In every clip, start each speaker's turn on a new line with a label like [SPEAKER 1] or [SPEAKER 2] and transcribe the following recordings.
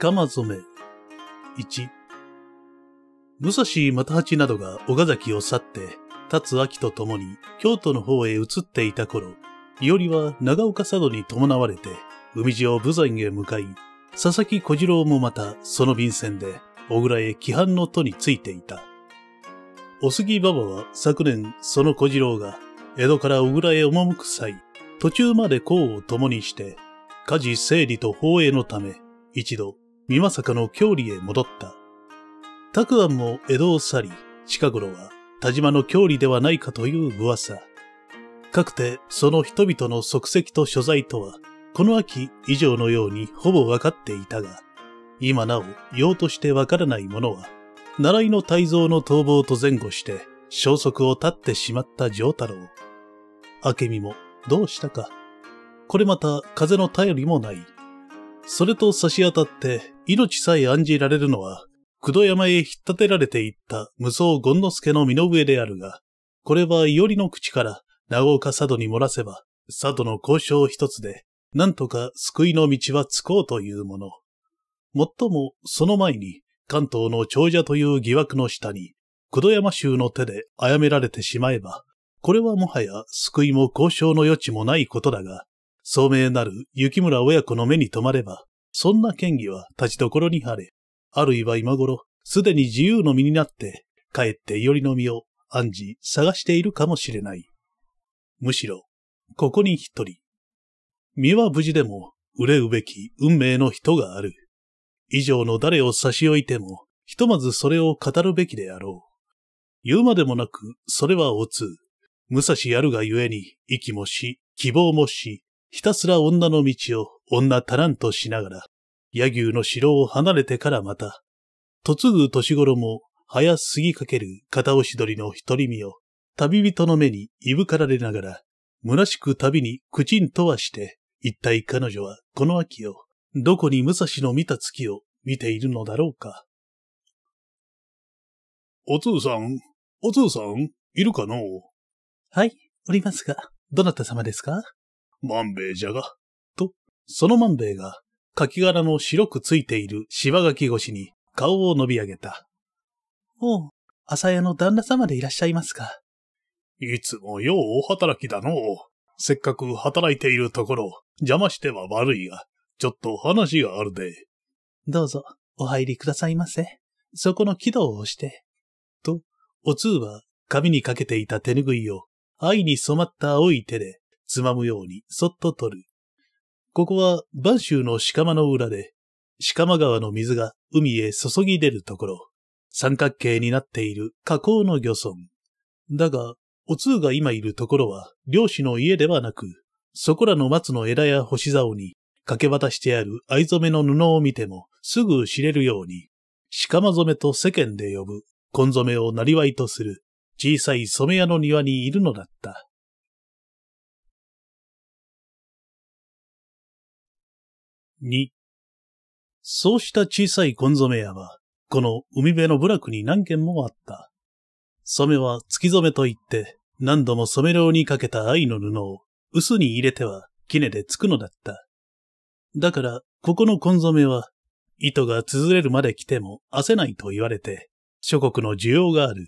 [SPEAKER 1] 鹿間染め。1。武蔵又八などが小崎を去って、立つ秋と共に京都の方へ移っていた頃、伊織は長岡佐渡に伴われて、海を武山へ向かい、佐々木小次郎もまたその便箋で、小倉へ規範の都についていた。お杉馬場は昨年その小次郎が、江戸から小倉へ赴く際、途中まで功を共にして、家事整理と放映のため、一度、美政の郷里へ戻った。たくあんも江戸を去り、近頃は田島の郷里ではないかという噂。かくて、その人々の足跡と所在とは、この秋以上のようにほぼ分かっていたが、今なお用として分からないものは、習いの泰造の逃亡と前後して、消息を絶ってしまった上太郎。明美もどうしたか。これまた風の頼りもない。それと差し当たって、命さえ案じられるのは、九度山へ引っ立てられていった無双権之助の身の上であるが、これはよりの口から長岡佐渡に漏らせば、佐渡の交渉一つで、なんとか救いの道はつこうというもの。もっとも、その前に、関東の長者という疑惑の下に、九度山州の手で殺められてしまえば、これはもはや救いも交渉の余地もないことだが、聡明なる雪村親子の目に留まれば、そんな権威は立ちどころに晴れ、あるいは今頃、すでに自由の身になって、かえってよりの身を暗示探しているかもしれない。むしろ、ここに一人。身は無事でも、憂うべき運命の人がある。以上の誰を差し置いても、ひとまずそれを語るべきであろう。言うまでもなく、それはおつ。武蔵やるがゆえに、息もし、希望もし、ひたすら女の道を女足らんとしながら、野牛の城を離れてからまた、嫁ぐ年頃も早すぎかける片押し鳥の独り身を、旅人の目にいぶかられながら、虚しく旅にくちんとはして、一体彼女はこの秋を、どこに武蔵の見た月を見ているのだろうか。お通さん、お通さん、いるかのはい、おりますが、どなた様ですか万兵衛じゃが。と、その万兵衛が、柿殻の白くついている芝垣越しに顔を伸び上げた。おう、朝屋の旦那様でいらっしゃいますか。いつもようお働きだのう。せっかく働いているところ、邪魔しては悪いが、ちょっと話があるで。どうぞ、お入りくださいませ。そこの軌道を押して。と、お通は、髪にかけていた手ぬぐいを、愛に染まった青い手で、つまむようにそっと取る。ここは播州の鹿間の裏で、鹿間川の水が海へ注ぎ出るところ、三角形になっている河口の漁村。だが、お通が今いるところは漁師の家ではなく、そこらの松の枝や星竿に掛け渡してある藍染めの布を見てもすぐ知れるように、鹿間染めと世間で呼ぶ、紺染めをなりわいとする小さい染め屋の庭にいるのだった。2そうした小さいコンゾメ屋は、この海辺の部落に何軒もあった。染めは月染めといって、何度も染め料にかけた藍の布を薄に入れては絹でつくのだった。だから、ここのコン染めは、糸が綴れるまで来ても焦ないと言われて、諸国の需要がある。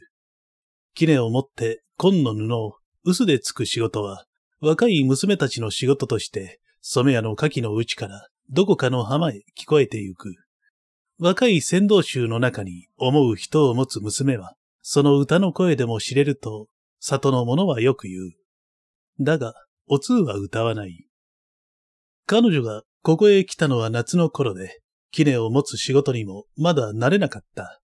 [SPEAKER 1] 絹を持って紺の布を薄でつく仕事は、若い娘たちの仕事として、染め屋の下記のうちからどこかの浜へ聞こえてゆく。若い先導衆の中に思う人を持つ娘は、その歌の声でも知れると、里の者はよく言う。だが、お通は歌わない。彼女がここへ来たのは夏の頃で、キネを持つ仕事にもまだ慣れなかった。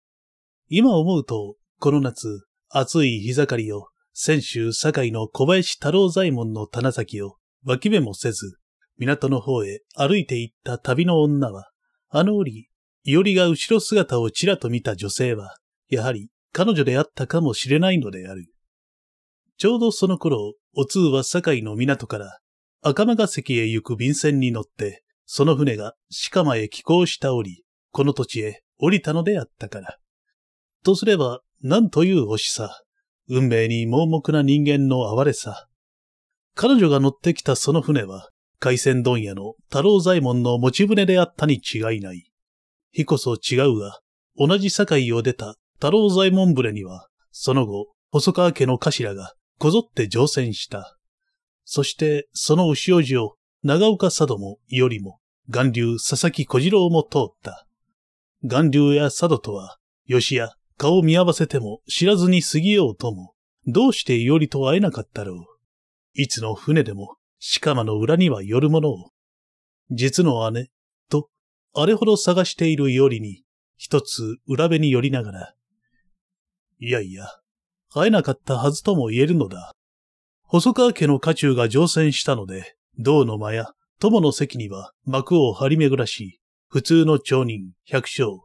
[SPEAKER 1] 今思うと、この夏、暑い日盛りを、泉州堺の小林太郎左衛門の棚先を、脇目もせず、港の方へ歩いて行った旅の女は、あの折、いおりが後ろ姿をちらと見た女性は、やはり彼女であったかもしれないのである。ちょうどその頃、お通は堺の港から赤間ヶ関へ行く便船に乗って、その船が鹿間へ寄港した折、この土地へ降りたのであったから。とすれば、なんという惜しさ。運命に盲目な人間の哀れさ。彼女が乗ってきたその船は、海鮮問屋の太郎左衛門の持ち船であったに違いない。日こそ違うが、同じ堺を出た太郎左衛門船には、その後、細川家の頭がこぞって乗船した。そしてその牛尾を長岡佐渡もよりも、岩流佐々木小次郎も通った。岩流や佐渡とは、吉や顔を見合わせても知らずに過ぎようとも、どうしてよりと会えなかったろう。いつの船でもしかまの裏には寄るものを、実の姉、と、あれほど探しているよりに、一つ裏辺に寄りながら、いやいや、会えなかったはずとも言えるのだ。細川家の家中が乗船したので、道の間や友の席には幕を張り巡らし、普通の町人、百姓、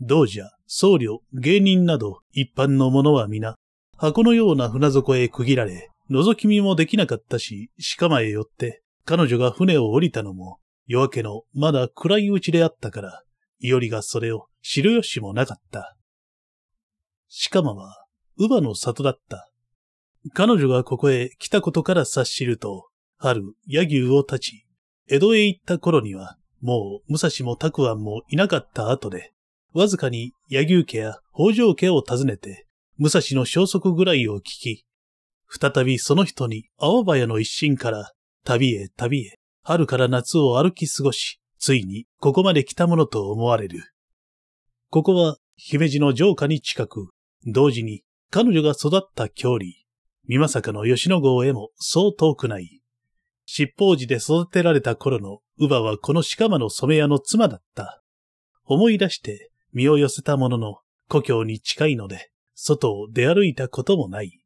[SPEAKER 1] 道者、僧侶、芸人など一般の者は皆、箱のような船底へ区切られ、覗き見もできなかったし、鹿間へ寄って、彼女が船を降りたのも、夜明けのまだ暗いうちであったから、いよりがそれを知るよしもなかった。鹿間は、乳母の里だった。彼女がここへ来たことから察しると、春、野牛を立ち、江戸へ行った頃には、もう武蔵も拓安もいなかった後で、わずかに野牛家や北条家を訪ねて、武蔵の消息ぐらいを聞き、再びその人に青葉屋の一心から旅へ旅へ、春から夏を歩き過ごし、ついにここまで来たものと思われる。ここは姫路の城下に近く、同時に彼女が育った郷里、美かの吉野郷へもそう遠くない。七宝寺で育てられた頃の乳母はこの鹿間の染め屋の妻だった。思い出して身を寄せたものの故郷に近いので、外を出歩いたこともない。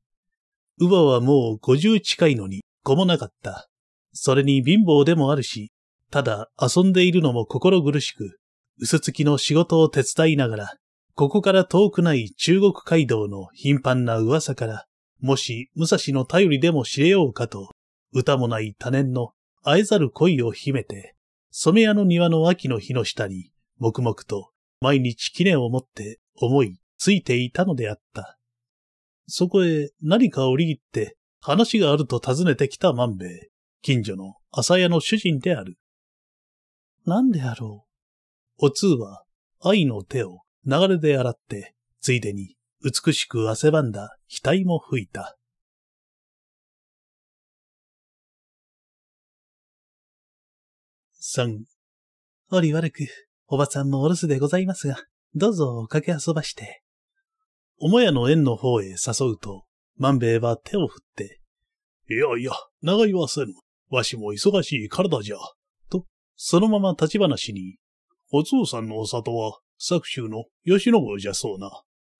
[SPEAKER 1] ウバはもう五十近いのに子もなかった。それに貧乏でもあるし、ただ遊んでいるのも心苦しく、薄つきの仕事を手伝いながら、ここから遠くない中国街道の頻繁な噂から、もし武蔵の頼りでも知れようかと、歌もない多年の会えざる恋を秘めて、染屋の庭の秋の日の下に、黙々と毎日記念を持って思いついていたのであった。そこへ何か折り入って話があると尋ねてきた万兵衛、近所の朝屋の主人である。何であろう。お通は愛の手を流れで洗って、ついでに美しく汗ばんだ額も吹いた。三。り悪く、おばさんもお留守でございますが、どうぞおかけ遊ばして。もやの縁の方へ誘うと、万兵衛は手を振って、いやいや、長居はせぬ。わしも忙しい体じゃ。と、そのまま立ち話に、お父さんのお里は、作州の吉信じゃそうな。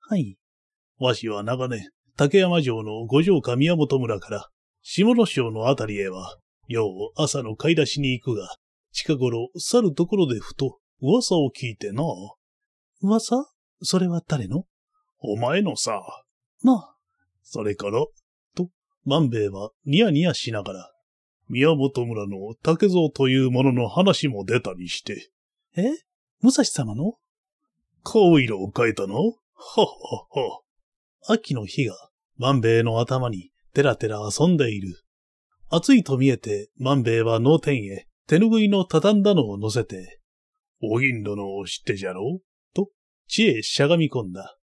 [SPEAKER 1] はい。わしは長年、竹山城の五条か宮本村から、下野省のあたりへは、よう朝の買い出しに行くが、近頃、去るところでふと、噂を聞いてな。噂それは誰のお前のさ。まあ。それから、と、万兵衛はニヤニヤしながら、宮本村の竹蔵というものの話も出たりして。え武蔵様の顔色を変えたのははは。秋の日が万兵衛の頭にてらてら遊んでいる。暑いと見えて万兵衛は脳天へ手ぬぐいの畳んだのを乗せて、お銀殿を知ってじゃろと、知恵しゃがみ込んだ。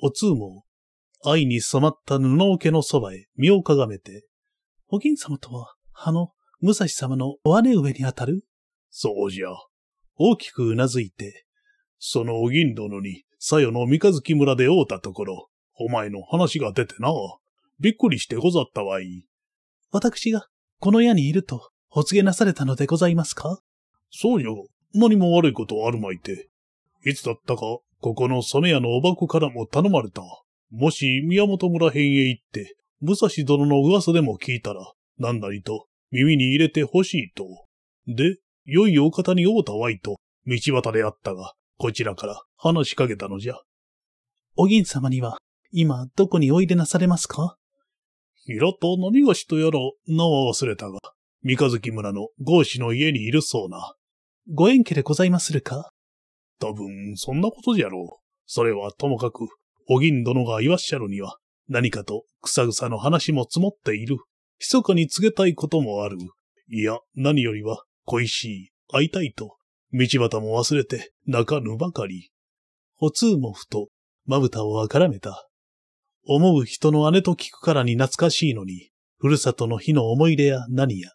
[SPEAKER 1] お通も、愛に染まった布桶のそばへ身をかがめて、お銀様とは、あの、武蔵様のお姉上にあたるそうじゃ。大きくうなずいて、そのお銀殿に、さよの三日月村で会うたところ、お前の話が出てな。びっくりしてござったわい。私が、この家にいると、お告げなされたのでございますかそうじゃ。何も悪いことあるまいて。いつだったか、ここの染屋のおばこからも頼まれた。もし宮本村辺へ行って、武蔵殿の噂でも聞いたら、何なりと耳に入れてほしいと。で、良いお方に会うたわいと、道端であったが、こちらから話しかけたのじゃ。お銀様には、今、どこにおいでなされますか平田何がしとやら、名は忘れたが、三日月村の郷子の家にいるそうな。ご縁家でございまするか多分、そんなことじゃろう。それはともかく、お銀殿が言わっしゃるには、何かと、くさぐさの話も積もっている。密かに告げたいこともある。いや、何よりは、恋しい、会いたいと、道端も忘れて、泣かぬばかり。歩つうもふと、まぶたをあからめた。思う人の姉と聞くからに懐かしいのに、ふるさとの日の思い出や何や、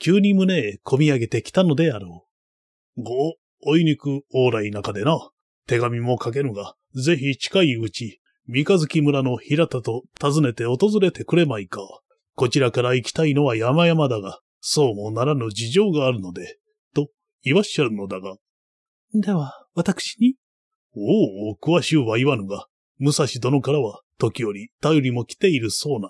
[SPEAKER 1] 急に胸へ込み上げてきたのであろう。ご、お、いにく往来中でな、手紙も書けぬが、ぜひ近いうち、三日月村の平田と訪ねて訪れてくれまいか。こちらから行きたいのは山々だが、そうもならぬ事情があるので、と言わっしゃるのだが。では、私におうおう、詳しゅうは言わぬが、武蔵殿からは時折頼りも来ているそうな。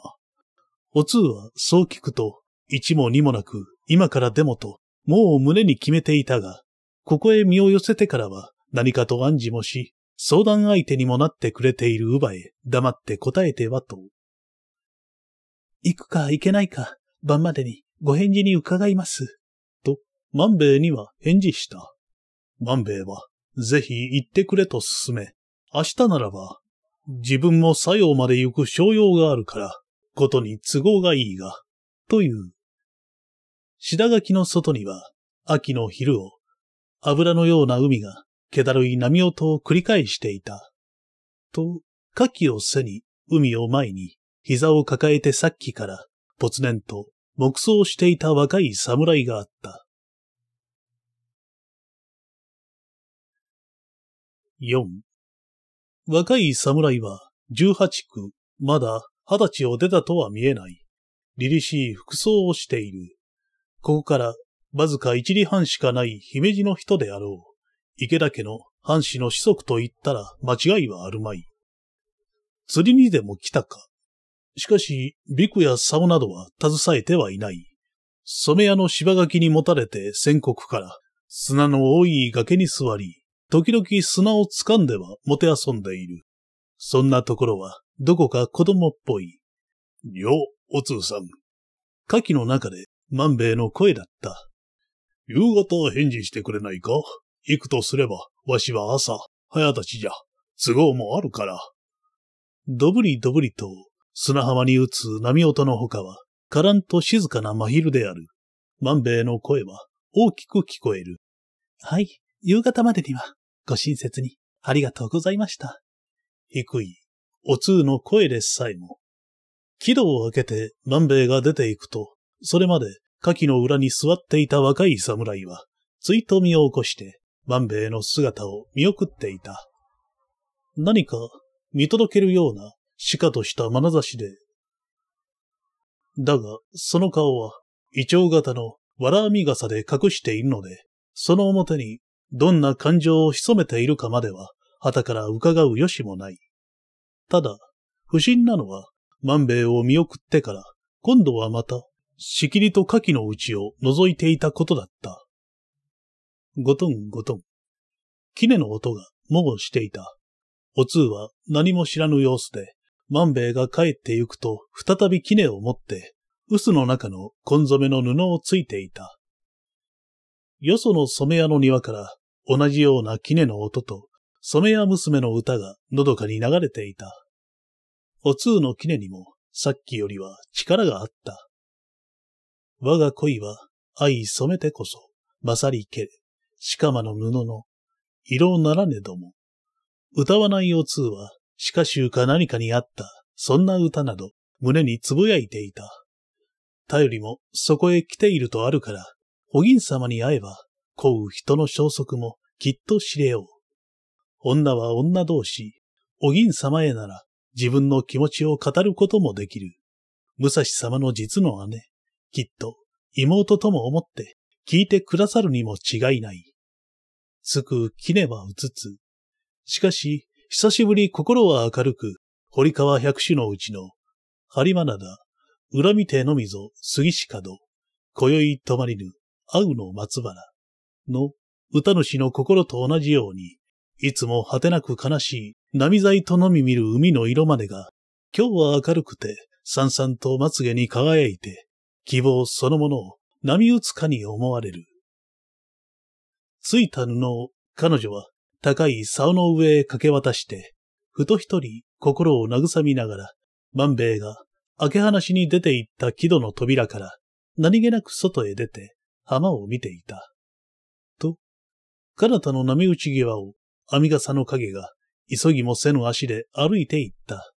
[SPEAKER 1] お通はそう聞くと、一も二もなく、今からでもと、もう胸に決めていたが、ここへ身を寄せてからは何かと暗示もし、相談相手にもなってくれている乳母へ黙って答えてはと。行くか行けないか、晩までにご返事に伺います。と、万兵衛には返事した。万兵衛は、ぜひ行ってくれと勧め、明日ならば、自分も作用まで行く商用があるから、ことに都合がいいが、という。白垣の外には、秋の昼を油のような海が、気だるい波音を繰り返していた。と、火器を背に、海を前に、膝を抱えてさっきから、ぽんと、黙想していた若い侍があった。4. 若い侍は、十八区、まだ二十歳を出たとは見えない。凛々しい服装をしている。ここからわずか一里半しかない姫路の人であろう。池田家の藩士の子息と言ったら間違いはあるまい。釣りにでも来たか。しかし、ビクや竿などは携えてはいない。染屋の芝垣に持たれて戦国から砂の多い崖に座り、時々砂を掴んではもて遊んでいる。そんなところはどこか子供っぽい。よ、お通さん。下記の中で万兵衛の声だった。夕方返事してくれないか行くとすれば、わしは朝、早立ちじゃ。都合もあるから。どぶりどぶりと、砂浜に打つ波音のほかは、からんと静かな真昼である。万兵衛の声は、大きく聞こえる。はい、夕方までには、ご親切に、ありがとうございました。低い、お通の声でさえも。軌道を開けて万兵衛が出て行くと、それまで火器の裏に座っていた若い侍は、いとみを起こして、万兵衛の姿を見送っていた。何か見届けるようなしかとした眼差しで。だが、その顔は、胃腸型のわらあみ傘で隠しているので、その表にどんな感情を潜めているかまでは、旗から伺うよしもない。ただ、不審なのは、万兵衛を見送ってから、今度はまたしきりと火器の内を覗いていたことだった。ごとんごとん。キネの音がもうしていた。お通は何も知らぬ様子で、万兵衛が帰って行くと再びキネを持って、臼の中のこん染めの布をついていた。よその染め屋の庭から同じようなキネの音と染め屋娘の歌がのどかに流れていた。お通のキネにもさっきよりは力があった。我が恋は愛染めてこそ、まさりけれ、しかまの布の、色ならねども。歌わないお通は、しかしゅうか何かにあった、そんな歌など、胸につぶやいていた。頼りも、そこへ来ているとあるから、お銀様に会えば、乞う人の消息も、きっと知れよう。女は女同士、お銀様へなら、自分の気持ちを語ることもできる。武蔵様の実の姉、きっと妹とも思って聞いてくださるにも違いない。すくきねばうつつ。しかし、久しぶり心は明るく、堀川百種のうちの、針間灘、恨みてのみぞ、杉しかど、今宵止まりぬ、会うの松原、の、歌主の心と同じように、いつも果てなく悲しい、波材とのみ見る海の色までが、今日は明るくて、さんさんとまつげに輝いて、希望そのものを波打つかに思われる。ついた布を彼女は高い竿の上へ掛け渡して、ふと一人心を慰みながら、万兵衛が開け放しに出て行った木戸の扉から何気なく外へ出て浜を見ていた。と、彼方の波打ち際を網笠の影が急ぎもせぬ足で歩いて行った。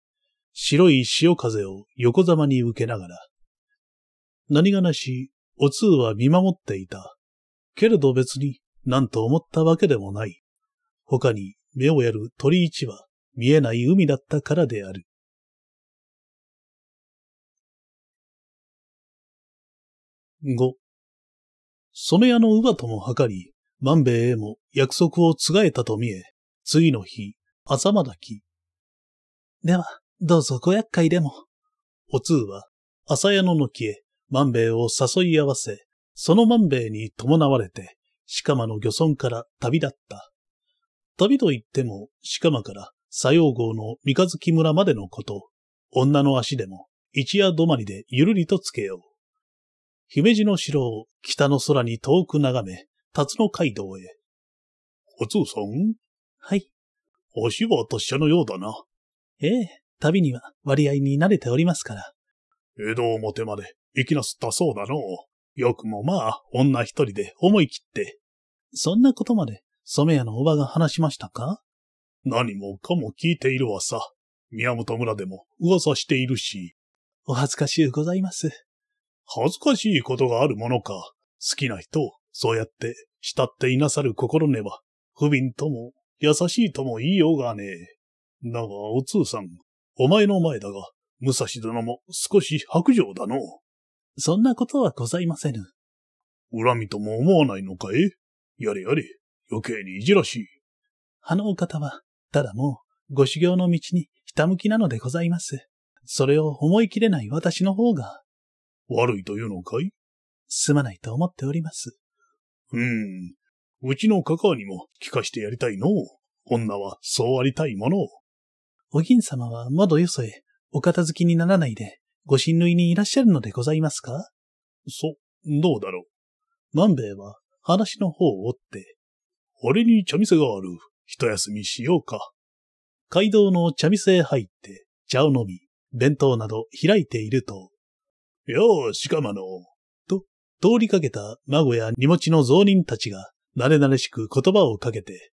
[SPEAKER 1] 白い潮風を横ざまに受けながら。何がなし、お通は見守っていた。けれど別になんと思ったわけでもない。他に目をやる鳥一は見えない海だったからである。五。染屋の乳母とも測り、万兵衛へも約束をつがえたと見え、次の日、朝まだき。では、どうぞご厄介でも。お通は、朝屋の軒へ万兵衛を誘い合わせ、その万兵衛に伴われて、鹿間の漁村から旅立った。旅といっても、鹿間から左陽号の三日月村までのこと、女の足でも一夜止まりでゆるりとつけよう。姫路の城を北の空に遠く眺め、辰野街道へ。おつうさんはい。足は達者のようだな。ええ、旅には割合に慣れておりますから。江戸表まで行きなすったそうだのう。よくもまあ、女一人で思い切って。そんなことまで、染谷のおばが話しましたか何もかも聞いているわさ。宮本村でも噂しているし。お恥ずかしゅうございます。恥ずかしいことがあるものか。好きな人を、そうやって、慕っていなさる心ねば、不憫とも、優しいとも言いようがねえ。だが、お通さん、お前の前だが、武蔵殿も少し白状だの。そんなことはございませぬ。恨みとも思わないのかいやれやれ、余計にいじらしい。あのお方は、ただもう、ご修行の道にひたむきなのでございます。それを思い切れない私の方が。悪いというのかいすまないと思っております。うーん。うちのカカにも聞かしてやりたいの。女はそうありたいものを。お銀様はまどよそへお片付きにならないで、ご親類にいらっしゃるのでございますかそ、どうだろう。万兵衛は話の方を追って、俺に茶店がある。一休みしようか。街道の茶店へ入って、茶を飲み、弁当など開いていると、よーしかまの、と、通りかけた孫や荷持ちの造人たちが、慣れ慣れしく言葉をかけて、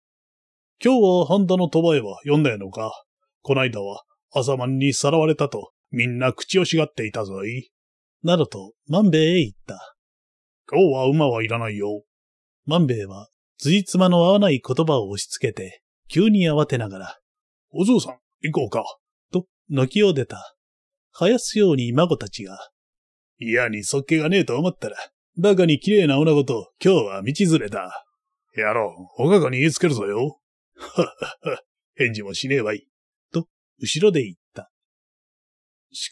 [SPEAKER 1] 今日は半田の賭場へは読んだやのか。こないだは朝晩にさらわれたと、みんな口をしがっていたぞい。などと、万兵衛へ行った。今日は馬はいらないよ。万兵衛は、辻褄の合わない言葉を押し付けて、急に慌てながら、お嬢さん、行こうか。と、軒を出た。生やすように孫たちが、嫌にそっけがねえと思ったら、バカに綺麗な女子と今日は道連れだ。やろう、おかかに言いつけるぞよ。ははは、返事もしねえわい。後ろで行った。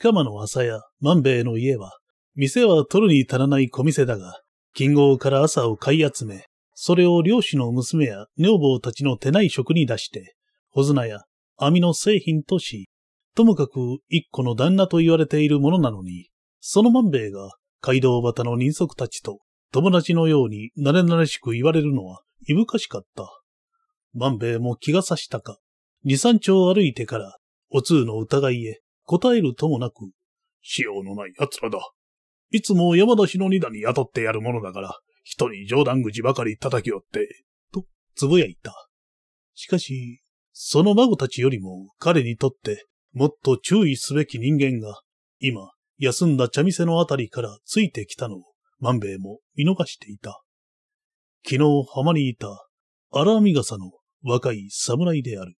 [SPEAKER 1] 鹿間の朝や万兵衛の家は、店は取るに足らない小店だが、金剛から朝を買い集め、それを漁師の娘や女房たちの手内職に出して、穂綱や網の製品とし、ともかく一個の旦那と言われているものなのに、その万兵衛が街道端の人足たちと友達のように慣れ慣れしく言われるのは、いぶかしかった。万兵衛も気がさしたか、二三丁歩いてからお通の疑いへ、答えるともなく、しようのない奴らだ。いつも山田氏の二段に雇ってやるものだから、人に冗談口ばかり叩きおって、と、つぶやいた。しかし、その孫たちよりも彼にとってもっと注意すべき人間が、今、休んだ茶店のあたりからついてきたのを、万兵衛も見逃していた。昨日浜にいた、荒編笠の若い侍である。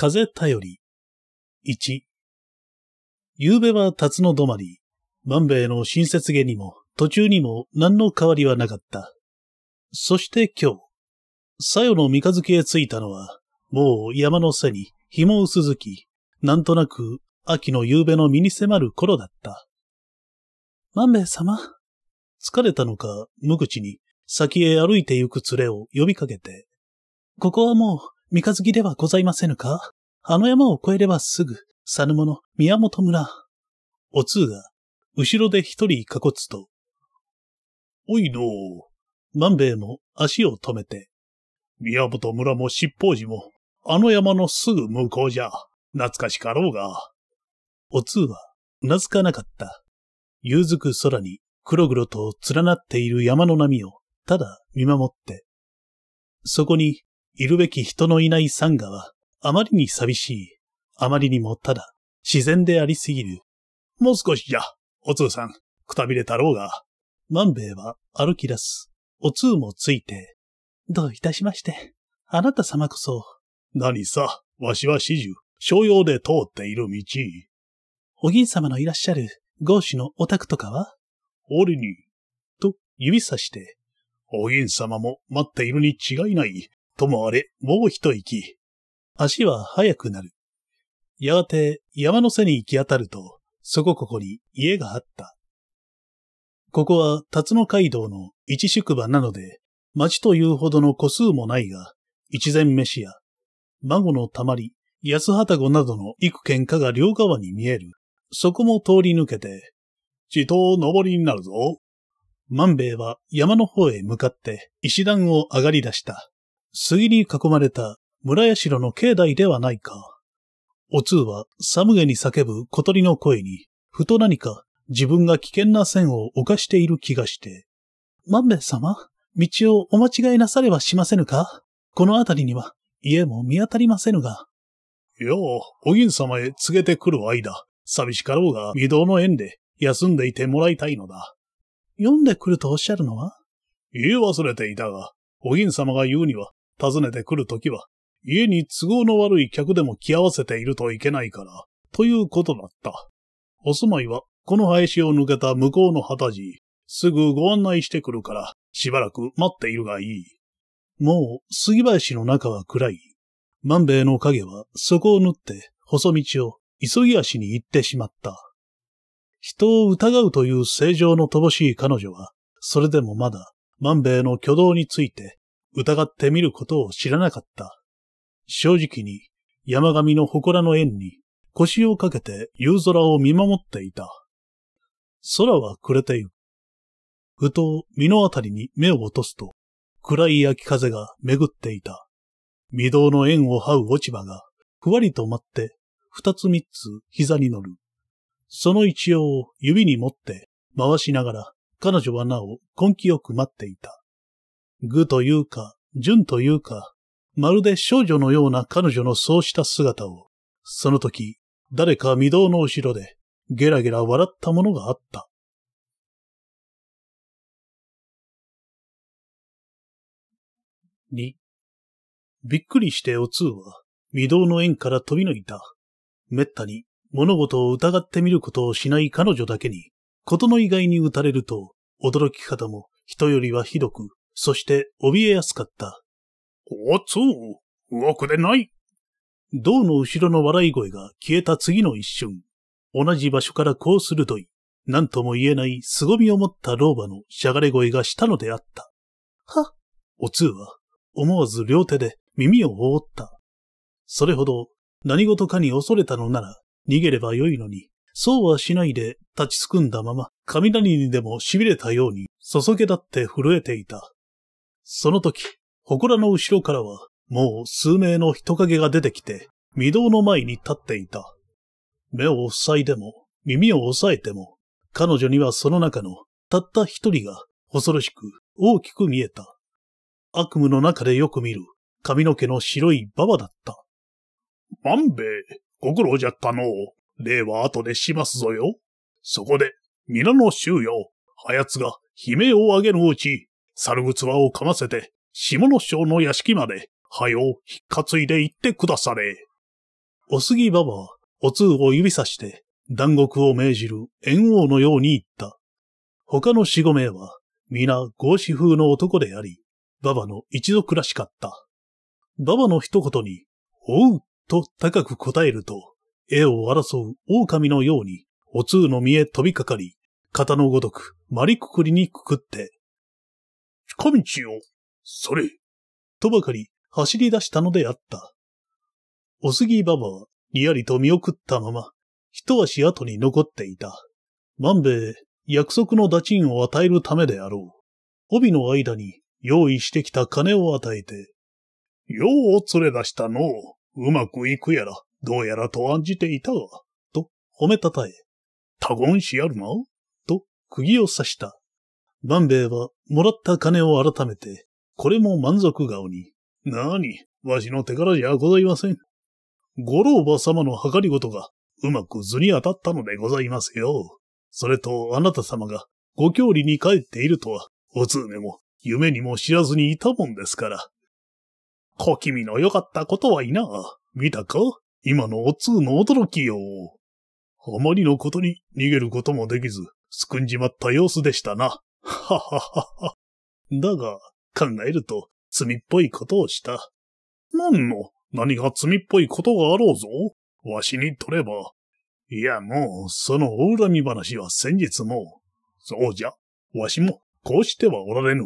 [SPEAKER 2] 風頼り。
[SPEAKER 1] 1。夕べは辰の止まり、万兵衛の親切げにも、途中にも何の変わりはなかった。そして今日、さよの三日月へ着いたのは、もう山の背に紐をずき、なんとなく秋の夕べの身に迫る頃だった。万兵衛様。疲れたのか、無口に先へ歩いて行く連れを呼びかけて、ここはもう三日月ではございませぬかあの山を越えればすぐ、猿者、宮本村。お通が、後ろで一人かこつと。おいのー。万兵衛も足を止めて。宮本村も七宝寺も、あの山のすぐ向こうじゃ、懐かしかろうが。お通は、うかなかった。夕づく空に黒々と連なっている山の波をただ見守って、そこにいるべき人のいないサンガは、あまりに寂しい。あまりにもただ、自然でありすぎる。もう少しじゃ、お通さん、くたびれたろうが。万兵衛は歩き出す。お通もついて。どういたしまして。あなた様こそ。何さ、わしは始終、商用で通っている道。お銀様のいらっしゃる、豪子のお宅とかは俺に、と指さして、お銀様も待っているに違いない。ともあれ、もう一息。足は速くなる。やがて山の背に行き当たると、そこここに家があった。ここは辰野街道の一宿場なので、町というほどの個数もないが、一膳飯や、孫のたまり、安畑子などの幾軒かが両側に見える。そこも通り抜けて、地頭登りになるぞ。万兵衛は山の方へ向かって石段を上がり出した。杉に囲まれた村社の境内ではないか。お通は寒げに叫ぶ小鳥の声に、ふと何か自分が危険な線を犯している気がして。万兵衛様、道をお間違いなされはしませぬかこの辺りには家も見当たりませぬが。よう、お銀様へ告げてくる間、寂しかろうが御堂の縁で休んでいてもらいたいのだ。読んでくるとおっしゃるのは言い忘れていたが、お銀様が言うには、訪ねてくるときは、家に都合の悪い客でも来合わせているといけないから、ということだった。お住まいは、この林を抜けた向こうの旗地、すぐご案内してくるから、しばらく待っているがいい。もう、杉林の中は暗い。万兵衛の影は、そこを縫って、細道を、急ぎ足に行ってしまった。人を疑うという正常の乏しい彼女は、それでもまだ、万兵衛の挙動について疑ってみることを知らなかった。正直に山上の祠の縁に腰をかけて夕空を見守っていた。空は暮れている。ふと身のあたりに目を落とすと、暗い秋風が巡っていた。御堂の縁を這う落ち葉が、ふわりと舞って、二つ三つ膝に乗る。その一応を指に持って回しながら、彼女はなお根気よく待っていた。愚というか、純というか、まるで少女のような彼女のそうした姿を、その時、誰か御堂の後ろで、ゲラゲラ笑ったものがあった。二、びっくりしてお通は、御堂の縁から飛び抜いた。めったに物事を疑ってみることをしない彼女だけに、ことの意外に打たれると、驚き方も人よりはひどく、そして怯えやすかった。おつう、動くでない。銅の後ろの笑い声が消えた次の一瞬、同じ場所からこう鋭い、何とも言えない凄みを持った老婆のしゃがれ声がしたのであった。はおつうは、思わず両手で耳を覆った。それほど何事かに恐れたのなら逃げればよいのに、そうはしないで立ちすくんだまま、雷にでも痺れたように、そそげ立って震えていた。その時、祠の後ろからは、もう数名の人影が出てきて、御堂の前に立っていた。目を塞いでも、耳を押さえても、彼女にはその中のたった一人が恐ろしく大きく見えた。悪夢の中でよく見る髪の毛の白いババだった。万兵衛、ご苦労じゃったのう。礼は後でしますぞよ。そこで、皆の衆よ、はやつが悲鳴を上げるうち、猿靴をかませて、下野将の屋敷まで、はよう、ひっかついで行ってくだされ。お杉ばばは、お通を指さして、団国を命じる猿王のように言った。他の四五名は、皆、合子風の男であり、馬場の一族らしかった。馬場の一言に、おう、と高く答えると、絵を争う狼のように、お通の身へ飛びかかり、肩のごとく、まりくくりにくくって、近道を、それ、とばかり走り出したのであった。おすぎばばは、にやりと見送ったまま、一足後に残っていた。万兵衛、約束の打賃を与えるためであろう。帯の間に用意してきた金を与えて、よう連れ出したのう。うまくいくやら、どうやらと案じていたが、と褒めたたえ、他言しやるな、と釘を刺した。万兵衛はもらった金を改めて、これも満足顔に、なに、わしの手柄じゃございません。ご老婆様の計りごとが、うまく図に当たったのでございますよ。それと、あなた様が、ご郷里に帰っているとは、おつうめも、夢にも知らずにいたもんですから。小気味の良かったことはいな。見たか今のおつうの驚きよ。あまりのことに逃げることもできず、すくんじまった様子でしたな。はははは。だが、考えると、罪っぽいことをした。何の、何が罪っぽいことがあろうぞ。わしにとれば。いや、もう、その恨み話は先日も。そうじゃ。わしも、こうしてはおられぬ。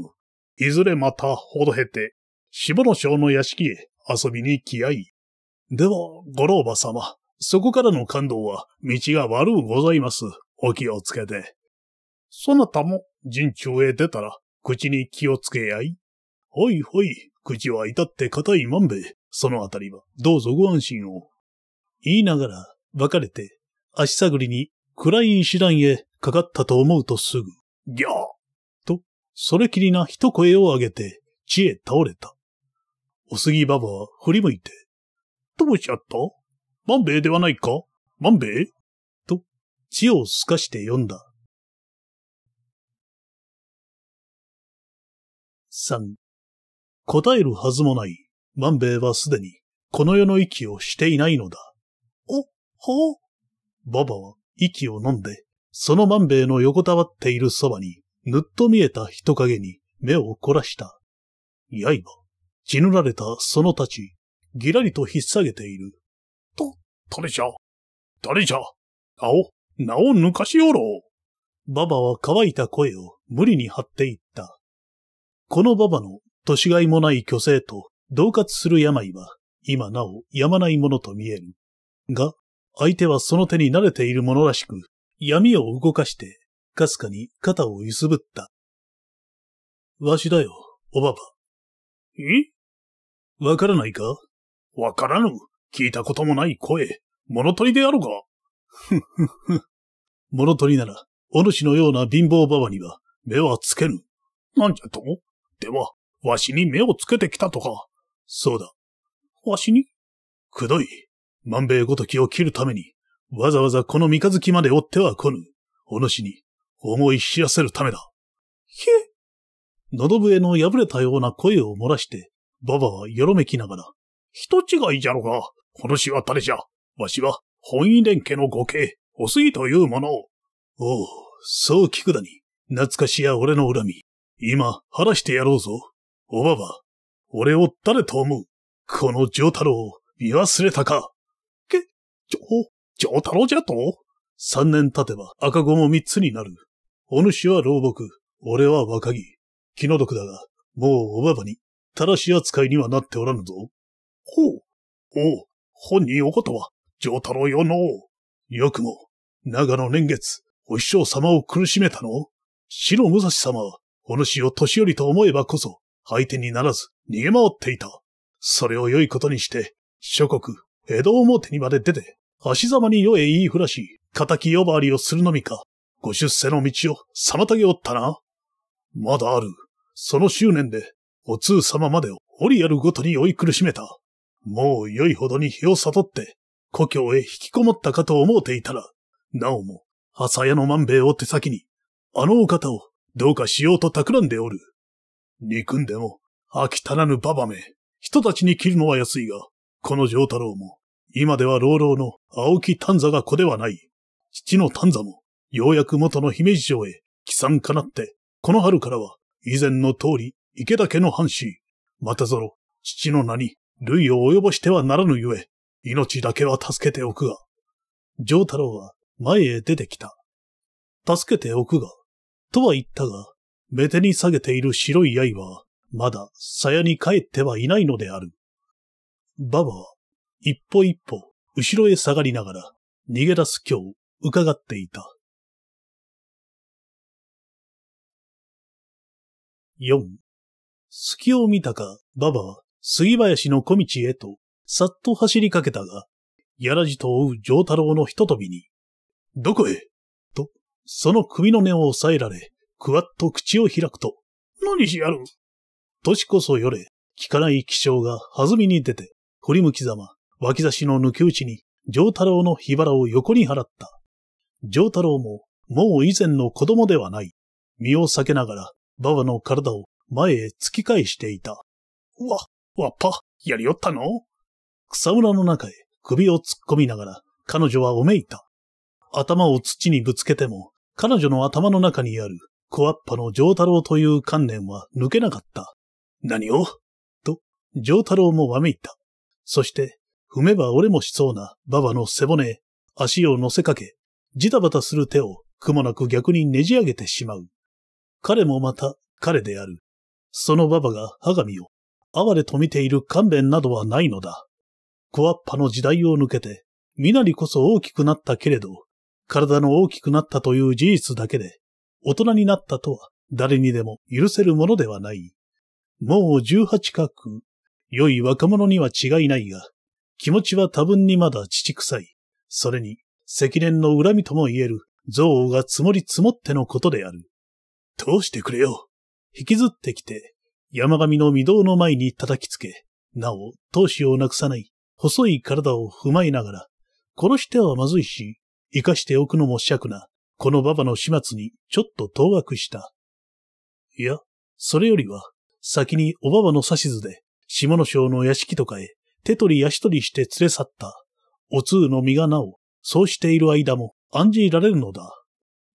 [SPEAKER 1] いずれまた、ほどへて、下野省の屋敷へ遊びに来合い。では、ご老婆様、そこからの感動は、道が悪うございます。お気をつけて。そなたも陣中へ出たら、口に気をつけやい。ほいほい、口は至って硬い万兵衛。そのあたりは、どうぞご安心を。言いながら、別れて、足探りに、暗い石段へかかったと思うとすぐ、ギャーと、それきりな一声を上げて、地へ倒れた。お杉ばばは振り向いて、どうしちゃった万兵衛ではないか万兵衛と、血を透かして読んだ。
[SPEAKER 2] 3答えるはず
[SPEAKER 1] もない、万兵衛はすでに、この世の息をしていないのだ。お、ほう。ババは息を飲んで、その万兵衛の横たわっているそばに、ぬっと見えた人影に目を凝らした。刃、血塗られたその太刀、ぎらりと引っ下げている。と、誰じゃ誰じゃ名を、名を抜かしおろう。ババは乾いた声を無理に張っていった。この馬場の年がいもない虚勢と同喝する病は、今なお病まないものと見える。が、相手はその手に慣れているものらしく、闇を動かして、かすかに肩を揺すぶった。わしだよ、おばば。えわからないかわからぬ。聞いたこともない声。物取りであろうか。ふふふ。物取りなら、お主のような貧乏ババには目はつけぬ。なんじゃとでは、わしに目をつけてきたとか。そうだ。わしにくどい。万兵衛ごときを切るために、わざわざこの三日月まで追っては来ぬ。お主に、思い知らせるためだ。ひえ。喉笛の破れたような声を漏らして、ばばはよろめきながら、人違いじゃろが、お主は誰じゃ。わしは、本意連家の御家、お杉というものを。おう、そう聞くだに。懐かしや俺の恨み、今、話してやろうぞ。おばば、俺を誰と思うこの上太郎を見忘れたかけ、ちょ、上太郎じゃと三年経てば赤子も三つになる。お主は老木、俺は若木。気の毒だが、もうおばばに、正し扱いにはなっておらぬぞ。ほう、おう、本人おことは、上太郎よのう。よくも、長野年月、お師匠様を苦しめたの白武蔵様は、お主を年寄りと思えばこそ、相手にならず、逃げ回っていた。それを良いことにして、諸国、江戸表にまで出て、足ざまに世へ言いふらし、仇呼ばわりをするのみか、ご出世の道を妨げおったな。まだある。その執念で、お通様までを折りやるごとに追い苦しめた。もう良いほどに日を悟って、故郷へ引きこもったかと思うていたら、なおも、朝屋の万兵衛を手先に、あのお方をどうかしようと企んでおる。憎んでも、飽きたらぬババめ、人たちに切るのは安いが、この上太郎も、今では老老の青木丹座が子ではない。父の丹座も、ようやく元の姫路城へ、帰参かなって、この春からは、以前の通り、池田家の藩士、またぞろ、父の名に、類を及ぼしてはならぬゆえ、命だけは助けておくが。上太郎は、前へ出てきた。助けておくが、とは言ったが、目手に下げている白い刃は、まだ鞘に帰ってはいないのである。ババは、一歩一歩、後ろへ下がりながら、
[SPEAKER 2] 逃げ出す今日、伺っていた。
[SPEAKER 1] 四、隙を見たか、ババは、杉林の小道へと、さっと走りかけたが、やらじと追う上太郎の一飛びに、どこへその首の根を押さえられ、くわっと口を開くと、何しやる年こそよれ、聞かない気象が弾みに出て、振り向きざま、脇差しの抜け打ちに、上太郎の火腹を横に払った。上太郎も、もう以前の子供ではない。身を避けながら、馬場の体を前へ突き返していた。わ、わっぱ、やりよったの草むらの中へ首を突っ込みながら、彼女はおめいた。頭を土にぶつけても、彼女の頭の中にある小アッパの上太郎という観念は抜けなかった。何をと、上太郎もわめいた。そして、踏めば折れもしそうな馬場の背骨、足を乗せかけ、ジタバタする手をくもなく逆にねじ上げてしまう。彼もまた彼である。その馬場がみを哀れと見ている勘弁などはないのだ。小アッパの時代を抜けて、身なりこそ大きくなったけれど、体の大きくなったという事実だけで、大人になったとは誰にでも許せるものではない。もう十八角、良い若者には違いないが、気持ちは多分にまだ乳臭い。それに、積年の恨みとも言える、憎悪が積もり積もってのことである。どうしてくれよ。引きずってきて、山上の御堂の前に叩きつけ、なお、闘志をなくさない、細い体を踏まえながら、殺してはまずいし、生かしておくのも尺な、この馬場の始末にちょっと当惑した。いや、それよりは、先にお馬場の指図で、下野省の屋敷とかへ、手取り足取りして連れ去った。お通の身がなお、そうしている間も案じられるのだ。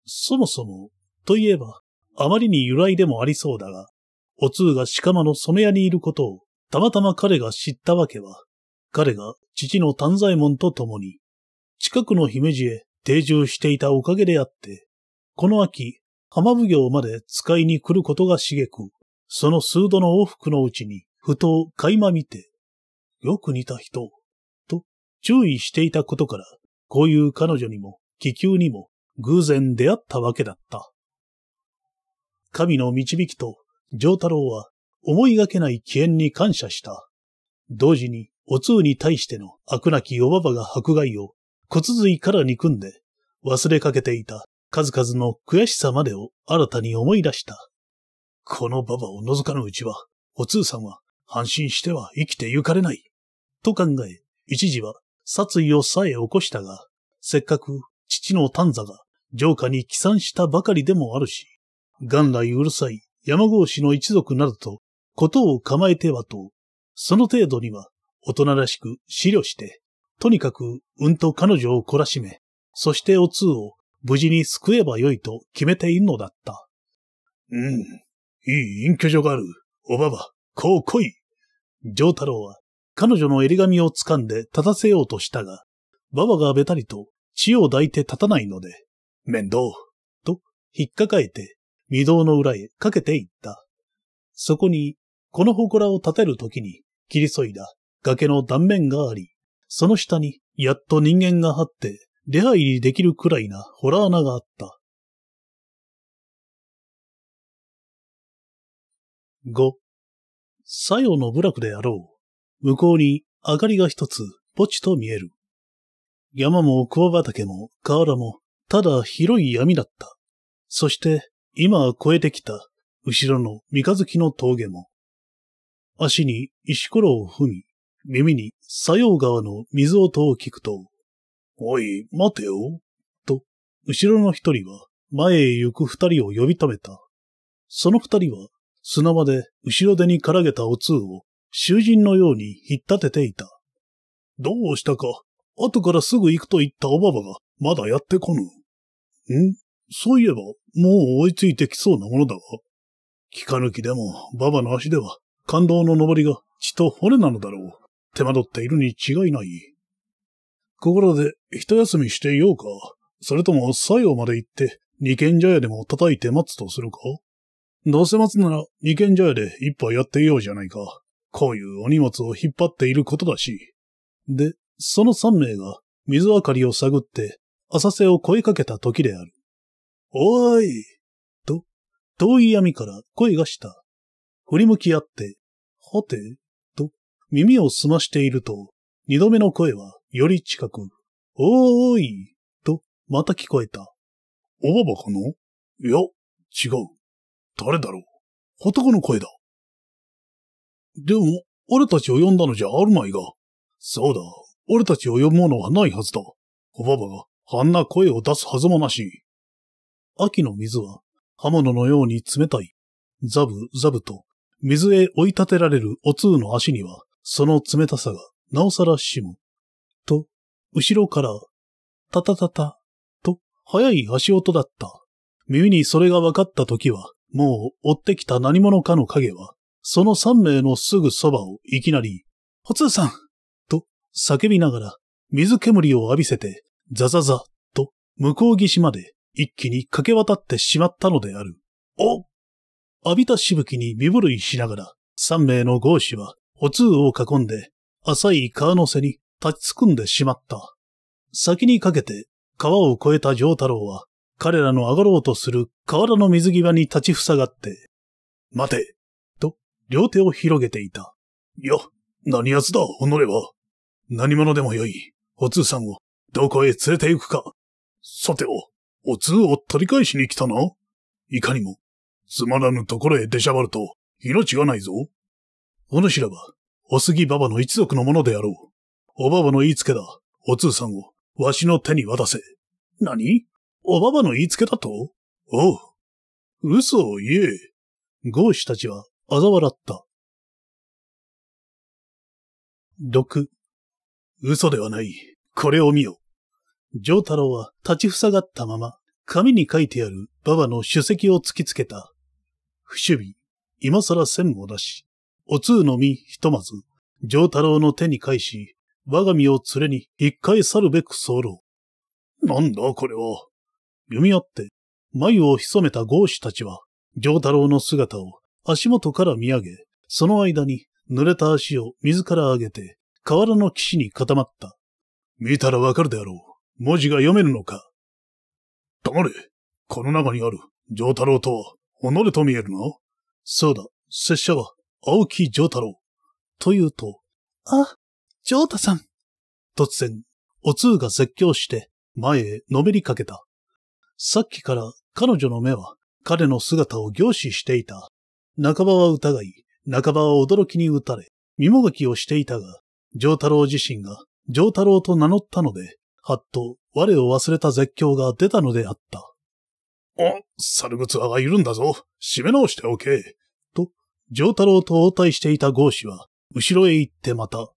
[SPEAKER 1] そもそも、といえば、あまりに由来でもありそうだが、お通が鹿間の染屋にいることを、たまたま彼が知ったわけは、彼が父の丹左衛門と共に、近くの姫路へ定住していたおかげであって、この秋、浜奉行まで使いに来ることがげく、その数度の往復のうちに、ふと垣間見て、よく似た人、と注意していたことから、こういう彼女にも気球にも偶然出会ったわけだった。神の導きと、上太郎は思いがけない起縁に感謝した。同時に、お通に対しての悪なきおばばが迫害を骨髄から憎んで、忘れかけていた数々の悔しさまでを新たに思い出した。この馬場を除かぬうちは、お通さんは、安心しては生きてゆかれない。と考え、一時は殺意をさえ起こしたが、せっかく父の丹座が城下に帰参したばかりでもあるし、元来うるさい山郷氏の一族などと、ことを構えてはと、その程度には大人らしく資料して、とにかく、うんと彼女を懲らしめ、そしてお通を無事に救えばよいと決めているのだった。うん、いい隠居所がある。おばば、こう来い。上太郎は彼女の襟髪を掴んで立たせようとしたが、ばばがべたりと血を抱いて立たないので、面倒、と引っかかえて、御堂の裏へかけていった。そこに、この祠を建てるときに切り添いだ崖の断面があり、その下に、やっと人間が張って、出入りできるくらいなー穴があった。
[SPEAKER 2] 5. 作用の部落であろ
[SPEAKER 1] う。向こうに明かりが一つ、ぽちと見える。山も桑畑も河原も、ただ広い闇だった。そして、今越えてきた、後ろの三日月の峠も。足に石ころを踏み、耳に左様川の水音を聞くと、おい、待てよ。と、後ろの一人は前へ行く二人を呼び止めた。その二人は砂場で後ろ手にからげたお通を囚人のように引っ立てていた。どうしたか、後からすぐ行くと言ったおばばがまだやってこぬ。んそういえば、もう追いついてきそうなものだが。聞かぬきでも、ばばの足では、感動の上りが血と骨なのだろう。手間取っているに違いない。心で一休みしていようか、それとも最後まで行って二軒茶屋でも叩いて待つとするかどうせ待つなら二軒茶屋で一杯やっていようじゃないか。こういうお荷物を引っ張っていることだし。で、その三名が水明かりを探って浅瀬を声かけた時である。おーいと、遠い闇から声がした。振り向き合って、はて、耳を澄ましていると、二度目の声はより近く、おーい、とまた聞こえた。おばばかないや、違う。誰だろう男の声だ。でも、俺たちを呼んだのじゃあるまいが。そうだ、俺たちを呼ぶものはないはずだ。おばばがあんな声を出すはずもなし。秋の水は刃物のように冷たい。ザブザブと水へ追い立てられるお通の足にはその冷たさがなおさらしむ。と、後ろから、たたたた、と、早い足音だった。耳にそれが分かった時は、もう追ってきた何者かの影は、その三名のすぐそばをいきなり、ほつーさんと叫びながら、水煙を浴びせて、ザザザと向こう岸まで一気に駆け渡ってしまったのである。お浴びたしぶきに身震いしながら、三名の豪子はお通を囲んで、浅い川の背に立ちつくんでしまった。先にかけて、川を越えた上太郎は、彼らの上がろうとする河原の水際に立ちふさがって、待てと、両手を広げていた。いや、何奴だ、おのれは。何者でもよい、お通さんを、どこへ連れて行くか。さては、お通を取り返しに来たな。いかにも、つまらぬところへ出しゃばると、命がないぞ。お主らは、お杉ばばの一族のものであろう。おばばの言いつけだ、お通さんを、わしの手に渡せ。何おばばの言いつけだとおう。嘘
[SPEAKER 2] を言え。合子たちは、嘲笑った。
[SPEAKER 1] 六。嘘ではない。これを見よ。上太郎は立ちふさがったまま、紙に書いてある馬場の主席を突きつけた。不守備、今更線を出し、お通のみ、ひとまず、上太郎の手に返し、我が身を連れに一回去るべく候。なんだこれは。弓あって、眉を潜めた豪子たちは、上太郎の姿を足元から見上げ、その間に濡れた足を自ら上げて、河原の岸に固まった。見たらわかるであろう。文字が読めるのか。黙れ。この中にある、上太郎とは、己と見えるのそうだ、拙者は、青木丈太郎。と言うと、あ、丈太さん。突然、お通が絶叫して前へのめりかけた。さっきから彼女の目は彼の姿を凝視していた。半ばは疑い、半ばは驚きに打たれ、身もがきをしていたが、丈太郎自身が丈太郎と名乗ったので、はっと我を忘れた絶叫が出たのであった。お、猿靴はがいるんだぞ。締め直しておけ。上太郎と応対していた豪氏は、後ろへ行ってまた、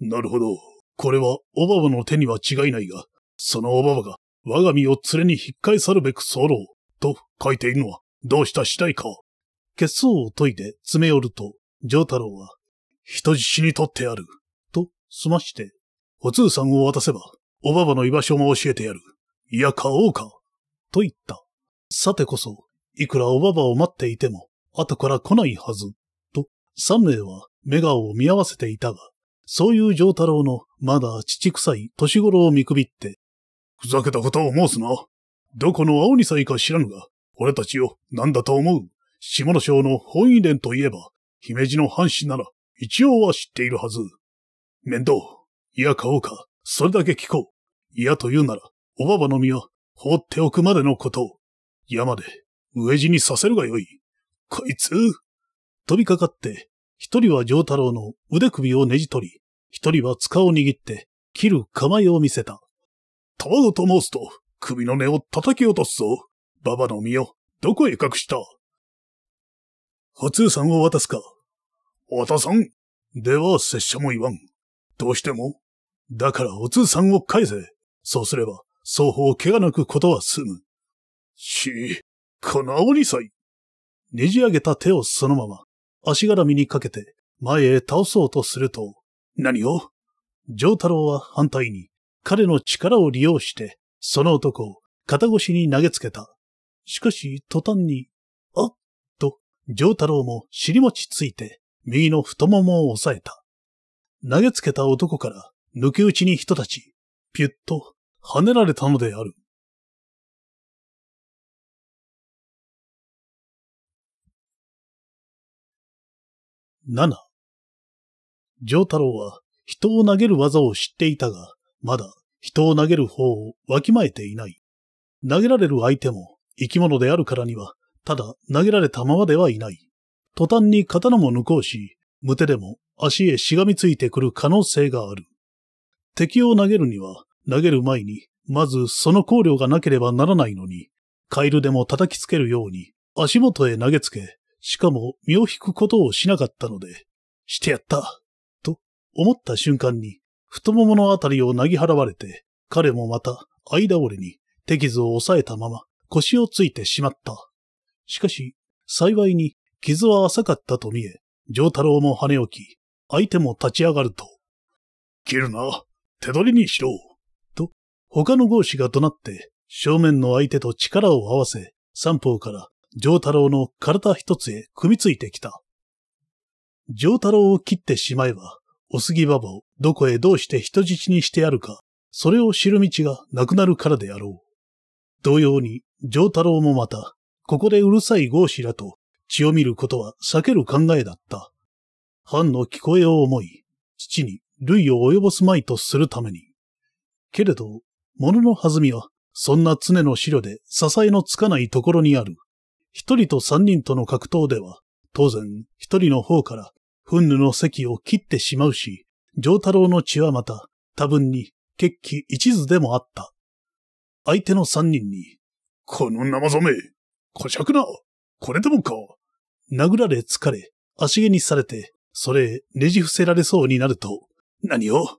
[SPEAKER 1] なるほど。これは、おばばの手には違いないが、そのおばばが、我が身を連れに引っ返さるべく候、と書いているのは、どうした次第か。結相を解いて詰め寄ると、上太郎は、人質に取ってやる、と、済まして、お通さんを渡せば、おばばの居場所も教えてやる。いや、買おうか、と言った。さてこそ、いくらおばばを待っていても、後から来ないはず、と、三名は目顔を見合わせていたが、そういう上太郎のまだ父臭い年頃を見くびって、ふざけたことを申すな。どこの青にさいか知らぬが、俺たちをなんだと思う下の省の本意連といえば、姫路の藩士なら一応は知っているはず。面倒。いや買おうか。それだけ聞こう。嫌と言うなら、おばばの身は放っておくまでのことを、山で、飢え死にさせるがよい。こいつ飛びかかって、一人は上太郎の腕首をねじ取り、一人は塚を握って、切る構えを見せた。たわと申すと、首の根を叩き落とすぞ。馬場の身を、どこへ隠した初通さんを渡すか渡さんでは拙者も言わん。どうしてもだからお通さんを返せ。そうすれば、双方怪我なくことは済む。し、このおりさい。ねじ上げた手をそのまま、足絡みにかけて、前へ倒そうとすると、何を上太郎は反対に、彼の力を利用して、その男を肩越しに投げつけた。しかし、途端に、あっと、上太郎も尻餅ついて、右の太ももを押さえた。投げつけた男から、抜け打ちに人たち、ぴゅっと跳ねられ
[SPEAKER 2] たのである。7上
[SPEAKER 1] 太郎は人を投げる技を知っていたが、まだ人を投げる方をわきまえていない。投げられる相手も生き物であるからには、ただ投げられたままではいない。途端に刀も抜こうし、無手でも足へしがみついてくる可能性がある。敵を投げるには、投げる前に、まずその考慮がなければならないのに、カエルでも叩きつけるように、足元へ投げつけ、しかも身を引くことをしなかったので、してやった、と思った瞬間に、太もものあたりをなぎ払われて、彼もまた、間折れに、手傷を抑えたまま、腰をついてしまった。しかし、幸いに、傷は浅かったと見え、上太郎も跳ね起き、相手も立ち上がると、切るな、手取りにしろ、と、他の合子が怒鳴って、正面の相手と力を合わせ、三方から上太郎の体一つへ組みついてきた。上太郎を切ってしまえば、お杉ばばをどこへどうして人質にしてやるか、それを知る道がなくなるからであろう。同様に、上太郎もまた、ここでうるさい豪子らと血を見ることは避ける考えだった。藩の聞こえを思い、父に類を及ぼすまいとするために。けれど、物の弾みは、そんな常の資料で支えのつかないところにある。一人と三人との格闘では、当然、一人の方から、憤怒の席を切ってしまうし、上太郎の血はまた、多分に、決起一途でもあった。相手の三人に、この生染め、こしゃくな、これでもか。殴られ疲れ、足毛にされて、それ、ねじ伏せられそうになると、何を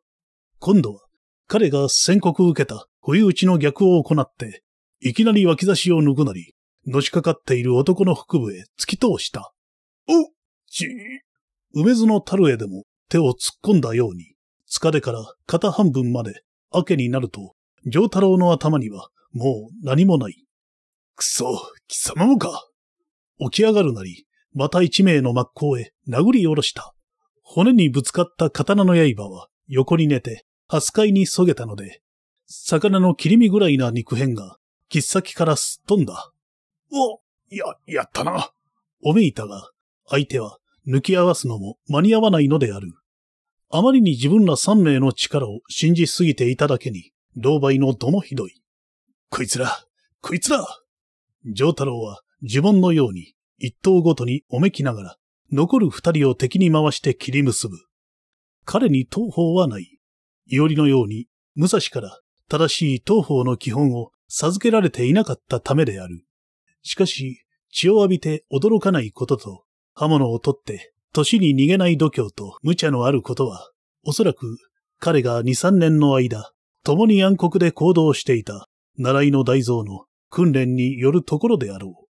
[SPEAKER 1] 今度は、彼が宣告受けた冬打ちの逆を行って、いきなり脇差しを抜くなり、のしかかっている男の腹部へ突き通した。おち梅津の樽へでも手を突っ込んだように、疲れから肩半分まで、明けになると、上太郎の頭にはもう何もない。くそ、貴様もか。起き上がるなり、また一名の真っ向へ殴り下ろした。骨にぶつかった刀の刃は横に寝て、八階にそげたので、魚の切り身ぐらいな肉片が、切っ先からすっ飛んだ。おや、やったな。おめいたが、相手は抜き合わすのも間に合わないのである。あまりに自分ら三名の力を信じすぎていただけに、同倍のどもひどい。こいつら、こいつら上太郎は呪文のように一頭ごとにおめきながら、残る二人を敵に回して切り結ぶ。彼に東方はない。いおりのように、武蔵から正しい東方の基本を授けられていなかったためである。しかし、血を浴びて驚かないことと、刃物を取って、年に逃げない度胸と無茶のあることは、おそらく彼が二三年の間、共に暗黒で行動していた、習いの大蔵の訓練によるところであろ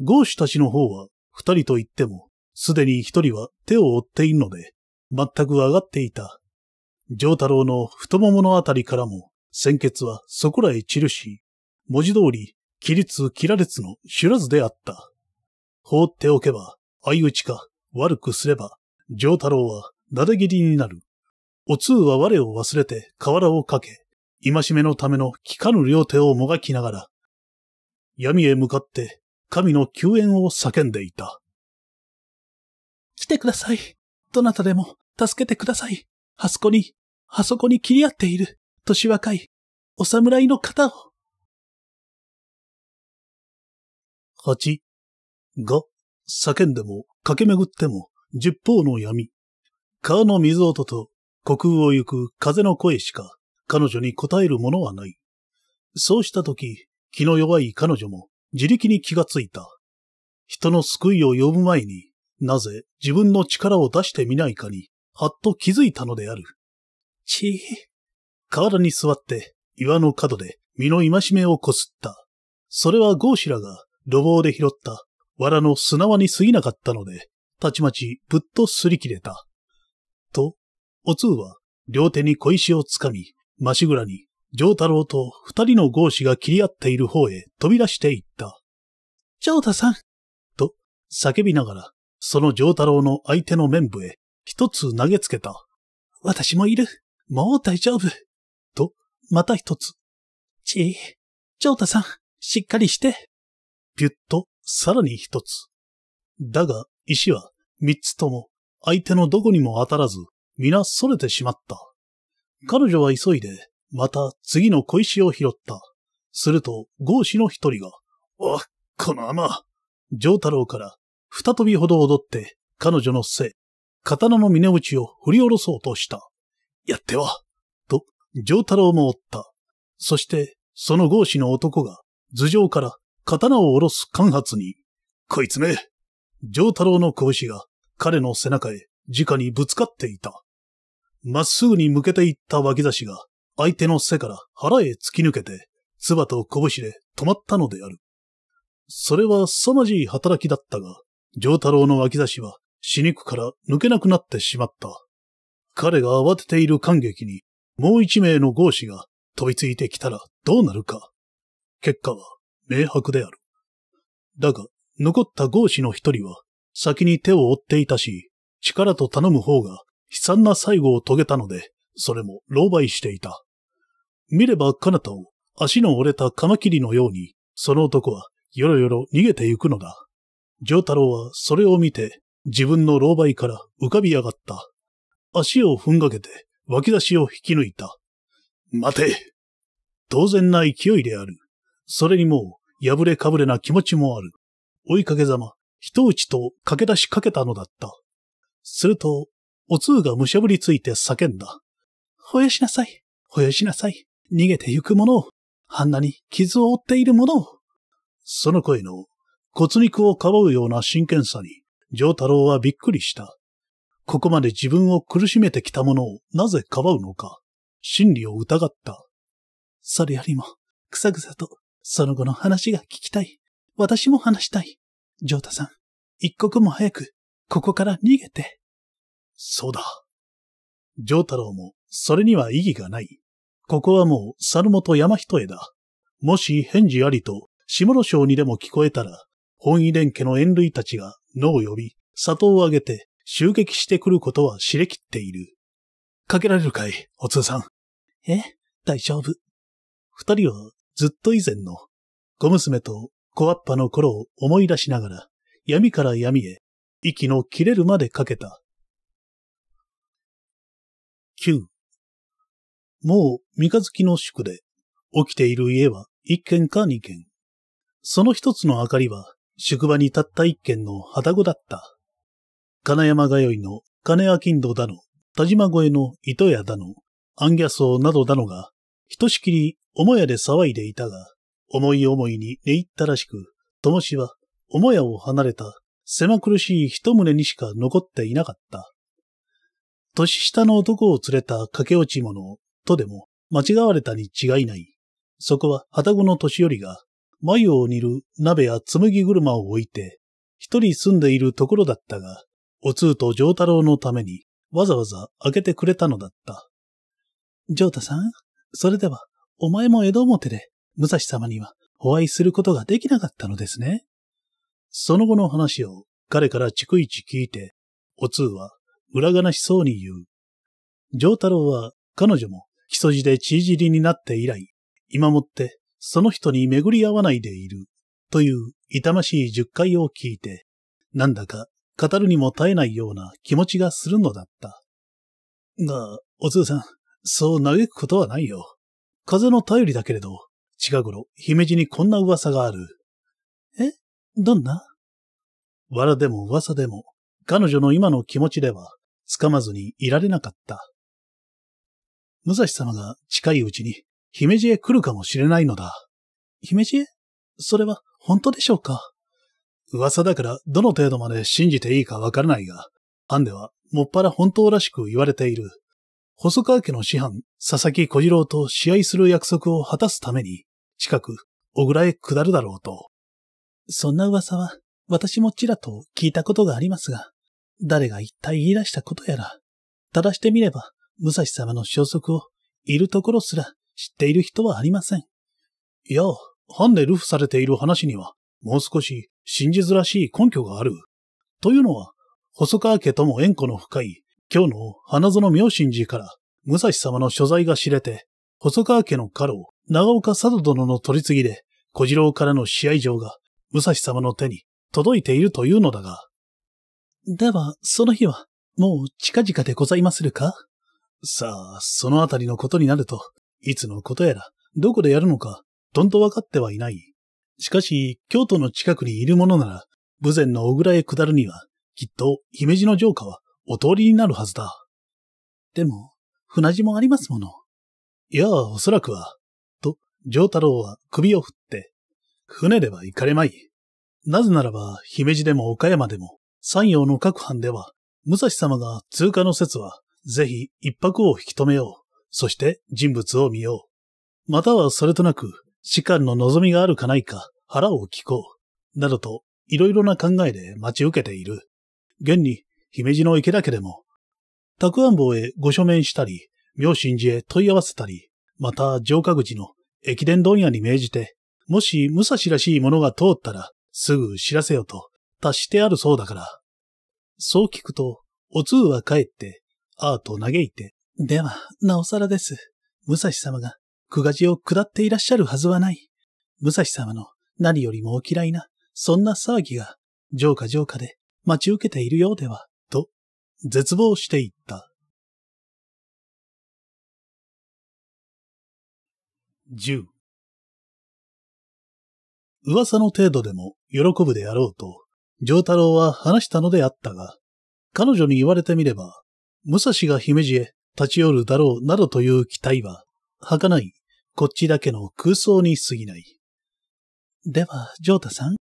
[SPEAKER 1] う。合主たちの方は、二人と言っても、すでに一人は手を追っているので、全く上がっていた。上太郎の太もものあたりからも、鮮血はそこらへ散るし、文字通り起立、切られつの知らずであった。放っておけば、相打ちか、悪くすれば、上太郎は、だでぎりになる。お通は我を忘れて、河原をかけ、今しめのためのきかぬ両手をもがきながら、闇へ向かって、神の救援を叫んでいた。来てください。どなたでも、助けてください。あそこに、あそこに切り合っている、年若い、お侍の
[SPEAKER 2] 方を。八、が、
[SPEAKER 1] 叫んでも、駆け巡っても、十方の闇。川の水音と、虚空を行く風の声しか、彼女に答えるものはない。そうしたとき、気の弱い彼女も、自力に気がついた。人の救いを呼ぶ前に、なぜ自分の力を出してみないかに、はっと気づいたのである。ちぃ。河原に座って、岩の角で身の戒めをこすった。それはゴーシラが路傍で拾った藁の砂輪に過ぎなかったので、たちまちぶっと擦り切れた。と、お通は両手に小石をつかみ、ましぐらに、上太郎と二人の合子が切り合っている方へ飛び出していった。上太さんと叫びながら、その上太郎の相手の面部へ一つ投げつけた。私もいる。もう大丈夫。と、また一つ。ちぃ、上太さん、しっかりして。ぴゅっと、さらに一つ。だが、石は三つとも相手のどこにも当たらず、皆逸れてしまった。彼女は急いで、また次の小石を拾った。すると、合子の一人が、あ、っ、このま。上太郎から、再びほど踊って、彼女の背、刀の峰打ちを振り下ろそうとした。やってはと、上太郎も追った。そして、その合子の男が、頭上から刀を下ろす間髪に、こいつめ、上太郎の格子が彼の背中へ直にぶつかっていた。まっすぐに向けていった脇差しが相手の背から腹へ突き抜けて、唾と拳で止まったのである。それは凄まじい働きだったが、上太郎の脇差しは死肉から抜けなくなってしまった。彼が慌てている感激に、もう一名の合子が飛びついてきたらどうなるか。結果は明白である。だが、残った合子の一人は、先に手を追っていたし、力と頼む方が悲惨な最後を遂げたので、それも狼狽していた。見れば彼方を足の折れたカマキリのように、その男はよろよろ逃げてゆくのだ。上太郎はそれを見て自分の狼狽から浮かび上がった。足を踏んがけて脇出しを引き抜いた。待て当然な勢いである。それにもう、破れかぶれな気持ちもある。追いかけざま、人打ちと駆け出しかけたのだった。すると、お通がむしゃぶりついて叫んだ。ほやしなさい、ほやしなさい、逃げてゆく者を、あんなに傷を負っている者を。その声の骨肉をかばうような真剣さに、上太郎はびっくりした。ここまで自分を苦しめてきたものをなぜかばうのか、心理を疑った。それよりも、くさぐさとその後の話が聞きたい。私も話したい。ジョータさん、一刻も早く、ここから逃げて。そうだ。ジョータロウも、それには意義がない。ここはもう、猿本山人へだ。もし返事ありと、下の省にでも聞こえたら、本位連家の縁類たちが、野を呼び、里をあげて、襲撃してくることは知れきっている。かけられるかい、お通さん。え大丈夫。二人はずっと以前の、小娘と小アッパの頃を思い出しながら、闇から闇へ、息の切れるまでかけた。9。もう三日月の宿で、起きている家は一軒か二軒。その一つの明かりは、宿場にたった一軒の旗子だった。金山通いの金屋金堂だの、田島越えの糸屋だの、アンギャソウなどだのが、ひとしきり母屋で騒いでいたが、思い思いに寝入ったらしく、ともしは母屋を離れた狭苦しい一棟にしか残っていなかった。年下の男を連れた駆け落ち者とでも間違われたに違いない。そこは旗子の年寄りが、眉を煮る鍋や紬車を置いて、一人住んでいるところだったが、お通と上太郎のためにわざわざ開けてくれたのだった。上太さん、それでは、お前も江戸表で、武蔵様にはお会いすることができなかったのですね。その後の話を彼から逐一聞いて、お通は裏悲しそうに言う。上太郎は彼女も木曽路で血りになって以来、今もってその人に巡り合わないでいる、という痛ましい十回を聞いて、なんだか語るにも耐えないような気持ちがするのだった。が、お通さん、そう嘆くことはないよ。風の頼りだけれど、近頃、姫路にこんな噂がある。えどんなわらでも噂でも、彼女の今の気持ちでは、つかまずにいられなかった。武蔵様が近いうちに、姫路へ来るかもしれないのだ。姫路へそれは本当でしょうか噂だからどの程度まで信じていいかわからないが、アンではもっぱら本当らしく言われている。細川家の師範、佐々木小次郎と試合する約束を果たすために、近く、小倉へ下るだろうと。そんな噂は、私もちらと聞いたことがありますが、誰が一体言い出したことやら、正してみれば、武蔵様の消息を、いるところすら知っている人はありません。いや、藩でルフされている話には、もう少し真実らしい根拠がある。というのは、細川家とも縁故の深い今日の花園明神寺から武蔵様の所在が知れて、細川家の家老、長岡佐渡殿の取り次ぎで、小次郎からの試合状が武蔵様の手に届いているというのだが。では、その日は、もう近々でございまするかさあ、そのあたりのことになると、いつのことやら、どこでやるのか、どんと分かってはいない。しかし、京都の近くにいるものなら、武前の小倉へ下るには、きっと姫路の城下はお通りになるはずだ。でも、船地もありますもの。いや、おそらくは、と、上太郎は首を振って、船では行かれまい。なぜならば、姫路でも岡山でも、山陽の各藩では、武蔵様が通過の説は、ぜひ一泊を引き止めよう。そして人物を見よう。またはそれとなく、士官の望みがあるかないか腹を聞こう。などと、いろいろな考えで待ち受けている。現に、姫路の池田家でも、宅安坊へご書面したり、明神寺へ問い合わせたり、また城下口の駅伝問屋に命じて、もし武蔵らしいものが通ったら、すぐ知らせよと、達してあるそうだから。そう聞くと、お通は帰って、あーと嘆いて、では、なおさらです。武蔵様が、くがじを下っていらっしゃるはずはない。武蔵様の何よりもお嫌いな、そんな騒ぎが、城下城下で待ち受けているようでは。絶望していった。10噂の程度でも喜ぶであろうと、上太郎は話したのであったが、彼女に言われてみれば、武蔵が姫路へ立ち寄るだろうなどという期待は、儚い、こっちだけの空想に過ぎない。では、上太さん、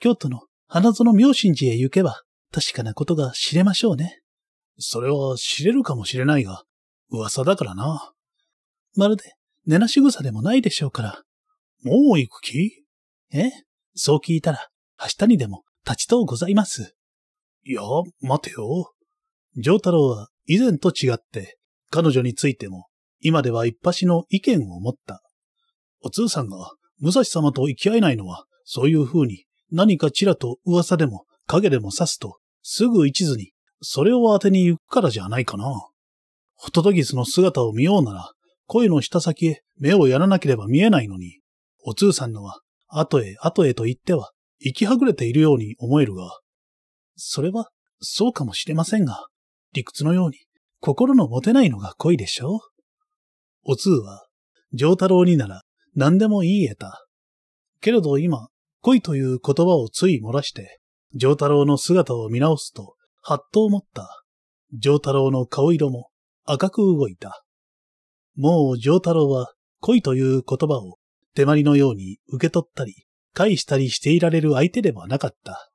[SPEAKER 1] 京都の花園明神寺へ行けば、確かなことが知れましょうね。それは知れるかもしれないが、噂だからな。まるで、寝なし草でもないでしょうから。もう行く気えそう聞いたら、明日にでも立ちとうございます。いや、待てよ。上太郎は以前と違って、彼女についても、今では一発の意見を持った。お通さんが武蔵様と行き合えないのは、そういう風に何かちらと噂でも影でも指すと、すぐ一途にそれを当てに行くからじゃないかな。ホトトギスの姿を見ようなら、声の下先へ目をやらなければ見えないのに、お通さんのは、後へ後へと言っては、行きはぐれているように思えるが、それは、そうかもしれませんが、理屈のように、心の持てないのが恋でしょう。お通は、上太郎になら、何でも言い得た。けれど今、恋という言葉をつい漏らして、上太郎の姿を見直すと、はっと思った。上太郎の顔色も赤く動いた。もう上太郎は恋という言葉を手まりのように受け取ったり、返したりしていられる相手ではなかった。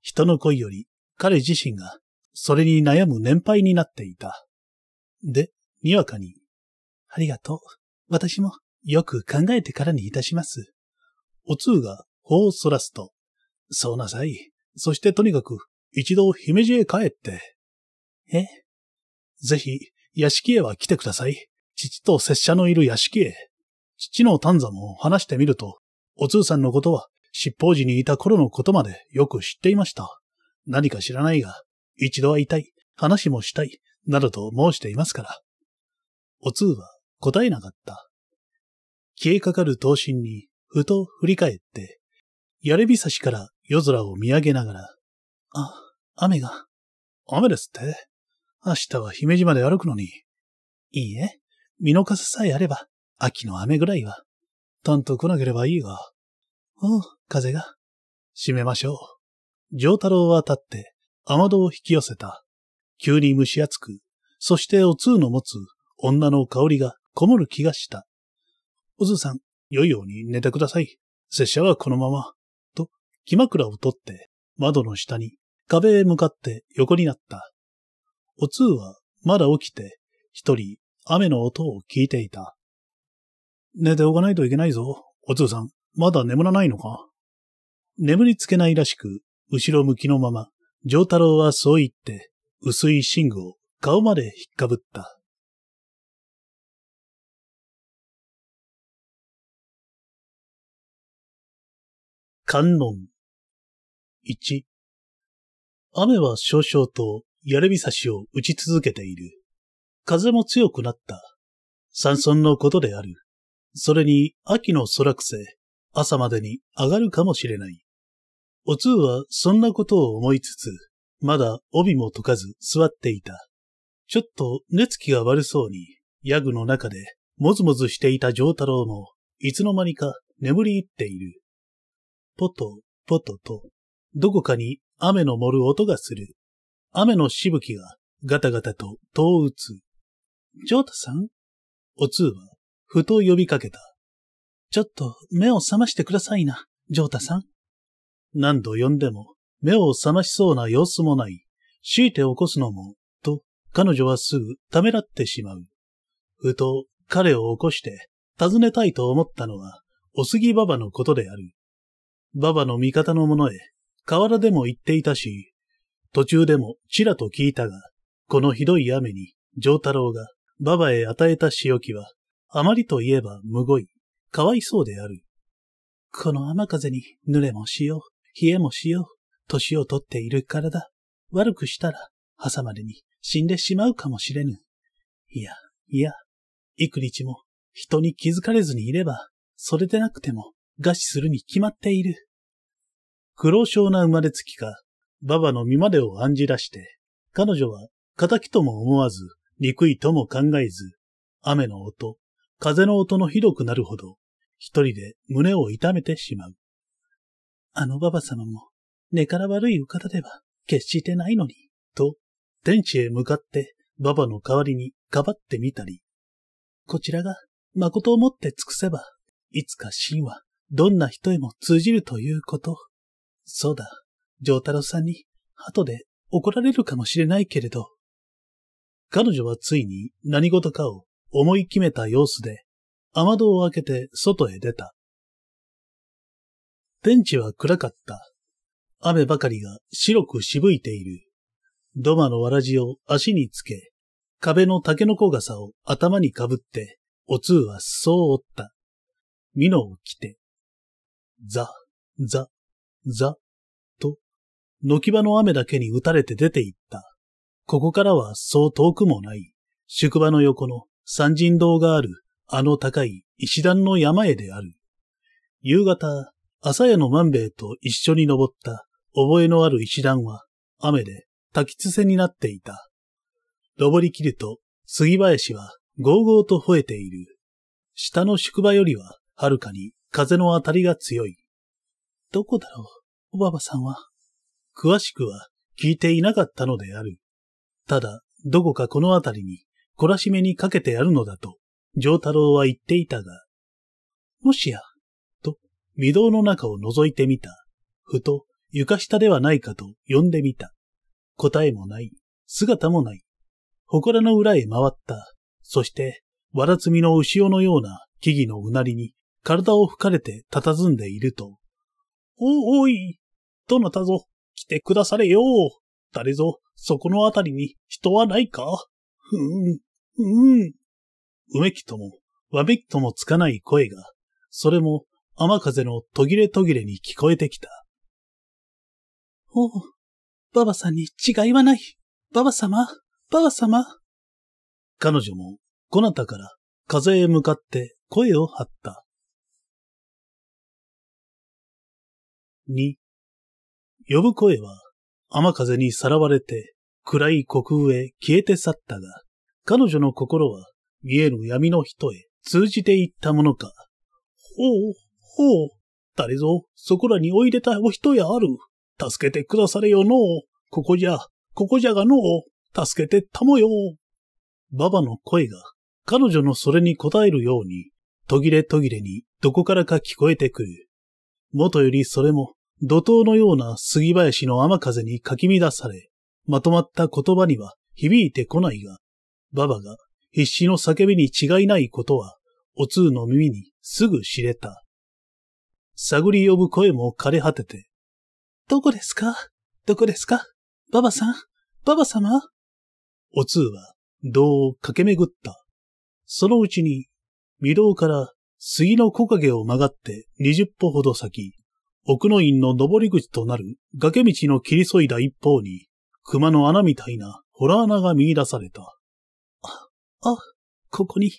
[SPEAKER 1] 人の恋より彼自身がそれに悩む年配になっていた。で、にわかに、ありがとう。私もよく考えてからにいたします。お通が頬をそらすと、そうなさい。そしてとにかく一度姫路へ帰って。えぜひ、屋敷へは来てください。父と拙者のいる屋敷へ。父の丹座も話してみると、お通さんのことは、執法時にいた頃のことまでよく知っていました。何か知らないが、一度はいたい、話もしたい、などと申していますから。お通は答えなかった。消えかかる刀身に、ふと振り返って、やれび差しから夜空を見上げながら、あ、雨が。雨ですって明日は姫路まで歩くのに。いいえ、身の数さえあれば、秋の雨ぐらいは、たんと来なければいいが。おう、風が。閉めましょう。上太郎は立って、雨戸を引き寄せた。急に蒸し暑く、そしてお通の持つ女の香りがこもる気がした。おずさん、良いように寝てください。拙者はこのまま、と、木枕を取って窓の下に壁へ向かって横になった。お通はまだ起きて一人雨の音を聞いていた。寝ておかないといけないぞ。お通さん、まだ眠らないのか眠りつけないらしく、後ろ向きのまま、上太郎はそう言って、薄い寝具を顔まで引っ
[SPEAKER 2] かぶった。観音。1
[SPEAKER 1] 雨は少々とやるび差しを打ち続けている。風も強くなった。山村のことである。それに秋の空癖、朝までに上がるかもしれない。お通はそんなことを思いつつ、まだ帯も解かず座っていた。ちょっと寝つきが悪そうに、ヤグの中でもずもずしていた上太郎も、いつの間にか眠り入っている。ポト、ポトと、どこかに雨の盛る音がする。雨のしぶきがガタガタと遠う打つ。ジョータさんおつうは、ふと呼びかけた。ちょっと目を覚ましてくださいな、ジョータさん。何度呼んでも、目を覚ましそうな様子もない。強いて起こすのも、と、彼女はすぐためらってしまう。ふと彼を起こして、尋ねたいと思ったのは、おすぎばばのことである。ばばの味方の者へ河原でも言っていたし、途中でもちらと聞いたが、このひどい雨に、上太郎が、馬場へ与えた仕置きは、あまりといえばむごい、かわいそうである。この雨風に濡れもしよう、冷えもしよう、年をとっているからだ。悪くしたら、朝までに死んでしまうかもしれぬ。いや、いや、幾日も人に気づかれずにいれば、それでなくても餓死するに決まっている。苦労症な生まれつきか、馬場の身までを案じらして、彼女は仇とも思わず、憎いとも考えず、雨の音、風の音のひどくなるほど、一人で胸を痛めてしまう。あの馬場様も、根から悪いお方では、決してないのに、と、天地へ向かって馬場の代わりにかばってみたり、こちらが誠をもって尽くせば、いつか真はどんな人へも通じるということ。そうだ、上太郎さんに、後で怒られるかもしれないけれど。彼女はついに何事かを思い決めた様子で、雨戸を開けて外へ出た。天地は暗かった。雨ばかりが白くしぶいている。土間のわらじを足につけ、壁の竹の子傘を頭にかぶって、お通はそう折った。美濃を着て、ザ、ザ、ざ、と、軒場の雨だけに打たれて出て行った。ここからはそう遠くもない、宿場の横の三人堂がある、あの高い石段の山へである。夕方、朝屋の万兵衛と一緒に登った覚えのある石段は、雨で滝つせになっていた。登りきると、杉林はゴーゴーと吠えている。下の宿場よりは、はるかに風の当たりが強い。どこだろうおばばさんは詳しくは聞いていなかったのである。ただ、どこかこの辺りに懲らしめにかけてやるのだと、上太郎は言っていたが、もしや、と、微動の中を覗いてみた。ふと、床下ではないかと呼んでみた。答えもない、姿もない。祠の裏へ回った。そして、わらつみの後ろのような木々のうなりに体を吹かれて佇んでいると、おおい、どなたぞ、来てくだされよ。誰ぞ、そこのあたりに人はないかふーん、ふーん。うめきとも、わめきともつかない声が、それも雨風の途切れ途切れに聞こえてきた。おお、ばばさんに違いはない。ばば様、ばば様。彼女も、こなたから風へ向かって声を張った。
[SPEAKER 2] 二、呼ぶ声
[SPEAKER 1] は雨風にさらわれて暗い虚空へ消えて去ったが、彼女の心は見えぬ闇の人へ通じていったものか。ほう、ほう、誰ぞそこらにおいでたお人やある。助けてくだされよのう。ここじゃ、ここじゃがのう。助けてたもよ。ババの声が彼女のそれに答えるように途切れ途切れにどこからか聞こえてくる。もとよりそれも怒涛のような杉林の雨風にかき乱され、まとまった言葉には響いてこないが、馬場が必死の叫びに違いないことは、お通の耳にすぐ知れた。探り呼ぶ声も枯れ果てて、どこですかどこですか馬場さん馬場様お通は、道を駆け巡った。そのうちに、御堂から杉の木陰を曲がって二十歩ほど先、奥の院の登り口となる崖道の切り添いだ一方に、熊の穴みたいな洞穴が見出された。あ、あ、ここに。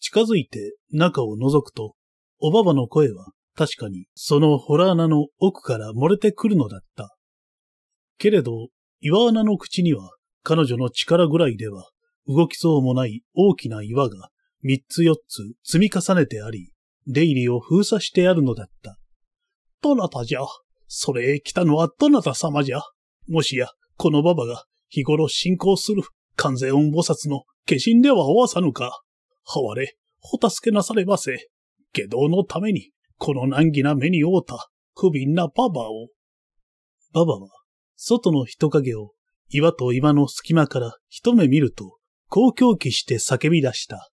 [SPEAKER 1] 近づいて中を覗くと、おばばの声は確かにその洞穴の奥から漏れてくるのだった。けれど、岩穴の口には彼女の力ぐらいでは動きそうもない大きな岩が三つ四つ積み重ねてあり、出入りを封鎖してあるのだった。どなたじゃそれへ来たのはどなた様じゃもしや、このババが日頃信仰する完全音菩薩の化身ではおわさぬか。はれ、お助けなされませ。下道のために、この難儀な目に遭うた、不憫なババを。ババは、外の人影を、岩と岩の隙間から一目見ると、こう狂気して叫び出した。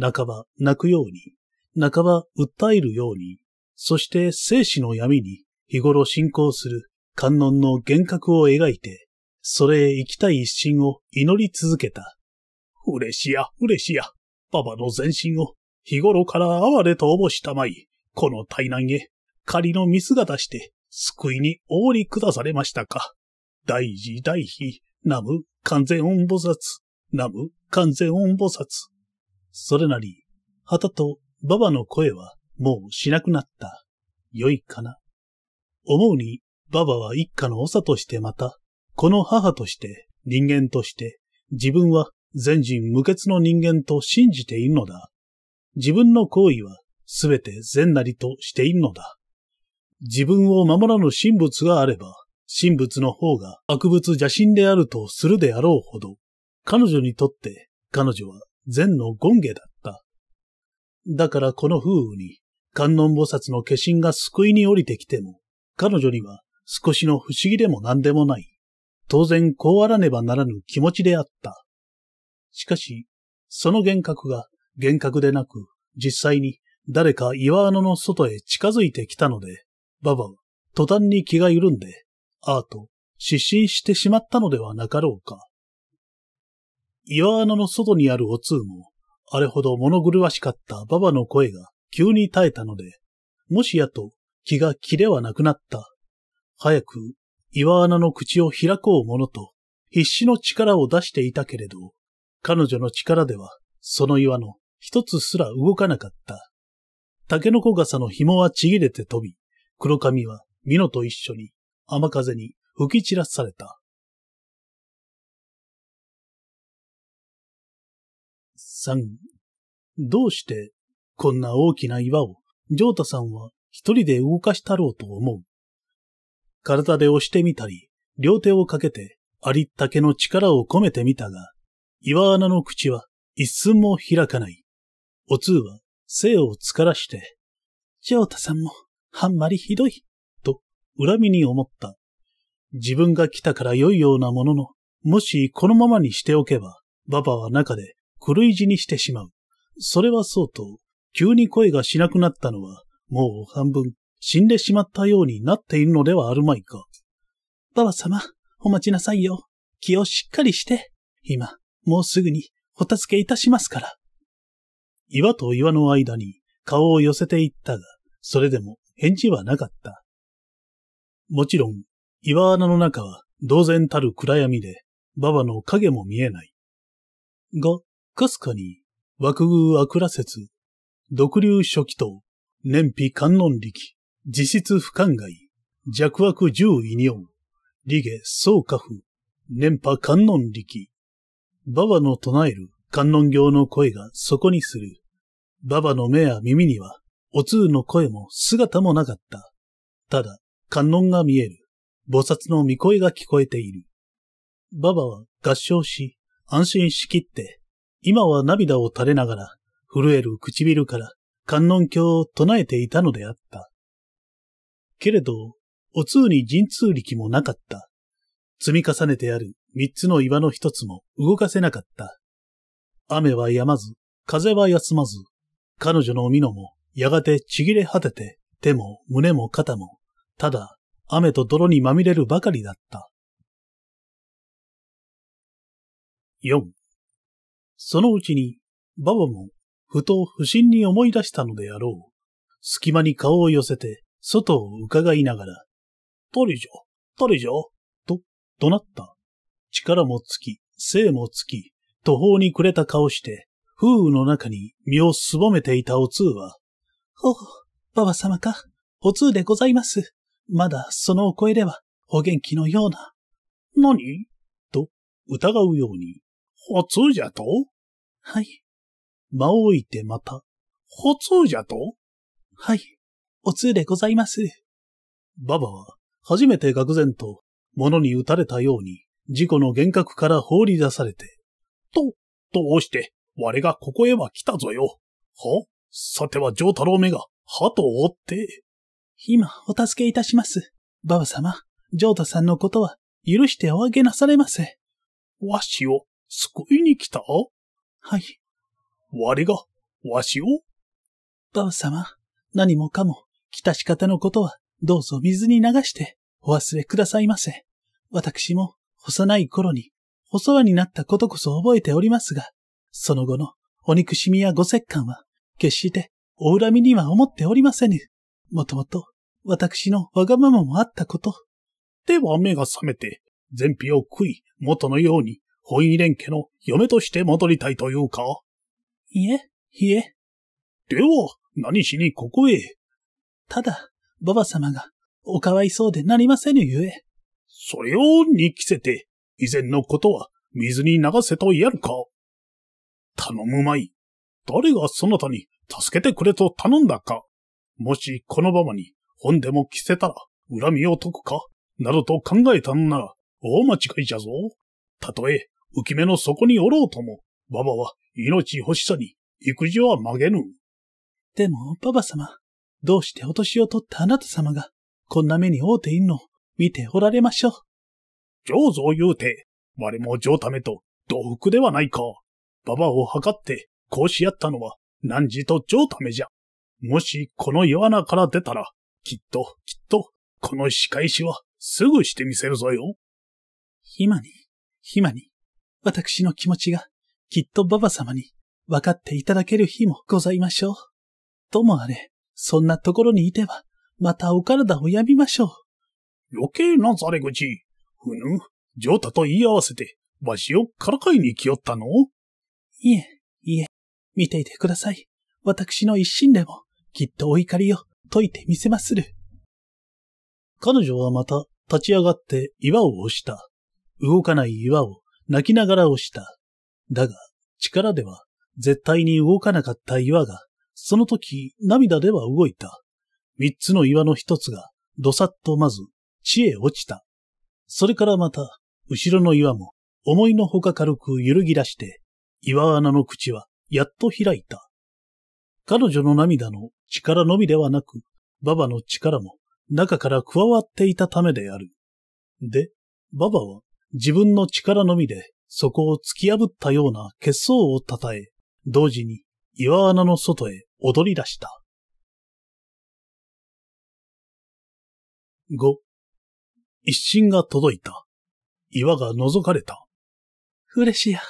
[SPEAKER 1] 半ば泣くように、半ば訴えるように、そして生死の闇に日頃信仰する観音の幻覚を描いて、それへ行きたい一心を祈り続けた。嬉しや、嬉しや、パパの全身を日頃から哀れとおぼしたまい、この大難へ仮の見姿して救いにおおり下されましたか。大事大悲、南無完全音菩薩、南無完全音菩薩。それなり、旗と馬場の声はもうしなくなった。良いかな。思うに、ばばは一家の長としてまた、この母として、人間として、自分は全人無欠の人間と信じているのだ。自分の行為はすべて善なりとしているのだ。自分を守らぬ神仏があれば、神仏の方が悪物邪神であるとするであろうほど、彼女にとって彼女は善の権下だった。だからこの風雨に観音菩薩の化身が救いに降りてきても、彼女には少しの不思議でも何でもない、当然こうあらねばならぬ気持ちであった。しかし、その幻覚が幻覚でなく、実際に誰か岩穴の外へ近づいてきたので、ババは途端に気が緩んで、アート、失神してしまったのではなかろうか。岩穴の外にあるお通も、あれほど物狂わしかったババの声が、急に耐えたので、もしやと気が切れはなくなった。早く岩穴の口を開こうものと必死の力を出していたけれど、彼女の力ではその岩の一つすら動かなかった。タケノコ傘の紐はちぎれて飛び、黒髪はミノと一緒に雨風
[SPEAKER 2] に吹き散らされた。
[SPEAKER 1] 三、どうしてこんな大きな岩を、ジョータさんは一人で動かしたろうと思う。体で押してみたり、両手をかけてありったけの力を込めてみたが、岩穴の口は一寸も開かない。お通は生をつからして、ジョータさんもあんまりひどい、と恨みに思った。自分が来たから良いようなものの、もしこのままにしておけば、ババは中で狂い死にしてしまう。それはそうと急に声がしなくなったのは、もう半分死んでしまったようになっているのではあるまいか。ばば様、お待ちなさいよ。気をしっかりして。今、もうすぐに、お助けいたしますから。岩と岩の間に顔を寄せていったが、それでも返事はなかった。もちろん、岩穴の中は同然たる暗闇で、ばばの影も見えない。が、かすかに、枠あくらせず、独流初期等、燃費観音力、実質不寛外、弱悪十異尿、利下総家父、年波観音力。馬場の唱える観音行の声がそこにする。馬場の目や耳には、お通の声も姿もなかった。ただ、観音が見える。菩薩の御声が聞こえている。馬場は合唱し、安心しきって、今は涙を垂れながら震える唇から観音経を唱えていたのであった。けれど、お通に神通力もなかった。積み重ねてある三つの岩の一つも動かせなかった。雨は止まず、風は休まず、彼女の美濃もやがてちぎれ果てて、手も胸も肩も、ただ雨と泥にまみれるばかりだった。4。そのうちに、ババもふと不審に思い出したのであろう。隙間に顔を寄せて、外を伺いながら、誰じゃ、誰じゃ、と、怒鳴った。力もつき、性もつき、途方に暮れた顔して、風雨の中に身をすぼめていたお通は、ほう、ばば様か、お通でございます。まだそのお声では、お元気のような。何と、疑うように、お通じゃとはい、間を置いてまた、ほつうじゃとはい、お通でございます。ババは、初めて愕然と、物に打たれたように、事故の幻覚から放り出されて、と、どうして、我がここへは来たぞよ。はさては、上太郎めが、はと追って。今、お助けいたします。ババ様、上太さんのことは、許しておあげなされませ。わしを、救いに来たはい。我が、わしをばあ様、何もかも、来た仕方のことは、どうぞ水に流して、お忘れくださいませ。私も、幼い頃に、お世話になったことこそ覚えておりますが、その後の、お憎しみやご折感は、決して、お恨みには思っておりませぬ。もともと、私のわがままもあったこと。では目が覚めて、前費を食い、元のように、本位連家の嫁として戻りたいというかいえ、いえ。では、何しにここへ。ただ、馬バ様が、おかわいそうでなりませぬゆえ。それをに着せて、以前のことは水に流せとやるか。頼むまい。誰がそなたに助けてくれと頼んだか。もしこのままに本でも着せたら恨みを解くか、などと考えたのなら大間違いじゃぞ。たとえ浮き目の底におろうとも、ママは命欲しさに育児は曲げぬ。でも、パパ様、どうしてお年を取ったあなた様が、こんな目に遭うていんのを見ておられましょう。上手を言うて、我も上ためと同服ではないか。馬場を測って、こうし合ったのは、何時と上ためじゃ。もし、この岩穴から出たら、きっと、きっと、この仕返しは、すぐしてみせるぞよ。まに、まに、私の気持ちが、きっとババ様に分かっていただける日もございましょう。ともあれ、そんなところにいては、またお体を病みましょう。余計なざれ口。ふぬ、ジョータと言い合わせて、わしをからかいに来よったのいえ、いえ、見ていてください。私の一心でも、きっとお怒りを解いてみせまする。彼女はまた立ち上がって岩を押した。動かない岩を泣きながら押した。だが、力では絶対に動かなかった岩が、その時涙では動いた。三つの岩の一つが、どさっとまず、地へ落ちた。それからまた、後ろの岩も、思いのほか軽く揺るぎ出して、岩穴の口は、やっと開いた。彼女の涙の力のみではなく、馬場の力も、中から加わっていたためである。で、馬場は、自分の力のみで、そこを突き破ったような血相をたえ、同時に岩穴の外へ踊り出した。
[SPEAKER 2] 五、一心
[SPEAKER 1] が届いた。岩が覗かれた。フレシア。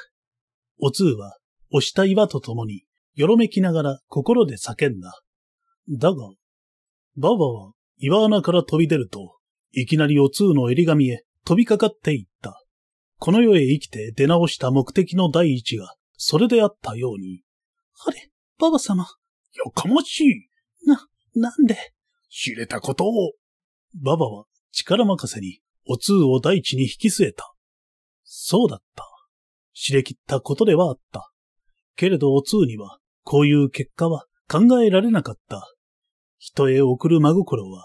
[SPEAKER 1] お通は押した岩と共に、よろめきながら心で叫んだ。だが、バばは岩穴から飛び出ると、いきなりお通の襟紙へ飛びかかっていった。この世へ生きて出直した目的の第一が、それであったように。あれ、ばば様。やかましい。な、なんで。知れたことを。ばばは力任せに、お通を大地に引き据えた。そうだった。知れ切ったことではあった。けれどお通には、こういう結果は考えられなかった。人へ送る真心は、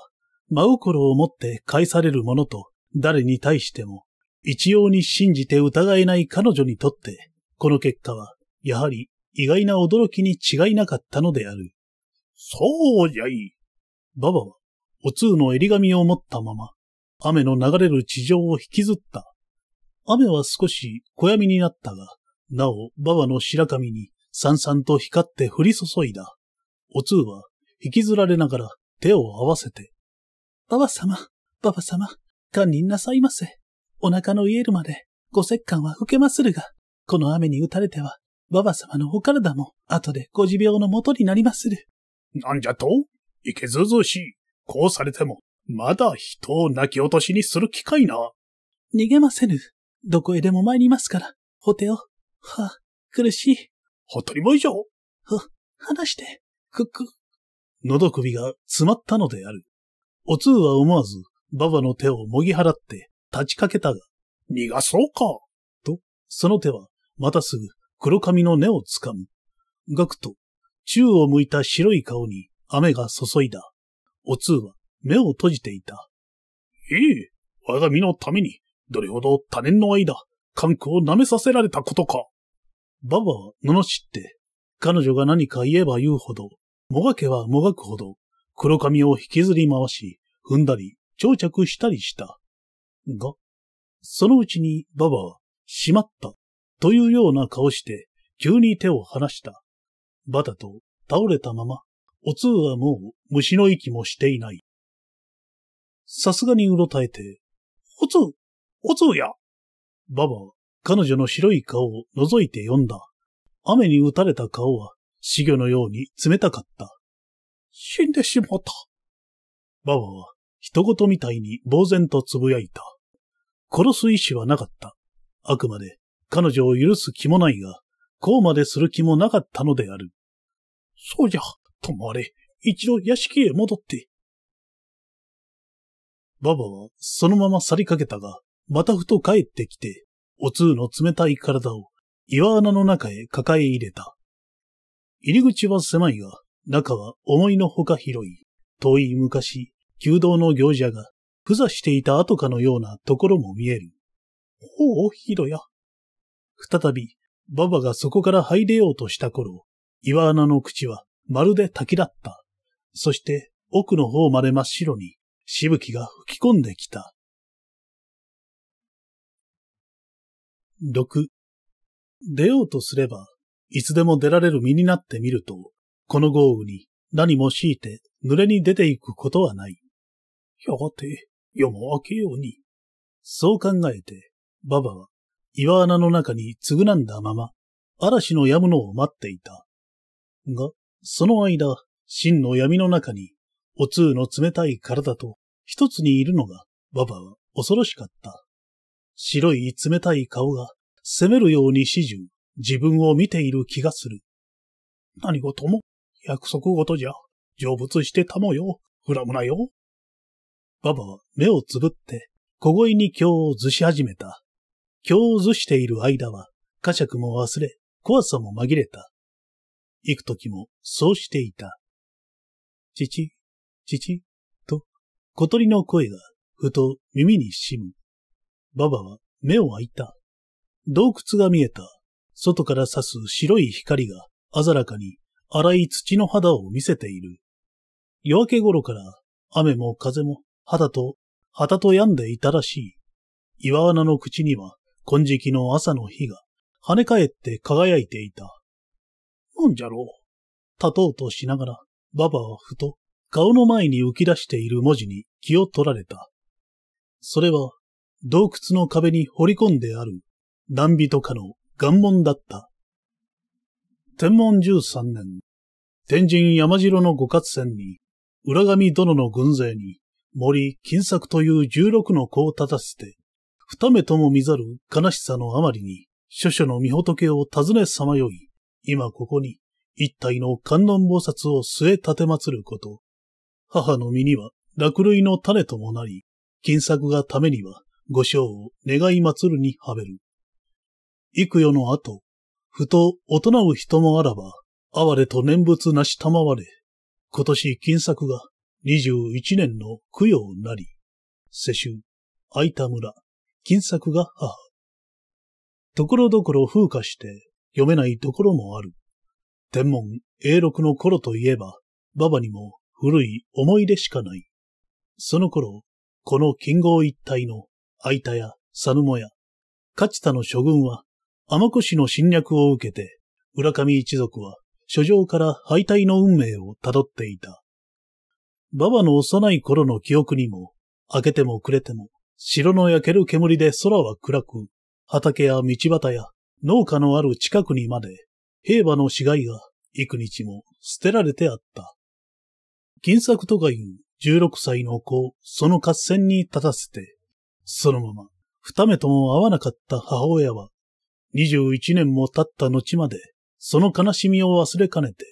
[SPEAKER 1] 真心をもって返されるものと、誰に対しても一様に信じて疑えない彼女にとって、この結果は、やはり意外な驚きに違いなかったのである。そうじゃい。ババは、お通の襟紙を持ったまま、雨の流れる地上を引きずった。雨は少し小闇になったが、なお、ババの白髪に、さんさんと光って降り注いだ。お通は、引きずられながら手を合わせて。ババ様、ババ様、堪忍なさいませ。お腹の癒えるまで、ご折感は受けまするが、この雨に打たれては、馬場様のお体も、後でご持病のもとになりまする。なんじゃといけずずしい。こうされても、まだ人を泣き落としにする機会な。逃げませぬ。どこへでも参りますから、ホテよ。は苦しい。当たり前じゃ。は、話して、く、く。喉首が詰まったのである。お通は思わず、馬場の手をもぎ払って、立ちかけたが、逃がそうかと、その手は、またすぐ黒髪の根をつかむ。ガクと、宙を向いた白い顔に雨が注いだ。お通は目を閉じていた。ええ、我が身のために、どれほど多年の間、感苦を舐めさせられたことか。ババは罵って、彼女が何か言えば言うほど、もがけはもがくほど、黒髪を引きずり回し、踏んだり、長着したりした。が、そのうちにババは、しまった、というような顔して、急に手を離した。バタと倒れたまま、お通はもう虫の息もしていない。さすがにうろたえて、お通お通やババは彼女の白い顔を覗いて呼んだ。雨に打たれた顔は死魚のように冷たかった。死んでしまった。ババは人事みたいに呆然と呟いた。殺す意思はなかった。あくまで彼女を許す気もないが、こうまでする気もなかったのである。そうじゃ、ともあれ、一度屋敷へ戻って。バばはそのまま去りかけたが、またふと帰ってきて、お通の冷たい体を岩穴の中へ抱え入れた。入り口は狭いが、中は思いのほか広い。遠い昔、弓道の行者がふざしていた跡かのようなところも見える。ほう、ひろや。再び、ババがそこから入れようとした頃、岩穴の口はまるで滝だった。そして奥の方まで真っ白にしぶきが吹き込んできた。
[SPEAKER 2] 六、出ようとすれば、
[SPEAKER 1] いつでも出られる身になってみると、この豪雨に何も強いて濡れに出ていくことはない。やがて、夜も明けように。そう考えて、ババは岩穴の中に償んだまま、嵐の止むのを待っていた。が、その間、真の闇の中に、お通の冷たい体と一つにいるのが、ババは恐ろしかった。白い冷たい顔が、責めるように始終、自分を見ている気がする。何事も、約束事じゃ、成仏してたもよ、恨むなよ。ババは目をつぶって、小声に経を図し始めた。経を図している間は、呵責も忘れ、怖さも紛れた。行く時もそうしていた。父、父、と、小鳥の声が、ふと耳にしむ。ババは目を開いた。洞窟が見えた。外から差す白い光が鮮らかに荒い土の肌を見せている。夜明け頃から雨も風も肌と、旗と病んでいたらしい。岩穴の口には、今時期の朝の日が、跳ね返って輝いていた。なんじゃろう。立とうとしながら、ババはふと、顔の前に浮き出している文字に気を取られた。それは、洞窟の壁に掘り込んである、断人家の願文だった。天文十三年、天神山城の五活戦に、浦上殿の軍勢に、森、金作という十六の子を立たせて、二目とも見ざる悲しさのあまりに、諸々の御仏を訪ねさまよい、今ここに、一体の観音菩薩を据え立てまつること。母の身には落類の種ともなり、金作がためには、御章を願い祭るにはべる。幾世の後、ふと大人う人もあらば、哀れと念仏なし賜れ、今年金作が21年の供養なり、世襲、愛田村、金作が母。ところどころ風化して読めないところもある。天文、永禄の頃といえば、馬場にも古い思い出しかない。その頃、この金剛一帯の愛田や佐沼や勝田の諸軍は、天子氏の侵略を受けて、浦上一族は、諸城から敗退の運命をたどっていた。ババの幼い頃の記憶にも、明けても暮れても、城の焼ける煙で空は暗く、畑や道端や農家のある近くにまで、平和の死骸が幾日も捨てられてあった。金作とかいう16歳の子をその合戦に立たせて、そのまま二目とも会わなかった母親は、21年も経った後まで、その悲しみを忘れかねて、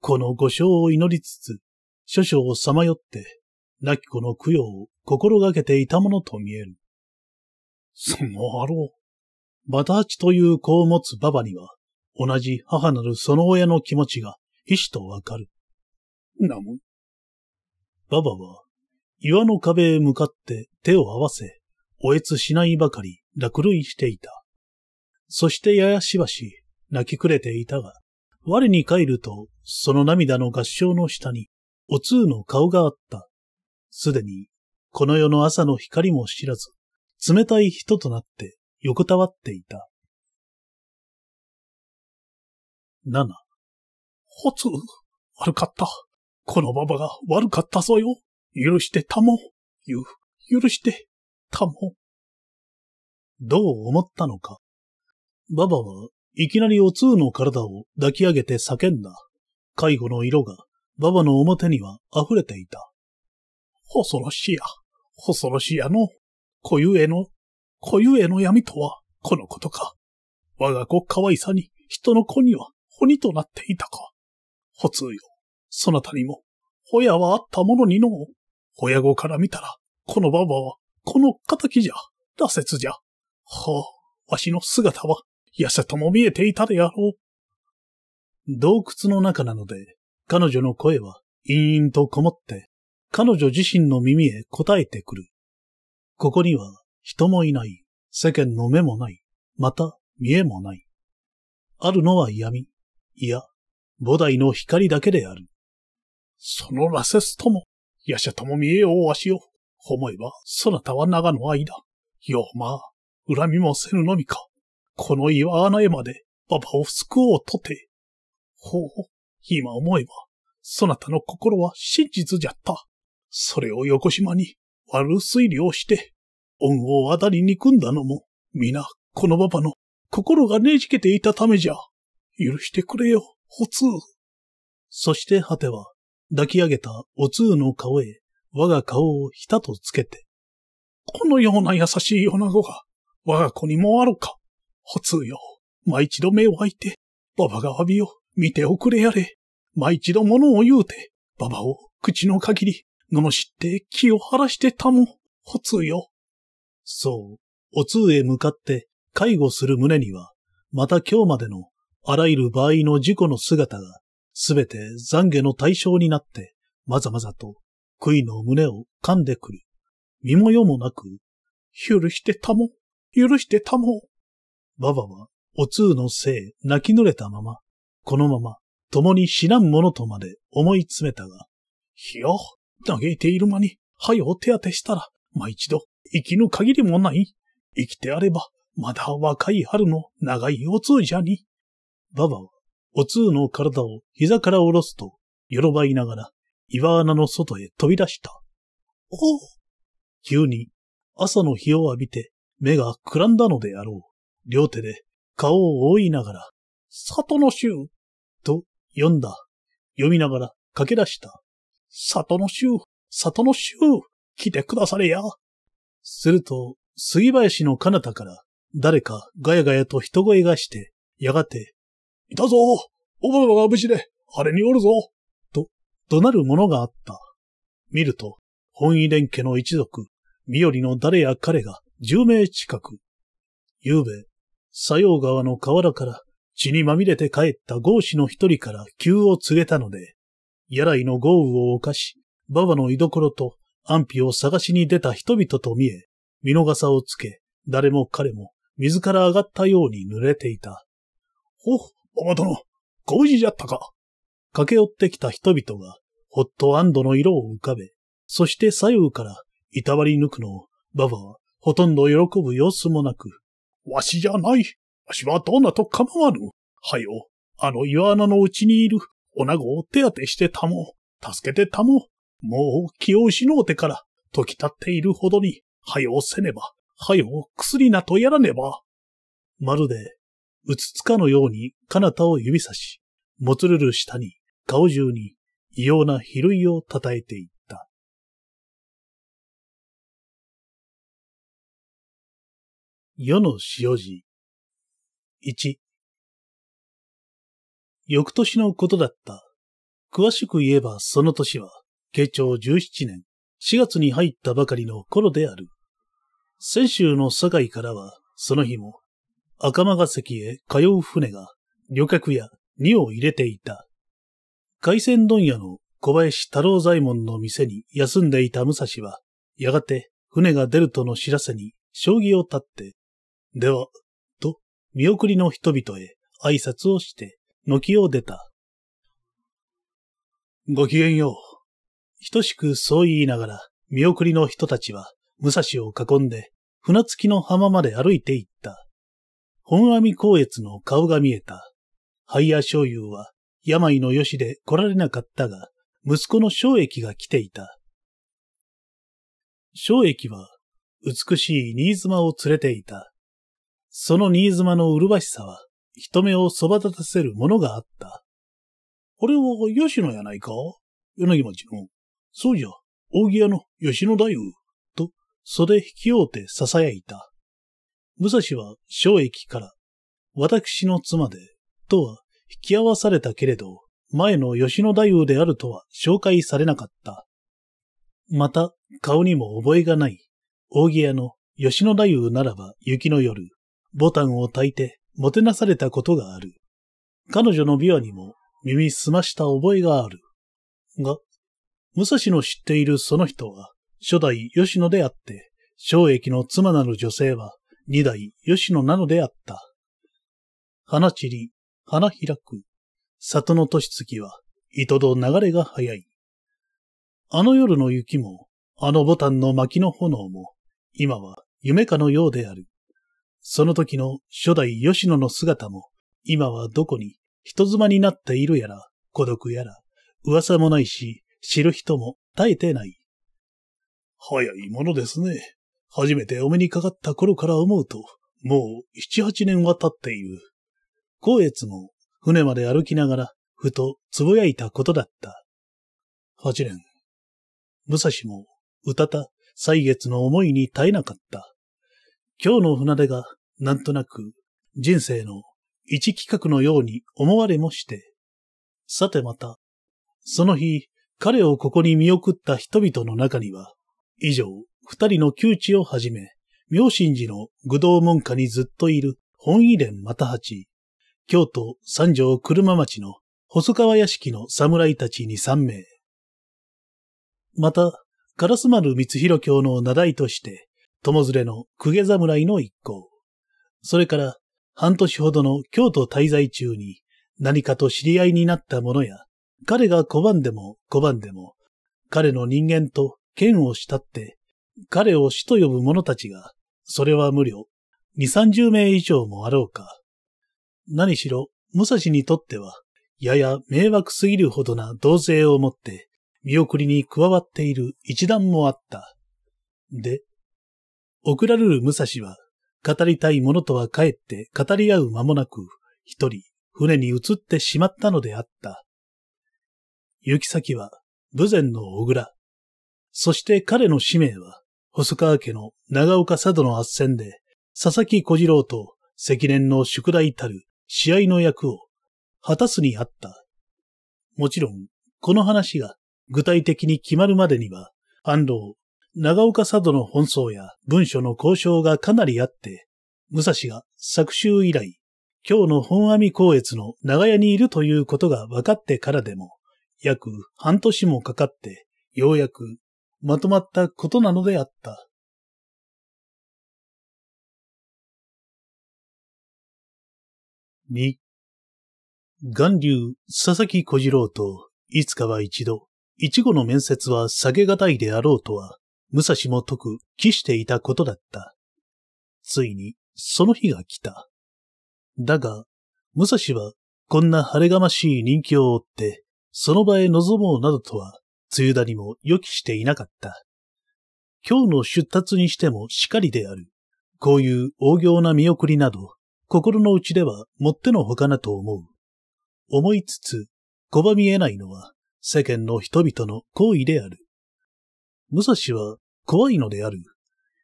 [SPEAKER 1] この御章を祈りつつ、少々をさまよって、亡き子の供養を心がけていたものと見える。そのあろう。バタハチという子を持つババには、同じ母なるその親の気持ちが、意しとわかる。なむ。ババは、岩の壁へ向かって手を合わせ、おえつしないばかり落類していた。そしてややしばし泣きくれていたが、我に帰ると、その涙の合唱の下に、お通の顔があった。すでに、この世の朝の光も知らず、冷たい人となって横たわっていた。
[SPEAKER 2] 七、おう、悪かった。この馬場が悪かったぞよ。許してたも。ゆ、許して、たも。
[SPEAKER 1] どう思ったのか。馬場はいきなりお通の体を抱き上げて叫んだ。介護の色が馬場の表には溢れていた。恐ろしや、恐ろしやの、固有への、固有への闇とは、このことか。我が子可愛さに、人の子には、鬼となっていたか。普通よ、そなたにも、ホヤはあったものにの親子から見たら、この馬場は、この仇じゃ、羅刹じゃ。はあ、わしの姿は、痩せとも見えていたであろう。洞窟の中なので、彼女の声は陰々とこもって、彼女自身の耳へ答えてくる。ここには人もいない、世間の目もない、また見えもない。あるのは闇、いや、菩提の光だけである。そのラセスとも、夜叉とも見えようわしよ。思えば、そなたは長の間。よまあ、恨みもせぬのみか。この岩穴へまで、馬場を救おうとて。ほう、今思えば、そなたの心は真実じゃった。それを横島に悪推理をして、恩をありに組んだのも、皆、この馬場の心がねじけていたためじゃ。許してくれよ、お通。そして果ては、抱き上げたお通の顔へ、我が顔をひたとつけて。このような優しい女子が、我が子にもあるか。お通よ、毎一度目を開いて、馬場が詫びよ。見ておくれやれ。毎一度物を言うて、馬場を口の限り、罵って気を晴らしてたも、ほつよ。そう、お通へ向かって介護する胸には、また今日までのあらゆる場合の事故の姿が、すべて懺悔の対象になって、まざまざと悔いの胸を噛んでくる。身も世もなく、許してたも、許してたも。馬場は、お通のせい、泣き濡れたまま、このまま、共に死なんものとまで思い詰めたが、ひよ、嘆いている間に、はよ手当てしたら、まあ、一度、生きぬ限りもない。生きてあれば、まだ若い春の長いお通じゃに。ババは、お通の体を膝から下ろすと、よろばいながら、岩穴の外へ飛び出した。おお急に、朝の日を浴びて、目がくらんだのであろう。両手で、顔を覆いながら、里の衆と読んだ。読みながら駆け出した。里の衆、里の衆、来てくだされや。すると、杉林の彼方から誰かガヤガヤと人声がして、やがて、いたぞおばばが無事で、あれにおるぞと、怒鳴るものがあった。見ると、本意連家の一族、身寄りの誰や彼が十名近く。ゆべ、左右側の河原から血にまみれて帰った豪子の一人から急を告げたので、柳来の豪雨を犯し、馬場の居所と安否を探しに出た人々と見え、見逃さをつけ、誰も彼も水から上がったように濡れていた。ほっ、馬場殿、ご無事じゃったか。駆け寄ってきた人々が、ホットアンドの色を浮かべ、そして左右からいたわり抜くのを、馬場はほとんど喜ぶ様子もなく、わしじゃないわしはどんなと構わぬ。はよ、あの岩穴のうちにいる、女子を手当てしてたも、助けてたも、もう気を失うてから、時立っているほどに、はよせねば、はよ薬なとやらねば。まるで、うつつかのように、彼方を指さし、もつれる下に、顔中に、異様な比類を叩い
[SPEAKER 2] ていった。世の塩寺1。
[SPEAKER 1] 翌年のことだった。詳しく言えばその年は、慶長17年4月に入ったばかりの頃である。泉州の堺からは、その日も、赤間ヶ関へ通う船が、旅客や荷を入れていた。海鮮問屋の小林太郎左衛門の店に休んでいた武蔵は、やがて船が出るとの知らせに、将棋を立って、では、見送りの人々へ挨拶をして、軒を出た。ごきげんよう。等しくそう言いながら、見送りの人たちは、武蔵を囲んで、船着きの浜まで歩いて行った。本阿弥光悦の顔が見えた。ハイヤ醤油は、病のよしで来られなかったが、息子の正液が来ていた。正液は、美しい新妻を連れていた。その新妻の麗しさは、人目をそば立たせるものがあった。あれは吉野やないか柳町の。そうじゃ、扇屋の吉野太夫。と、袖引き合うて囁いた。武蔵は正駅から、私の妻で、とは引き合わされたけれど、前の吉野太夫であるとは紹介されなかった。また、顔にも覚えがない、扇屋の吉野太夫ならば雪の夜、ボタンを焚いてもてなされたことがある。彼女の琵琶にも耳すました覚えがある。が、武蔵の知っているその人は、初代吉野であって、正役の妻なる女性は、二代吉野なのであった。花散り、花開く、里の年月は、糸と流れが早い。あの夜の雪も、あのボタンの薪の炎も、今は夢かのようである。その時の初代吉野の姿も、今はどこに人妻になっているやら、孤独やら、噂もないし、知る人も絶えてない。早いものですね。初めてお目にかかった頃から思うと、もう七八年は経っている。光悦も船まで歩きながら、ふとつぶやいたことだった。八年。武蔵も、うたた、歳月の思いに耐えなかった。今日の船出がなんとなく人生の一企画のように思われもして、さてまた、その日、彼をここに見送った人々の中には、以上、二人の窮地をはじめ、明神寺の愚道門下にずっといる本遺伝又八、京都三条車町の細川屋敷の侍たちに三名。また、烏丸光弘教の名題として、友連れの公家侍の一行。それから、半年ほどの京都滞在中に何かと知り合いになった者や、彼が拒んでも拒んでも、彼の人間と剣を慕って、彼を死と呼ぶ者たちが、それは無料、二三十名以上もあろうか。何しろ、武蔵にとっては、やや迷惑すぎるほどな同性を持って、見送りに加わっている一団もあった。で、送られる武蔵は、語りたい者とは帰って語り合う間もなく、一人、船に移ってしまったのであった。行き先は、武前の小倉。そして彼の使命は、細川家の長岡佐渡の圧戦で、佐々木小次郎と積年の宿題たる試合の役を果たすにあった。もちろん、この話が具体的に決まるまでには、安藤長岡佐渡の本草や文書の交渉がかなりあって、武蔵が作集以来、今日の本阿弥光悦の長屋にいるということが分かってからでも、約半年もかかって、ようやくまとまったことなのであった。二、岩流佐々木小次郎と、いつかは一度、一語の面接は避けがたいであろうとは、武蔵も特、く、期していたことだった。ついに、その日が来た。だが、武蔵は、こんな晴れがましい人気を追って、その場へ臨もうなどとは、梅雨だにも予期していなかった。今日の出立にしてもしかりである。こういう大行な見送りなど、心の内ではもってのほかなと思う。思いつつ、拒み得ないのは世間の人々の行為である。武蔵は怖いのである。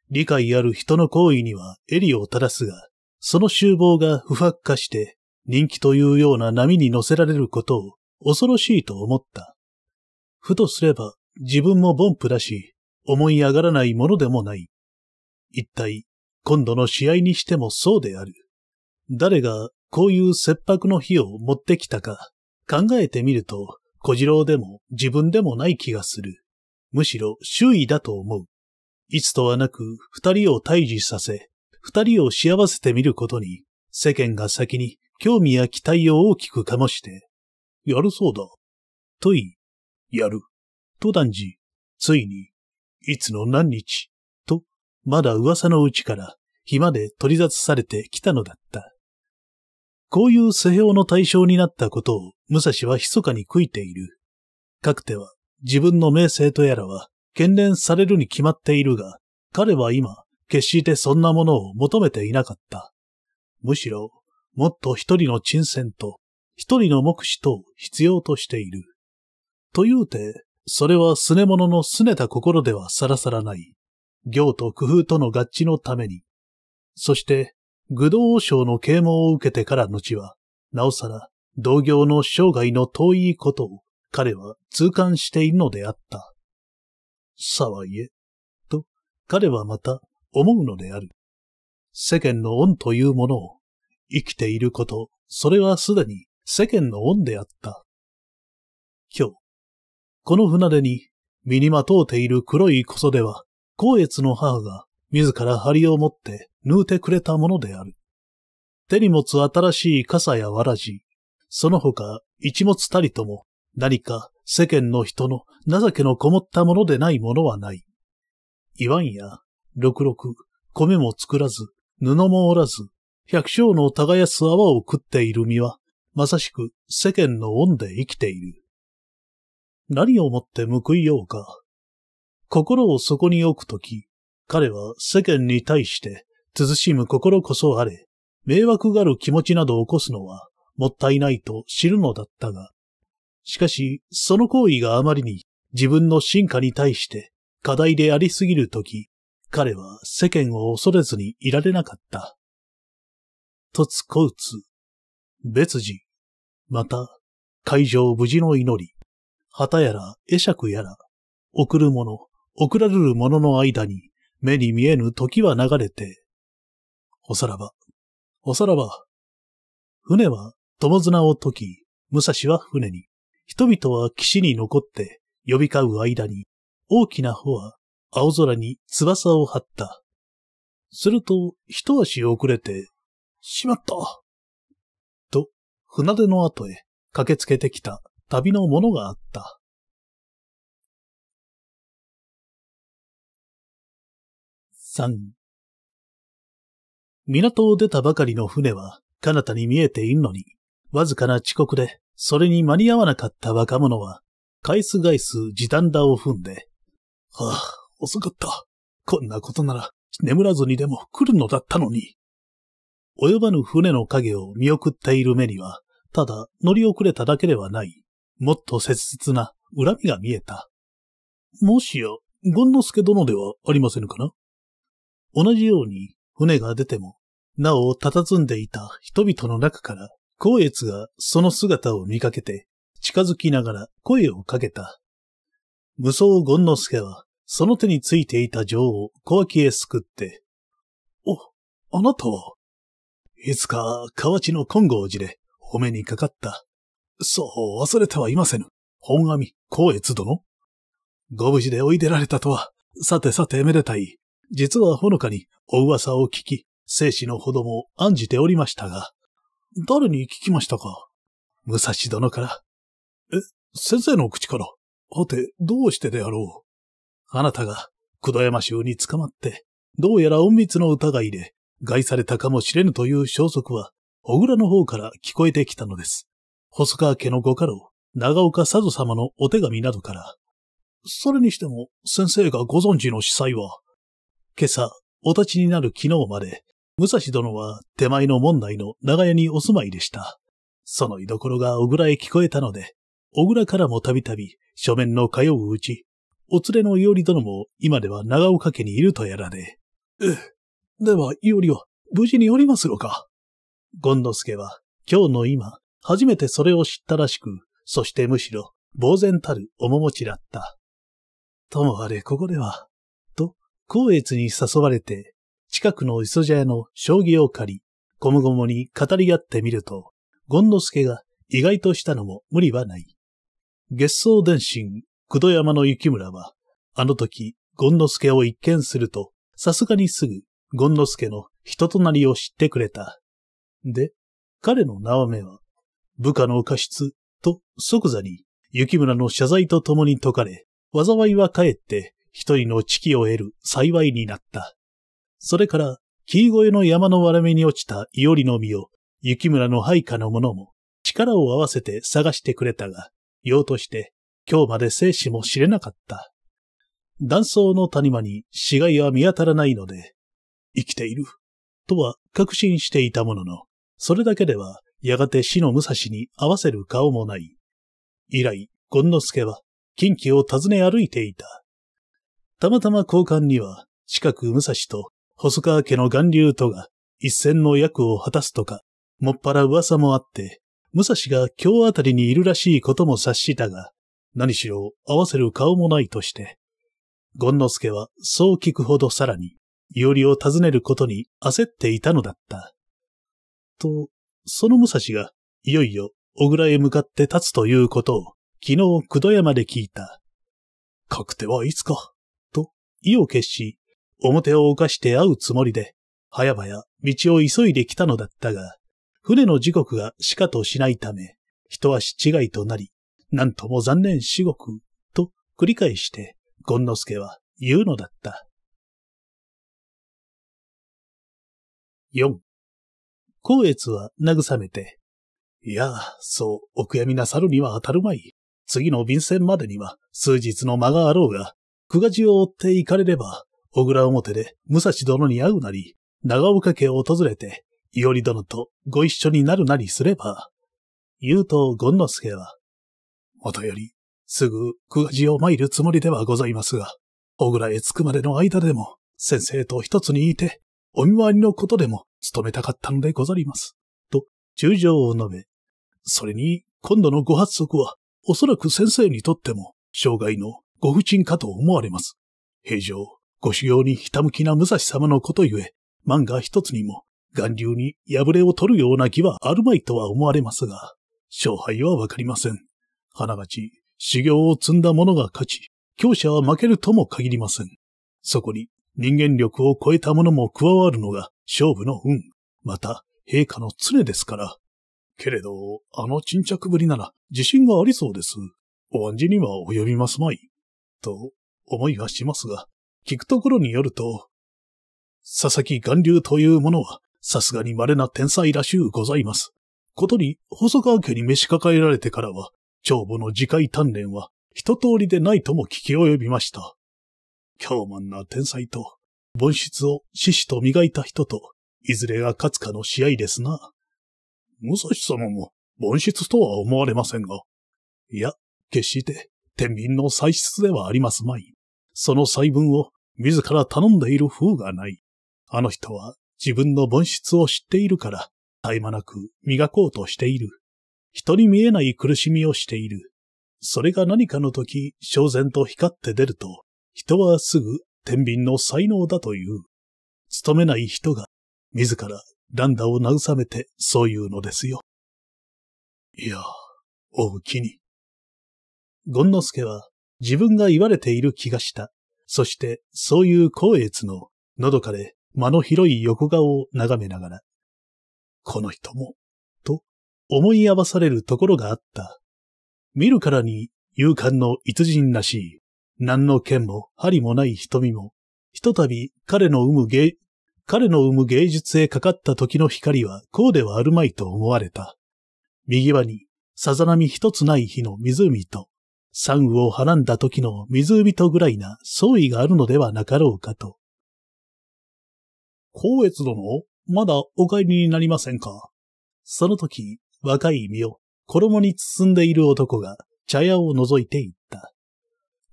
[SPEAKER 1] 理解ある人の行為には襟を正すが、その厨房が不発化して人気というような波に乗せられることを恐ろしいと思った。ふとすれば自分もボンプだし、思い上がらないものでもない。一体、今度の試合にしてもそうである。誰がこういう切迫の日を持ってきたか、考えてみると、小次郎でも自分でもない気がする。むしろ周囲だと思う。いつとはなく二人を退治させ、二人を幸せてみることに、世間が先に興味や期待を大きくかもして、やるそうだ。と言い、やる。と断じ、ついに、いつの何日、と、まだ噂のうちから、暇で取り汰されてきたのだった。こういう世評の対象になったことを武蔵は密かに悔いている。かくては自分の名声とやらは、懸念されるに決まっているが、彼は今、決してそんなものを求めていなかった。むしろ、もっと一人の沈戦と、一人の目視と必要としている。というて、それはすね者のすねた心ではさらさらない。行と工夫との合致のために。そして、愚道王将の啓蒙を受けてから後は、なおさら、同業の生涯の遠いことを彼は痛感しているのであった。さはいえ、と彼はまた思うのである。世間の恩というものを、生きていること、それはすでに世間の恩であった。今日、この船出に身にまとうている黒いそでは、光悦の母が自ら針を持って縫うてくれたものである。手に持つ新しい傘やわらじ、その他一物たりとも何か世間の人の情けのこもったものでないものはない。言わんや、六六、米も作らず、布もおらず、百姓の耕す泡を食っている身は、まさしく世間の恩で生きている。何をもって報いようか。心をそこに置くとき、彼は世間に対して慎む心こそあれ、迷惑がる気持ちなど起こすのはもったいないと知るのだったが、しかし、その行為があまりに自分の進化に対して課題でありすぎるとき、彼は世間を恐れずにいられなかった。とつこうつ、別時、また、会場無事の祈り、旗やら会釈やら、送る者、送られる者の間に、目に見えぬ時は流れて、おさらば、おさらば、船は友綱を解き、武蔵は船に、人々は岸に残って呼び交う間に、大きな帆は青空に翼を張った。すると、一足遅れて、しまったと、船出の後
[SPEAKER 2] へ駆けつけてきた旅のものがあった。三。
[SPEAKER 1] 港を出たばかりの船は、彼方に見えているのに、わずかな遅刻でそれに間に合わなかった若者は、返す返す時短だを踏んで、はあ、遅かった。こんなことなら、眠らずにでも来るのだったのに。及ばぬ船の影を見送っている目には、ただ乗り遅れただけではない、もっと切実な恨みが見えた。もしや、権之助殿ではありませんかな同じように船が出ても、なお佇んでいた人々の中から光悦がその姿を見かけて、近づきながら声をかけた。無双権之助は、その手についていた女を小脇へ救って、お、あなたは、いつか河内の金剛寺でお目にかかった。そう、忘れてはいませぬ。本阿弥、光悦殿。ご無事でおいでられたとは、さてさてめでたい。実はほのかにお噂を聞き、生死のほども案じておりましたが、誰に聞きましたか武蔵殿から。え、先生の口から。はて、どうしてであろう。あなたが、九度山衆に捕まって、どうやら隠密の疑いで、害されたかもしれぬという消息は、小倉の方から聞こえてきたのです。細川家のご家老、長岡佐渡様のお手紙などから。それにしても、先生がご存知の司祭は、今朝、お立ちになる昨日まで、武蔵殿は手前の門内の長屋にお住まいでした。その居所が小倉へ聞こえたので、小倉からもたびたび書面の通ううち、お連れの伊織殿も今では長岡家にいるとやらで。ええ。では、伊織は無事におりますろか権之助は今日の今、初めてそれを知ったらしく、そしてむしろ、呆然たる面持ちだった。ともあれここでは、と、光悦に誘われて近くの磯茶屋の将棋を借り、ごもごもに語り合ってみると、ゴノス助が意外としたのも無理はない。月相伝心、九度山の雪村は、あの時、ゴノス助を一見すると、さすがにすぐ、ゴノス助の人となりを知ってくれた。で、彼の縄目は、部下の過失と即座に、雪村の謝罪と共に解かれ、災いは帰って一人の知己を得る幸いになった。それから、木越の山の割れ目に落ちた伊織の実を、雪村の配下の者も、力を合わせて探してくれたが、用として、今日まで生死も知れなかった。断層の谷間に死骸は見当たらないので、生きている、とは確信していたものの、それだけでは、やがて死の武蔵に合わせる顔もない。以来、権之助は、近畿を訪ね歩いていた。たまたま交換には、近く武蔵と細川家の岩流とが一戦の役を果たすとか、もっぱら噂もあって、武蔵が今日あたりにいるらしいことも察したが、何しろ合わせる顔もないとして。権之助はそう聞くほどさらに、おりを訪ねることに焦っていたのだった。と、その武蔵が、いよいよ小倉へ向かって立つということを、昨日、九度山で聞いた。確定はいつか、と、意を決し、表を犯して会うつもりで、早々道を急いで来たのだったが、船の時刻がしかとしないため、一足違いとなり、なんとも残念至極、と繰り返して、
[SPEAKER 2] ゴンノスケは言うのだった。
[SPEAKER 1] 四。光悦は慰めて、いや、そう、お悔やみなさるには当たるまい。次の便箋までには、数日の間があろうが、九がじを追って行かれれば、小倉表で武蔵殿に会うなり、長岡家を訪れて、伊織殿とご一緒になるなりすれば、言うと権之助は、もとより、すぐ久じを参るつもりではございますが、小倉へ着くまでの間でも、先生と一つにいて、お見回りのことでも務めたかったのでござります。と、中情を述べ、それに、今度のご発足は、おそらく先生にとっても、生涯のご不沈かと思われます。平常、ご修行にひたむきな武蔵様のことゆえ、漫画一つにも、岩流に破れを取るような気はあるまいとは思われますが、勝敗はわかりません。花がち、修行を積んだ者が勝ち、強者は負けるとも限りません。そこに、人間力を超えた者も加わるのが勝負の運、また、陛下の常ですから。けれど、あの沈着ぶりなら自信がありそうです。お暗示には及びますまい。と、思いはしますが、聞くところによると、佐々木岩流というものは、さすがに稀な天才らしゅうございます。ことに、細川家に召し抱えられてからは、長母の次回鍛錬は一通りでないとも聞き及びました。凶慢な天才と、本質を獅子と磨いた人と、いずれが勝つかの試合ですな。武蔵様も、本質とは思われませんが。いや、決して、天秤の歳出ではありますまい。その細分を自ら頼んでいる風がない。あの人は自分の本質を知っているから、絶え間なく磨こうとしている。人に見えない苦しみをしている。それが何かの時、焦然と光って出ると、人はすぐ天秤の才能だという。勤めない人が、自らランダを慰めてそういうのですよ。いや、おうきに。ゴンス助は自分が言われている気がした。そしてそういう光悦ののどかで間の広い横顔を眺めながら、この人も、と思い合わされるところがあった。見るからに勇敢の一人らしい、何の剣も針もない瞳も、ひとたび彼の生む芸、彼の生む芸術へかかった時の光はこうではあるまいと思われた。右輪にさざ波一つない日の湖と、山雨をはらんだ時の湖とぐらいな相違があるのではなかろうかと。光悦殿、まだお帰りになりませんかその時、若い身を衣に包んでいる男が茶屋を覗いていった。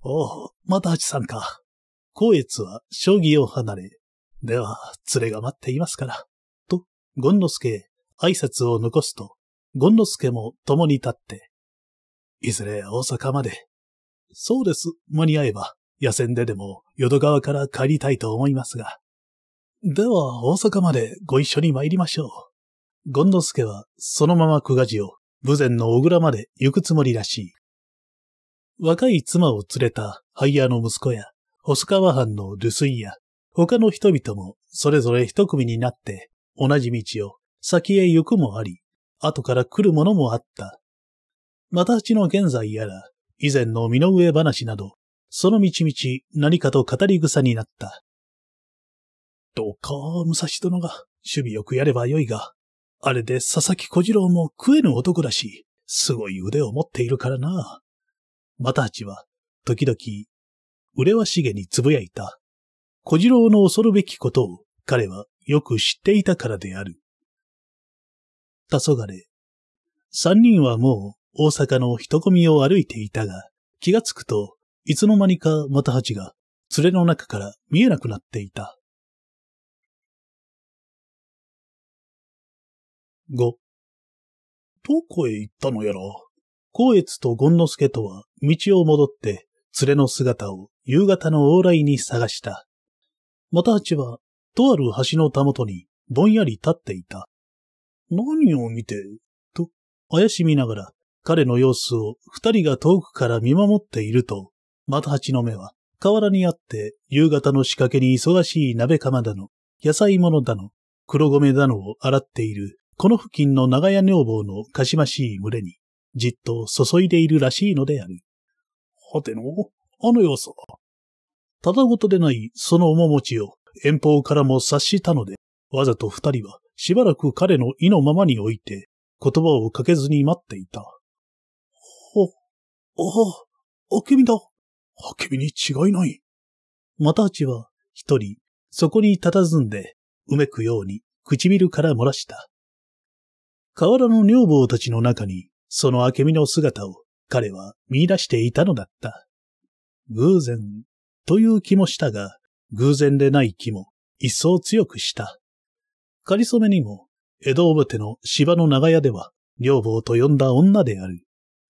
[SPEAKER 1] おお、また八さんか。光悦は将棋を離れ、では、連れが待っていますから、と、ゴンの助へ挨拶を残すと、ゴンの助も共に立って、いずれ大阪まで。そうです。間に合えば、野戦ででも淀川から帰りたいと思いますが。では、大阪までご一緒に参りましょう。ゴンドスケは、そのまま久賀寺を、武前の小倉まで行くつもりらしい。若い妻を連れたハイヤーの息子や、細川藩の留守や、他の人々もそれぞれ一組になって、同じ道を先へ行くもあり、後から来るものもあった。私の現在やら、以前の身の上話など、その道々何かと語り草になった。どうか、武蔵殿が、守備よくやればよいが、あれで佐々木小次郎も食えぬ男だし、すごい腕を持っているからな。またちは、時々、麗しげにつぶやいた。小次郎の恐るべきことを彼はよく知っていたからである。黄昏。三人はもう大阪の人混みを歩いていたが、気がつくと、いつの間にかまたが、連れの中から見えなくなっていた。
[SPEAKER 2] 五。どこへ行ったのやら。
[SPEAKER 1] 光悦と権之助とは道を戻って、連れの姿を夕方の往来に探した。また八は、とある橋のたもとにぼんやり立っていた。何を見て、と、怪しみながら彼の様子を二人が遠くから見守っていると、又八の目は河原にあって夕方の仕掛けに忙しい鍋釜だの、野菜物だの、黒米だのを洗っている、この付近の長屋女房のかしましい群れに、じっと注いでいるらしいのである。はての、あの様子は。ただごとでないその面持ちを遠方からも察したので、わざと二人はしばらく彼の意のままに置いて、言葉をかけずに待っていた。お、お、あけびだ。あけびに違いない。またちは、一人、そこに佇んで、うめくように唇から漏らした。河原の女房たちの中に、そのあけみの姿を彼は見出していたのだった。偶然、という気もしたが、偶然でない気も一層強くした。仮初めにも、江戸表の芝の長屋では、女房と呼んだ女である。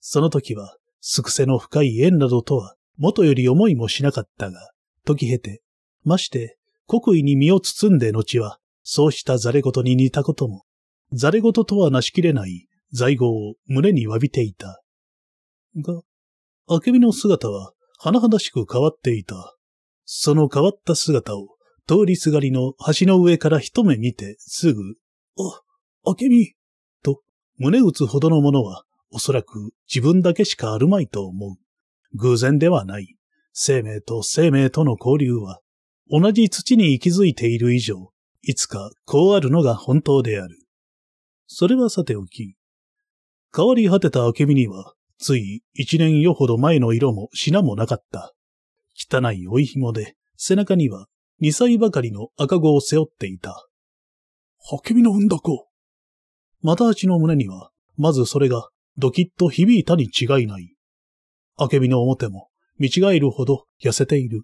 [SPEAKER 1] その時は、すくせの深い縁などとは、元より思いもしなかったが、時経て、まして、国意に身を包んで後は、そうしたザレ事に似たことも、ザレ事とはなしきれない在業を胸に詫びていた。が、明美の姿は、はなしく変わっていた。その変わった姿を、通りすがりの橋の上から一目見て、すぐ、あ、明美と、胸打つほどのものは、おそらく自分だけしかあるまいと思う。偶然ではない。生命と生命との交流は、同じ土に息づいている以上、いつかこうあるのが本当である。それはさておき、変わり果てた明美には、つい一年よほど前の色も品もなかった。汚い追い紐で、背中には二歳ばかりの赤子を背負っていた。明美の産んだ子。また足の胸には、まずそれがドキッと響いたに違いない。明けの表も見違えるほど痩せている。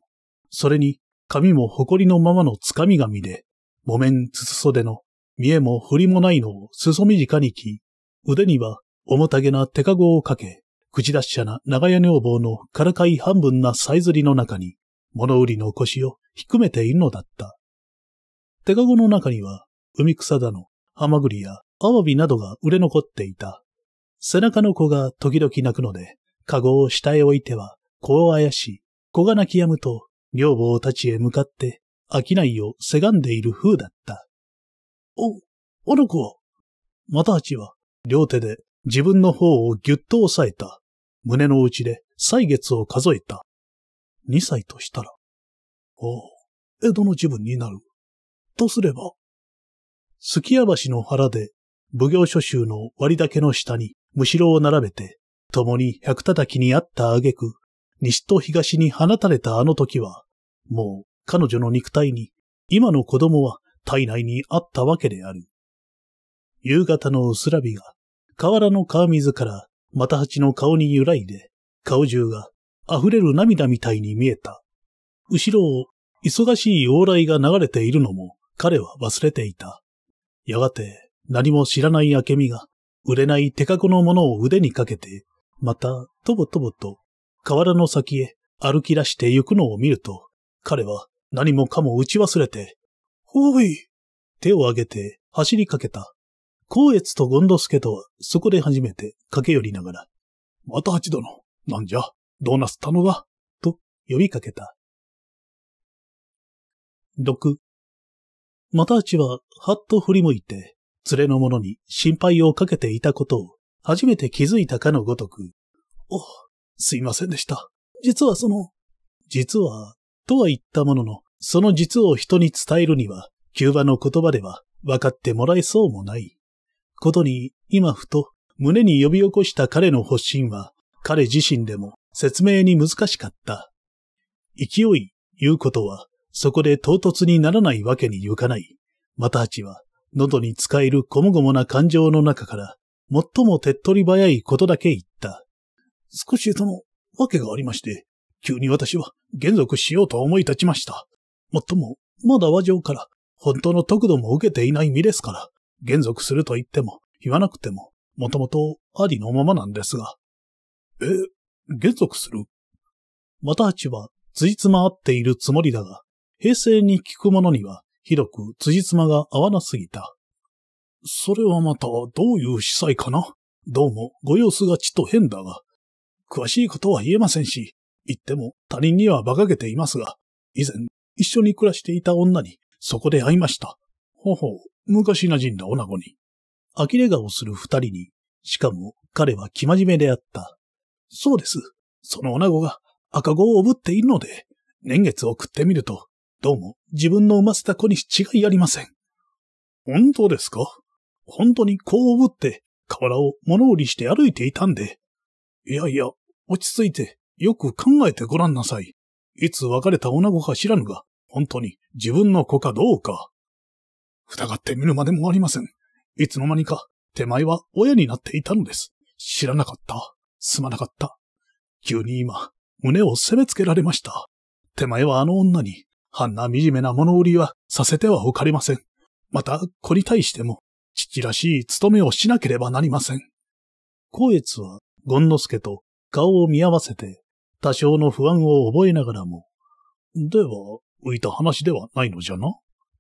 [SPEAKER 1] それに、髪も誇りのままのつかみ髪で、木綿筒袖の、見えも振りもないのを裾短に着、腕には重たげな手かごをかけ、口出し者な長屋女房のからかい半分なさえずりの中に、物売りの腰を低くめているのだった。手かごの中には、海草だの、ハマグリやアワビなどが売れ残っていた。背中の子が時々泣くので、カゴを下へ置いては、子をあやし、子が泣き止むと、女房たちへ向かって、飽きないをせがんでいる風だった。お、おの子。また八は、両手で自分の方をぎゅっと押さえた。胸の内で歳月を数えた。二歳としたら、おう、江戸の自分になる。とすれば、すきや橋の腹で、奉行所集の割りだけの下に、むしろを並べて、共に百叩きにあった挙句、西と東に放たれたあの時は、もう彼女の肉体に、今の子供は体内にあったわけである。夕方の薄らびが、河原の川水から又八の顔に揺らいで、顔中が溢れる涙みたいに見えた。後ろを忙しい往来が流れているのも彼は忘れていた。やがて何も知らない明美が売れない手籠のものを腕にかけて、また、とぼとぼと、河原の先へ歩き出して行くのを見ると、彼は何もかも打ち忘れて、おい手を挙げて走りかけた。光悦と権之助とはそこで初めて駆け寄りながら、また八殿、なんじゃ、どうなすったのだと呼びかけた。六。また八ははっと振り向いて、連れの者に心配をかけていたことを初めて気づいたかのごとく、お、すいませんでした。実はその、実は、とは言ったものの、その実を人に伝えるには、急場の言葉では分かってもらえそうもない。ことに、今ふと胸に呼び起こした彼の発信は、彼自身でも説明に難しかった。勢い、言うことは、そこで唐突にならないわけにゆかない。またちは、喉に使えるこもごもな感情の中から、最も手っ取り早いことだけ言った。少しその、わけがありまして、急に私は、減速しようと思い立ちました。もっとも、まだ和上から、本当の得度も受けていない身ですから、減速すると言っても、言わなくても、もともとありのままなんですが。え、減速するま八は、ついつま合っているつもりだが、平成に聞く者には、ひどく辻褄が合わなすぎた。それはまたどういう司祭かなどうもご様子がちと変だが、詳しいことは言えませんし、言っても他人には馬鹿げていますが、以前一緒に暮らしていた女にそこで会いました。ほほう、昔馴染んだ女子に。呆れ顔する二人に、しかも彼は生真面目であった。そうです。その女子が赤子をおぶっているので、年月を食ってみると、どうも、自分の産ませた子に違いありません。本当ですか本当にこうぶって、瓦を物売りして歩いていたんで。いやいや、落ち着いて、よく考えてごらんなさい。いつ別れた女子か知らぬが、本当に自分の子かどうか。疑ってみるまでもありません。いつの間にか、手前は親になっていたのです。知らなかった。すまなかった。急に今、胸を責めつけられました。手前はあの女に、あんな惨めな物売りはさせてはおかれません。また、子に対しても、父らしい務めをしなければなりません。光悦は、権之助と顔を見合わせて、多少の不安を覚えながらも、では、浮いた話ではないのじゃな、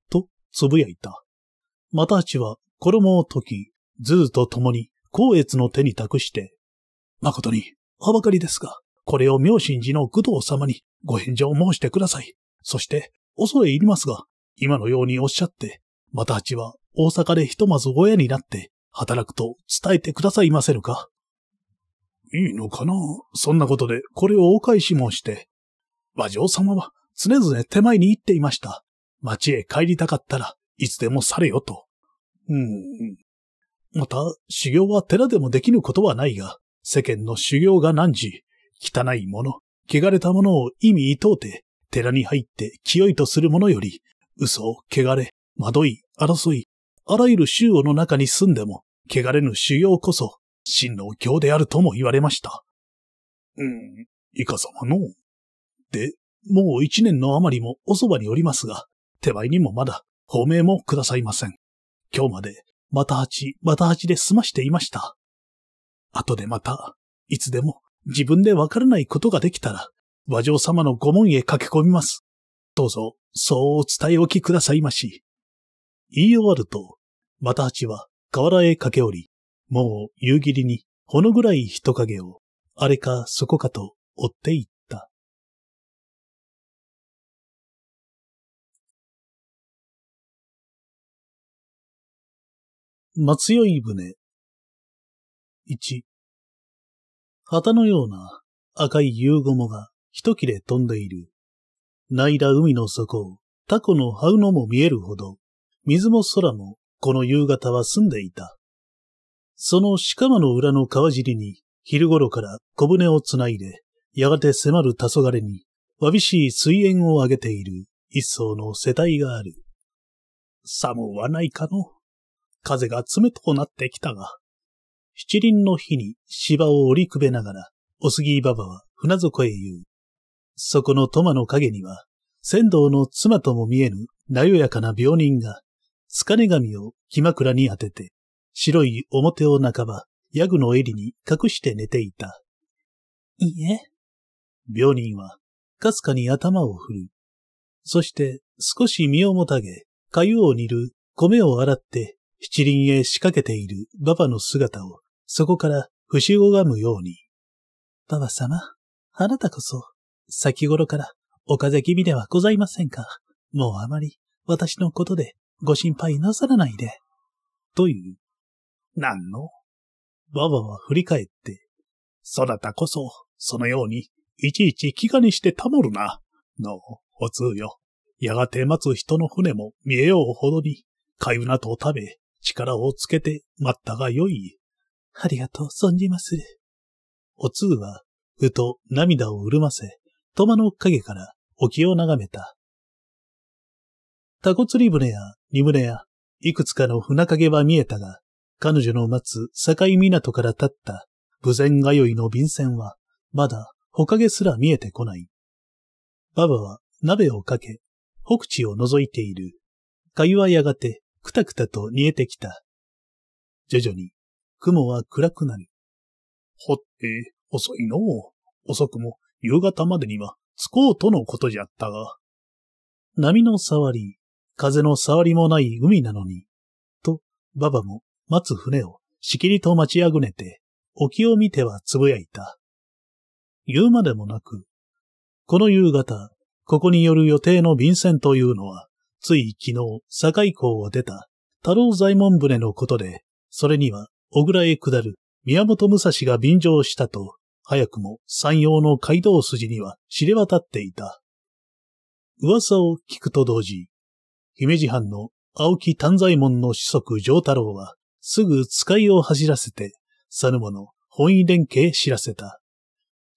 [SPEAKER 1] とつぶやいた。又八は衣を解き、ずうと共に光悦の手に託して、誠に、はばかりですが、これを明神寺の工藤様にご返上申してください。そして、恐れ入りますが、今のようにおっしゃって、また八は大阪でひとまず親になって働くと伝えてくださいませぬかいいのかなそんなことでこれをお返しもして。馬上様は常々手前に行っていました。町へ帰りたかったらいつでもされよと。うん。また、修行は寺でもできぬことはないが、世間の修行が何時、汚いもの、汚れたものを意味いとうて、寺に入って清いとするものより、嘘、汚れ、惑い、争い、あらゆる宗王の中に住んでも、汚れぬ修行こそ、真の行であるとも言われました。うん、いかさまの。で、もう一年の余りもおそばにおりますが、手前にもまだ、褒めもくださいません。今日まで、また八、また八で済ましていました。後でまた、いつでも自分でわからないことができたら、和上様の御門へ駆け込みます。どうぞ、そうお伝えおきくださいまし。言い終わると、又八は河原へ駆け下り、もう夕霧にほのぐらい人
[SPEAKER 2] 影を、あれかそこかと追っていった。松酔い船。一。
[SPEAKER 1] 旗のような赤い夕雲が一切れ飛んでいる。泣いだ海の底をタコの這うのも見えるほど、水も空もこの夕方は澄んでいた。その鹿間の裏の川尻に昼頃から小舟をつないで、やがて迫る黄昏に、わびしい水煙を上げている一層の世帯がある。寒はないかの。風が冷とくなってきたが。七輪の日に芝を折りくべながら、お杉ばばは船底へ言う。そこのトマの影には、仙道の妻とも見えぬ、なよやかな病人が、疲れ髪を木枕に当てて、白い表を半ば、ヤグの襟に隠して寝ていた。いいえ。病人は、かすかに頭を振る。そして、少し身をもたげ、かゆを煮る、米を洗って、七輪へ仕掛けているばばの姿を、そこから、節拝むように。ばば様、あなたこそ、先頃からお風邪気味ではございませんかもうあまり私のことでご心配なさらないで。という。何のババは振り返って。そなたこそ、そのように、いちいち気兼ねしてたもるな。の、お通よ。やがて待つ人の船も見えようほどに、かゆなと食べ、力をつけて待ったがよい。ありがとう存じます。お通は、ふと涙を潤ませ、トマの影から沖を眺めた。タコ釣り船や荷船やいくつかの船影は見えたが、彼女の待つ境港から立った無前通いの便船は、まだほかげすら見えてこない。バばは鍋をかけ、北地を覗いている。かゆはやがてくたくたと煮えてきた。徐々に雲は暗くなる。ほって、遅いの遅くも夕方までには着こうとのことじゃったが、波の触り、風の触りもない海なのに、と、馬場も待つ船をしきりと待ちあぐねて、沖を見てはつぶやいた。言うまでもなく、この夕方、ここによる予定の便船というのは、つい昨日、堺港を出た、太郎左衛門船のことで、それには、小倉へ下る、宮本武蔵が便乗したと、早くも山陽の街道筋には知れ渡っていた。噂を聞くと同時、姫路藩の青木丹左衛門の子息上太郎は、すぐ使いを走らせて、猿者の本位連携知らせた。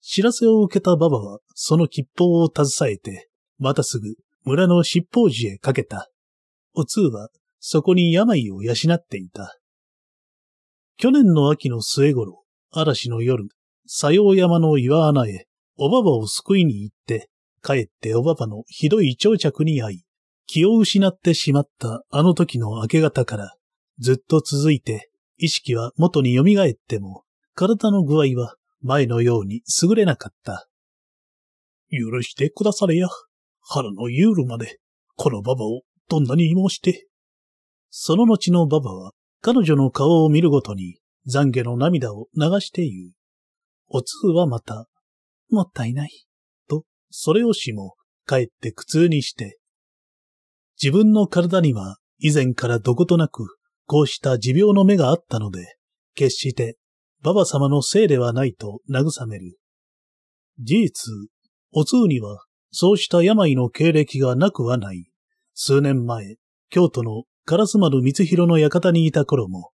[SPEAKER 1] 知らせを受けた馬場は、その吉報を携えて、またすぐ村の執法寺へかけた。お通は、そこに病を養っていた。去年の秋の末頃、嵐の夜、佐用山の岩穴へ、おばばを救いに行って、帰っておばばのひどい長着に遭い、気を失ってしまったあの時の明け方から、ずっと続いて、意識は元に蘇っても、体の具合は前のように優れなかった。許してくだされや。腹のユールまで、このばばをどんなに申して。その後のばばは、彼女の顔を見るごとに、懺悔の涙を流して言う。お通はまた、もったいない、と、それをしも、かえって苦痛にして、自分の体には以前からどことなく、こうした持病の目があったので、決して馬場様のせいではないと慰める。事実、お通にはそうした病の経歴がなくはない。数年前、京都の烏丸光弘の館にいた頃も、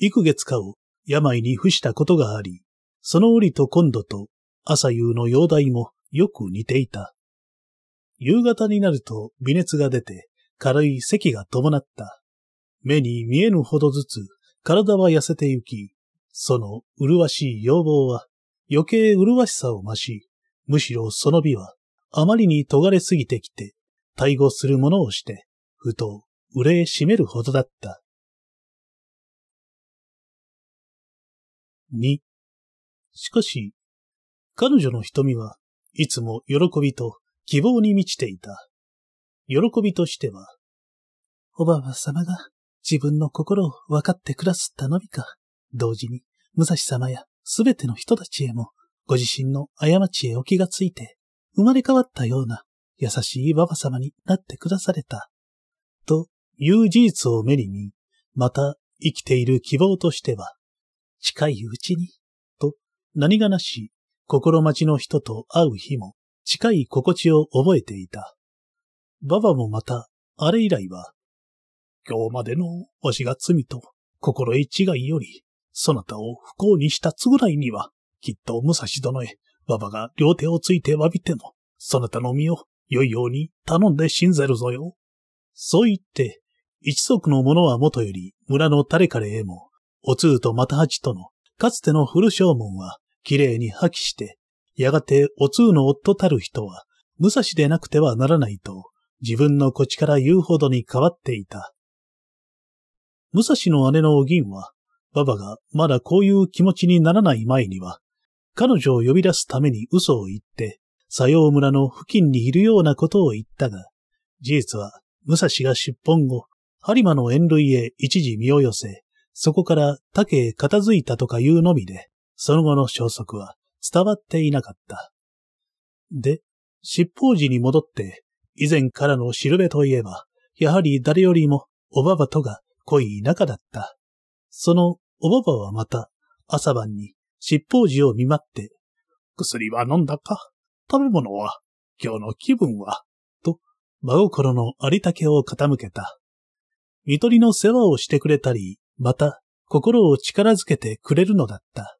[SPEAKER 1] 幾月かを病に伏したことがあり、その折と今度と朝夕の容体もよく似ていた。夕方になると微熱が出て軽い咳が伴った。目に見えぬほどずつ体は痩せてゆき、その麗しい要望は余計麗しさを増し、むしろその美はあまりに尖れすぎてきて、対語するものをして、ふと憂えしめるほどだった。
[SPEAKER 2] 二、しか
[SPEAKER 1] し、彼女の瞳はいつも喜びと希望に満ちていた。喜びとしては、おばば様が自分の心を分かって暮らす頼みか、同時に武蔵様やすべての人たちへもご自身の過ちへお気がついて、生まれ変わったような優しい馬場様になってくだされた。という事実を目に見、また生きている希望としては、近いうちに何がなし、心待ちの人と会う日も、近い心地を覚えていた。ババもまた、あれ以来は、今日までのわしが罪と心得違いより、そなたを不幸にしたつぐらいには、きっと武蔵殿へ、馬場が両手をついて詫びても、そなたの身を良いように頼んで信ぜるぞよ。そう言って、一族の者はもとより村の誰彼へも、お通と又八とのかつての古正門は綺麗に破棄して、やがてお通の夫たる人は、武蔵でなくてはならないと、自分の口から言うほどに変わっていた。武蔵の姉のお銀は、馬場がまだこういう気持ちにならない前には、彼女を呼び出すために嘘を言って、佐用村の付近にいるようなことを言ったが、事実は武蔵が出奔後、播馬の遠類へ一時身を寄せ、そこから他家へ片付いたとかいうのみで、その後の消息は伝わっていなかった。で、執法寺に戻って、以前からのしるべといえば、やはり誰よりもおばばとが濃い仲だった。そのおばばはまた朝晩に執法寺を見舞って、薬は飲んだか食べ物は今日の気分はと、真心のありたけを傾けた。見取りの世話をしてくれたり、また、心を力づけてくれるのだった。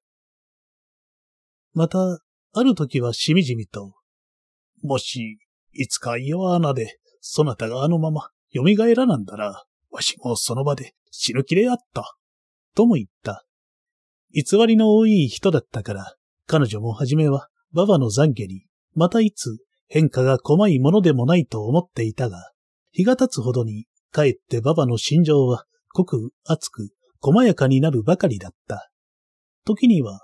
[SPEAKER 1] また、ある時はしみじみと、もし、いつか岩穴で、そなたがあのまま蘇らなんだら、わしもその場で死ぬ気であった。とも言った。偽りの多い人だったから、彼女も初めは、馬場の懺悔に、またいつ変化が細いものでもないと思っていたが、日が経つほどに、かえって馬場の心情は、濃く、熱く、細やかになるばかりだった。時には、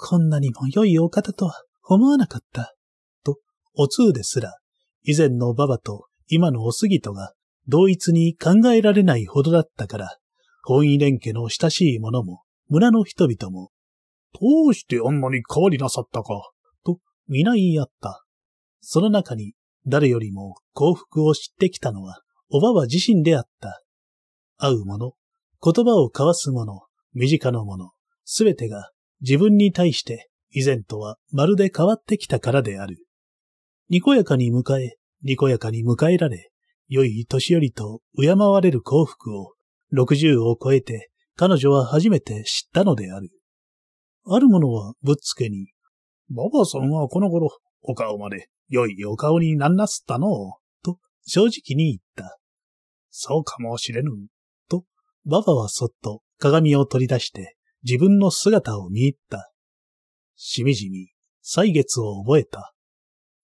[SPEAKER 1] こんなにも良いお方とは思わなかった。と、お通ですら、以前のばばと今のおすぎとが同一に考えられないほどだったから、本意連家の親しい者も、村の人々も、どうしてあんなに変わりなさったか、と皆言い合った。その中に誰よりも幸福を知ってきたのは、おばば自身であった。会う者、言葉を交わす者、身近な者、すべてが自分に対して以前とはまるで変わってきたからである。にこやかに迎え、にこやかに迎えられ、良い年寄りと敬われる幸福を、六十を超えて彼女は初めて知ったのである。ある者はぶっつけに、ババさんはこの頃、お顔まで良いお顔になんなすったのと正直に言った。そうかもしれぬ、と、ババはそっと鏡を取り出して自分の姿を見入った。しみじみ、歳月を覚えた。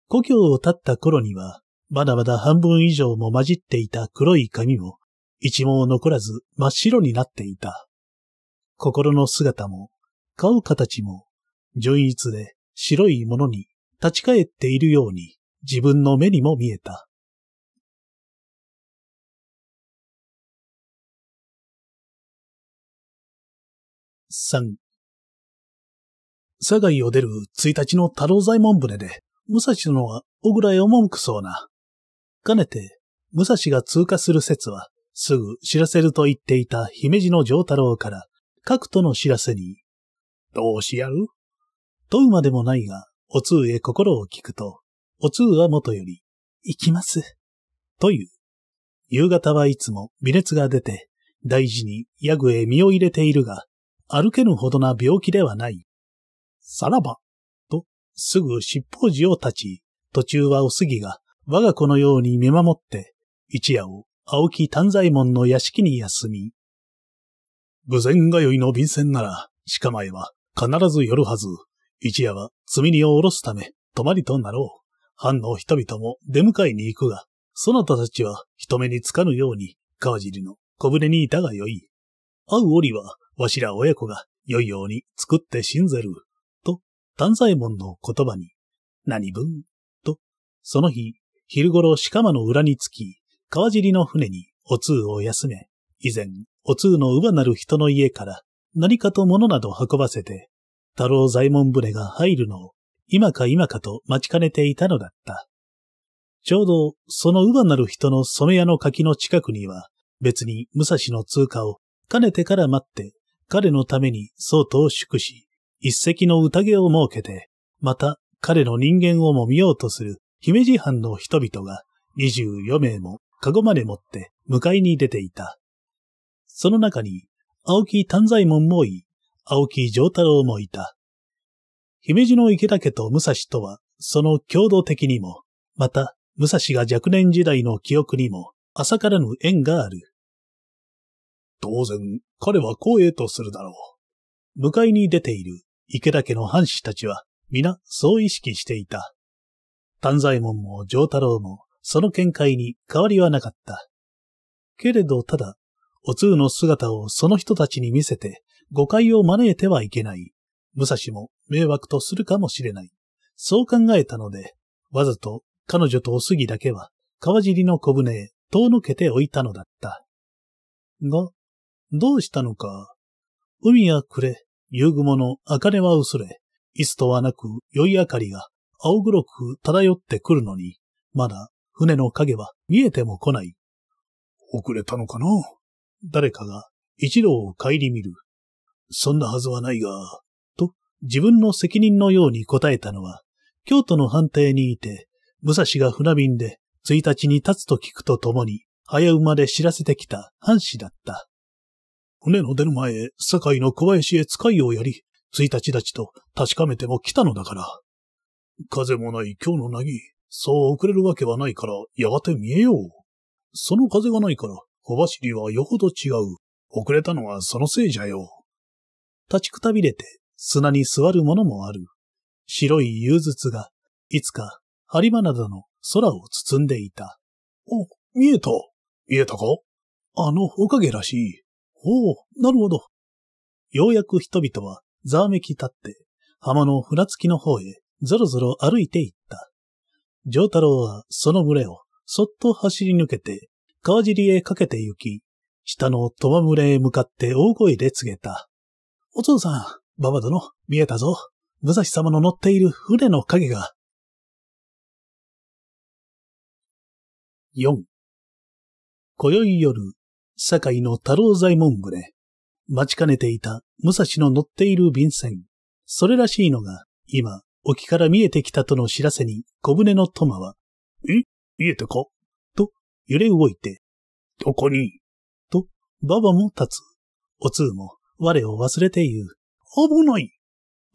[SPEAKER 1] 故郷を立った頃には、まだまだ半分以上も混じっていた黒い髪も、一毛残らず真っ白になっていた。心の姿も、顔形も、純一で白いものに立ち返っているように自分の目にも見え
[SPEAKER 2] た。3佐
[SPEAKER 1] 賀を出る一日の太郎左衛門船で、武蔵殿は小倉へ赴くそうな。かねて、武蔵が通過する説は、すぐ知らせると言っていた姫路の上太郎から、各との知らせに、どうしやる問うまでもないが、お通へ心を聞くと、お通はもとより、行きます。という。夕方はいつも微熱が出て、大事にヤグへ身を入れているが、歩けぬほどな病気ではない。さらば、と、すぐ尻尾寺を立ち、途中はお杉が我が子のように見守って、一夜を青木丹左衛門の屋敷に休み、無前が酔いの便箋なら、鹿前は必ず寄るはず。一夜は積み荷を下ろすため、泊まりとなろう。藩の人々も出迎えに行くが、そなたたちは人目につかぬように、川尻の小舟にいたがよい。会う折は、わしら親子が良いように作って信ぜる、と、丹左衛門の言葉に、何分、と、その日、昼頃鹿間の裏につき、川尻の船にお通を休め、以前、お通の上なる人の家から何かと物など運ばせて、太郎左衛門船が入るのを今か今かと待ちかねていたのだった。ちょうどその上なる人の染屋の柿の近くには別に武蔵の通過を兼ねてから待って彼のために相当祝し、一石の宴を設けて、また彼の人間をも見ようとする姫路藩の人々が24名もカゴまで持って迎えに出ていた。その中に、青木丹左衛門もい、青木上太郎もいた。姫路の池田家と武蔵とは、その共同的にも、また、武蔵が若年時代の記憶にも、朝からぬ縁がある。当然、彼は光栄とするだろう。迎えに出ている池田家の藩士たちは、皆そう意識していた。丹左衛門も上太郎も、その見解に変わりはなかった。けれどただ、お通の姿をその人たちに見せて、誤解を招いてはいけない。武蔵も迷惑とするかもしれない。そう考えたので、わざと彼女とお杉だけは、川尻の小舟へ遠のけておいたのだった。が、どうしたのか。海は暮れ、夕雲の明かりは薄れ、いつとはなく酔い明かりが青黒く漂ってくるのに、まだ船の影は見えても来ない。遅れたのかな誰かが一路を帰り見る。そんなはずはないが、と自分の責任のように答えたのは、京都の判定にいて、武蔵が船便で1日に立つと聞くとともに、早馬で知らせてきた藩士だった。船の出る前、堺の小林へ使いをやり、一日立ちと確かめても来たのだから。風もない今日のなぎ、そう遅れるわけはないから、やがて見えよう。その風がないから、小走りはよほど違う。遅れたのはそのせいじゃよ。立ちくたびれて、砂に座るものもある。白い融筒が、いつか、針花田の空を包んでいた。お、見えた。見えたかあのおかげらしい。おお、なるほど。ようやく人々は、ざわめき立って、浜の船着きの方へ、ぞろぞろ歩いていった。上太郎は、その群れを、そっと走り抜けて、川尻へかけて行き、下の戸羽群れへ向かって大声で告げた。お父さん、馬場殿、見えたぞ。武蔵
[SPEAKER 2] 様の乗っている船の影が。
[SPEAKER 1] 4今宵夜、堺の太郎左衛門船、待ちかねていた武蔵の乗っている便船、それらしいのが、今、沖から見えてきたとの知らせに小舟のトマは、え見えてかと揺れ動いて、どこにと、馬場も立つ。お通も我を忘れて言う。危ない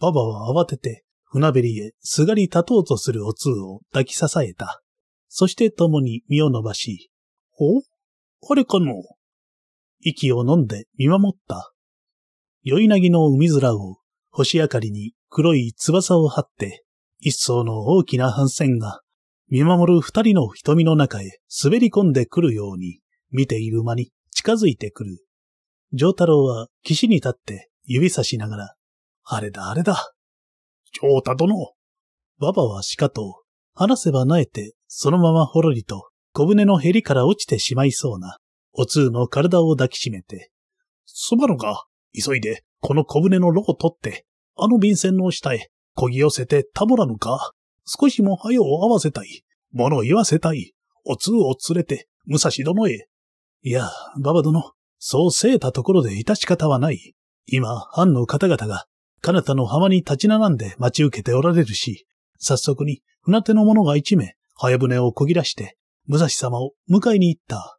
[SPEAKER 1] 馬場は慌てて船べりへすがり立とうとするお通を抱き支えた。そして共に身を伸ばし、おあれかの息を飲んで見守った。いなぎの海面を星明かりに黒い翼を張って、一層の大きな帆船が見守る二人の瞳の中へ滑り込んでくるように、見ている間に近づいてくる。上太郎は岸に立って指さしながら、あれだあれだ。上太殿。馬場は鹿と、話せばなえて、そのままほろりと小舟のへりから落ちてしまいそうな、お通の体を抱きしめて、そばのが、急いで、この小舟の炉を取って、あの便箋の下へ、こぎ寄せてたぼらぬか、少しも早を合わせたい、物を言わせたい、お通を連れて、武蔵殿へ。いや、馬場殿、そうせえたところで致し方はない。今、藩の方々が、彼方の浜に立ち並んで待ち受けておられるし、早速に船手の者が一名、早船をこぎ出して、武蔵様を迎えに行った。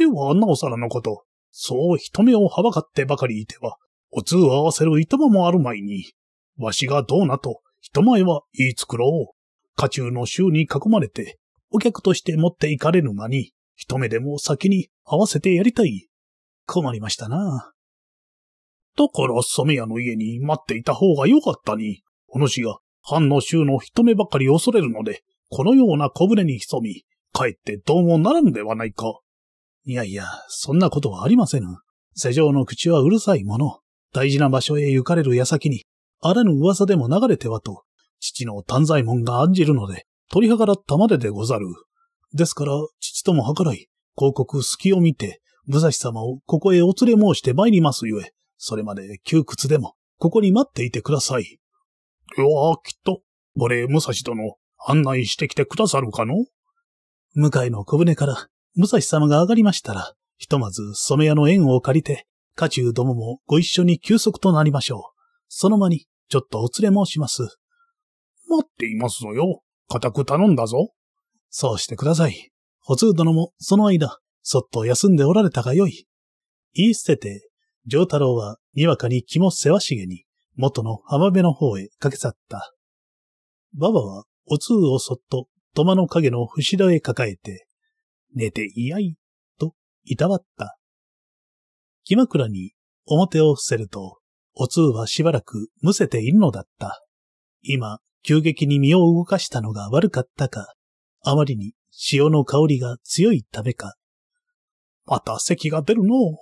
[SPEAKER 1] ではなおさらのこと、そう人目をはばかってばかりいては、お通合わせる暇もあるまいに、わしがどうなと、人前は言いつくろう。家中の衆に囲まれて、お客として持っていかれる間に、一目でも先に合わせてやりたい。困りましたな。だから染屋の家に待っていた方がよかったに、お主が藩の衆の一目ばかり恐れるので、このような小舟に潜み、帰ってどうもならんではないか。いやいや、そんなことはありませぬ。世上の口はうるさいもの。大事な場所へ行かれる矢先に、あらぬ噂でも流れてはと、父の丹左衛門が案じるので、取り計らったまででござる。ですから、父とも計らい、広告隙を見て、武蔵様をここへお連れ申して参りますゆえ、それまで窮屈でも、ここに待っていてください。いやあ、きっと、我、武蔵殿、案内してきてくださるかの向かいの小舟から武蔵様が上がりましたら、ひとまず染屋の縁を借りて、家中どももご一緒に休息となりましょう。その間に、ちょっとお連れ申します。待っていますのよ。固く頼んだぞ。そうしてください。保通殿もその間、そっと休んでおられたがよい。言い捨てて、上太郎はにわかに気もせわしげに、元の浜辺の方へ駆け去った。馬場はお通をそっと、戸間の影の後ろへ抱えて、寝ていやい、と、いたわった。木枕に表を伏せると、お通はしばらくむせているのだった。今、急激に身を動かしたのが悪かったか、あまりに潮の香りが強いためか。また咳が出るのう。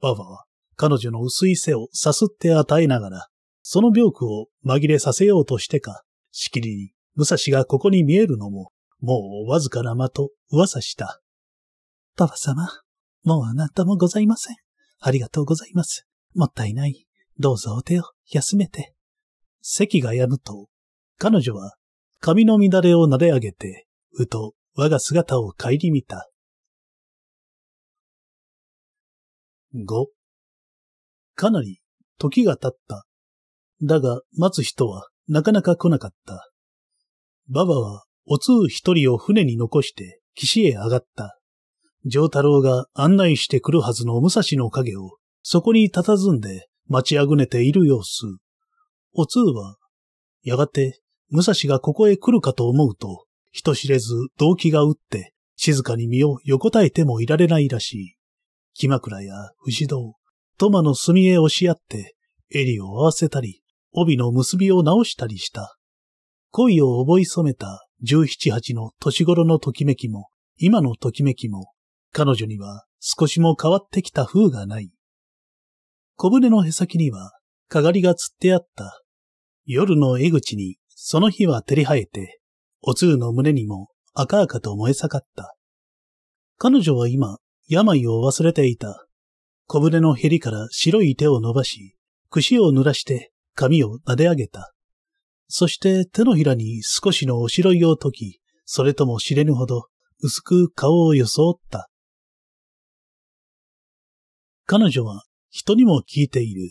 [SPEAKER 1] ババは彼女の薄い背をさすって与えながら、その病苦を紛れさせようとしてか、しきりに武蔵がここに見えるのも、もうわずかな間と噂した。パパ様、もうあなたもございません。ありがとうございます。もったいない。どうぞお手を休めて。席がやむと、彼女は髪の乱れを撫で上げて、うと我が姿
[SPEAKER 2] を顧みた。5.
[SPEAKER 1] かなり時が経った。だが待つ人はなかなか来なかった。ババはお通一人を船に残して岸へ上がった。上太郎が案内してくるはずの武蔵の影を、そこに佇んで待ちあぐねている様子。お通は、やがて、武蔵がここへ来るかと思うと、人知れず動機が打って、静かに身を横たえてもいられないらしい。木枕や藤堂、トマの墨へ押し合って、襟を合わせたり、帯の結びを直したりした。恋を覚え染めた十七八の年頃のときめきも、今のときめきも、彼女には少しも変わってきた風がない。小舟のへさきには、かがりが釣ってあった。夜の江口に、その日は照り生えて、おつうの胸にも赤々と燃え盛った。彼女は今、病を忘れていた。小舟のへりから白い手を伸ばし、櫛を濡らして髪を撫で上げた。そして手のひらに少しのおしろいを解き、それとも知れぬほど薄く顔を装った。彼女は人にも聞いている。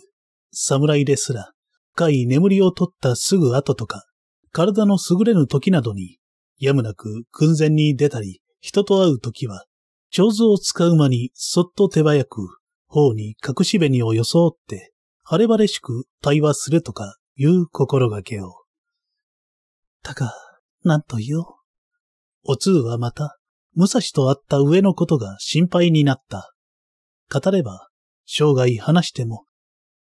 [SPEAKER 1] 侍ですら、深い眠りを取ったすぐ後とか、体の優れぬ時などに、やむなく訓前に出たり、人と会う時は、上手を使う間にそっと手早く、頬に隠し紅を装って、晴れ晴れしく対話するとかいう心がけを。たか、なんと言おう。お通はまた、武蔵と会った上のことが心配になった。語れば、生涯話しても、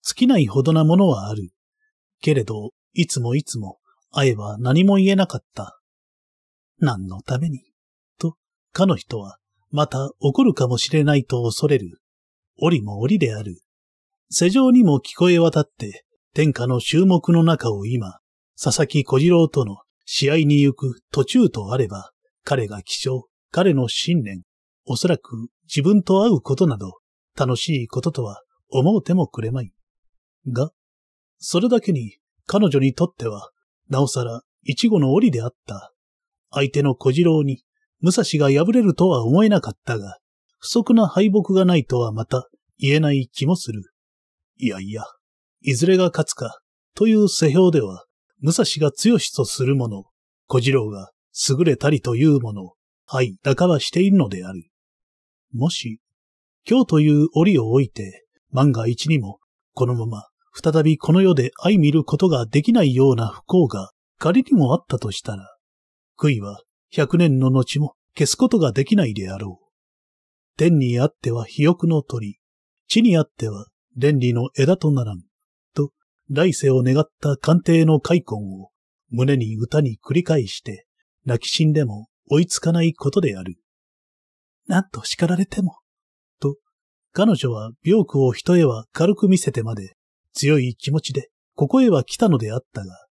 [SPEAKER 1] 尽きないほどなものはある。けれど、いつもいつも、会えば何も言えなかった。何のために、と、かの人は、また怒るかもしれないと恐れる。折も折である。世上にも聞こえ渡って、天下の注目の中を今、佐々木小次郎との試合に行く途中とあれば、彼が貴重、彼の信念、おそらく自分と会うことなど、楽しいこととは思うてもくれまい。が、それだけに彼女にとっては、なおさら、いちごの檻であった。相手の小次郎に、武蔵が敗れるとは思えなかったが、不足な敗北がないとはまた言えない気もする。いやいや、いずれが勝つか、という世評では、武蔵が強しとするもの、小次郎が優れたりというもの、はい、半ばしているのである。もし、今日という折を置いて、万が一にも、このまま、再びこの世で相見ることができないような不幸が仮にもあったとしたら、悔いは百年の後も消すことができないであろう。天にあっては肥沃の鳥、地にあっては連理の枝とならん、と来世を願った官邸の開墾を胸に歌に繰り返して、泣き死んでも追いつかないことである。なんと叱られても彼女は病苦を人へは軽く見せてまで、強い気持ちで、ここへは来たのであったが、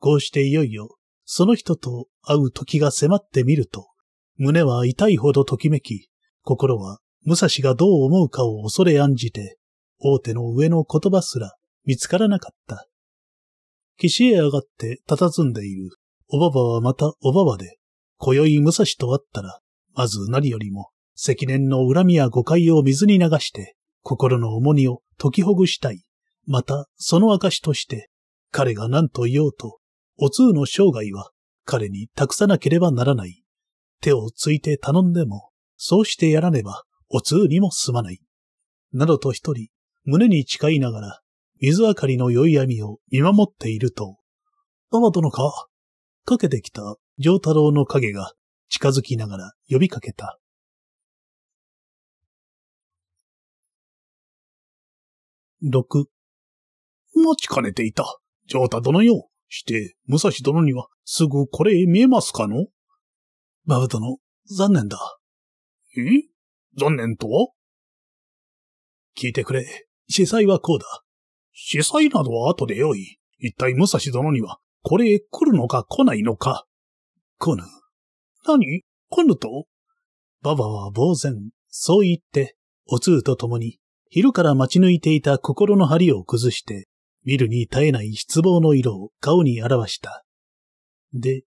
[SPEAKER 1] こうしていよいよ、その人と会う時が迫ってみると、胸は痛いほどときめき、心は武蔵がどう思うかを恐れ案じて、大手の上の言葉すら見つからなかった。岸へ上がって佇んでいる、おばばはまたおばばで、今宵武蔵と会ったら、まず何よりも積年の恨みや誤解を水に流して、心の重荷を解きほぐしたい。また、その証として、彼が何と言おうと、お通の生涯は彼に託さなければならない。手をついて頼んでも、そうしてやらねば、お通にもすまない。などと一人、胸に誓いながら、水明かりの酔い闇を見守っていると、アマ殿のかかけてきた上太郎の影が近づきながら呼びかけた。6。待ちかねていた。ー太殿よ。して、武蔵殿にはすぐこれ見えますかのバブ殿、残念
[SPEAKER 2] だ。え残念とは聞いてくれ。
[SPEAKER 1] 司祭はこうだ。司祭などは後でよい。一体武蔵殿にはこれへ来るのか来ないのか。来ぬ。何来ぬとババは呆然、そう言って、お通と共に昼から待ち抜いていた心の張りを崩して、見るに耐えない失望の色を顔に表した。で、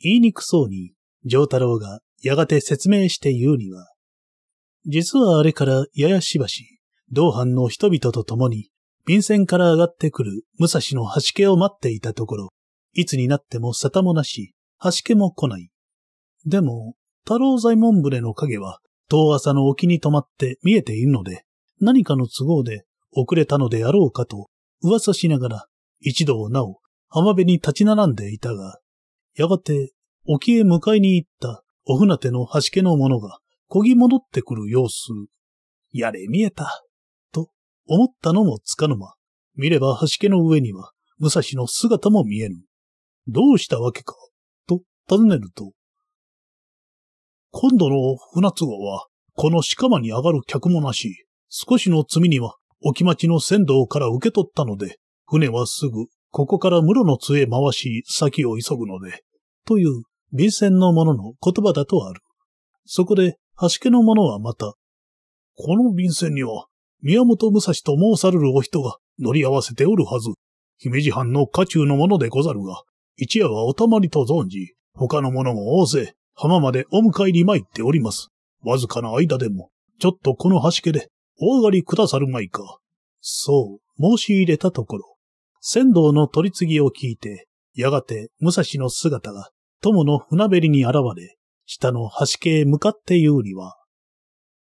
[SPEAKER 1] 言いにくそうに、上太郎がやがて説明して言うには、実はあれからややしばし、同伴の人々と共に、便船から上がってくる武蔵の橋家を待っていたところ、いつになっても沙汰もなし、橋家も来ない。でも、太郎左衛門船の影は、遠浅の沖に止まって見えているので、何かの都合で遅れたのであろうかと噂しながら一度なお浜辺に立ち並んでいたが、やがて沖へ迎えに行ったお船手の端家の者がこぎ戻ってくる様子、やれ見えた、と思ったのもつかの間、見れば端家の上には武蔵の姿も見えぬ。どうしたわけか、と尋ねると、今度の船津合は、この鹿間に上がる客もなし、少しの罪には、沖町の船頭から受け取ったので、船はすぐ、ここから室の杖回し、先を急ぐので、という便船の者の言葉だとある。そこで、橋家の者はまた、この便船には、宮本武蔵と申されるお人が乗り合わせておるはず、姫路藩の家中の者でござるが、一夜はおたまりと存じ、他の者も大勢、浜までお迎えに参っております。わずかな間でも、ちょっとこの橋家でお上がりくださるまいか。そう、申し入れたところ、仙道の取り次ぎを聞いて、やがて武蔵の姿が友の船べりに現れ、下の橋家へ向かって言うには、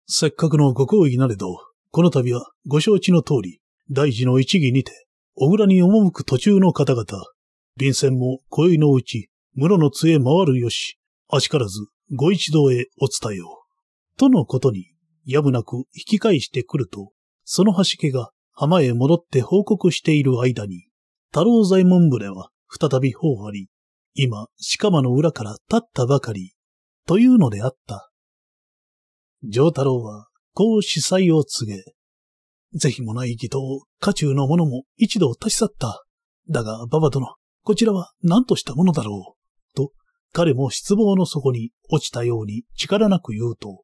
[SPEAKER 1] せっかくのご好意なれど、この度はご承知の通り、大事の一義にて、小倉に赴く途中の方々、便戦も今宵のうち、室の杖回るよし、足からずご一同へお伝えよう。とのことにやむなく引き返してくると、その橋家が浜へ戻って報告している間に、太郎左衛門部では再び頬張り、今、鹿間の裏から立ったばかり、というのであった。上太郎は、こう司祭を告げ、ぜひもない義と家中の者も一度立ち去った。だが、馬場殿、こちらは何としたものだろう。と、彼も失望の底に落ちたように力なく言うと、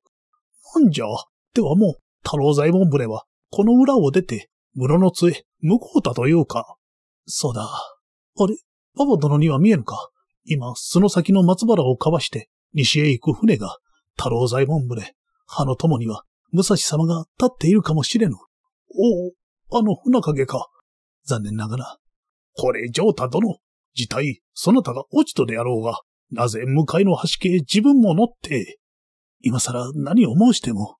[SPEAKER 1] なんじゃ。ではもう、太郎左衛門船は、この裏を出て、室の杖、向こうだというか。そうだ。あれ、パパ殿には見えぬか。今、その先の松原をかわして、西へ行く船が、太郎左衛門船、葉の友には、武蔵様が立っているかもしれぬ。おお、あの船影か。残念ながら。これ、ジョータ殿。自体、そなたが落ちとであろうが、なぜ向かいの端家へ自分も乗って。今更何を申しても。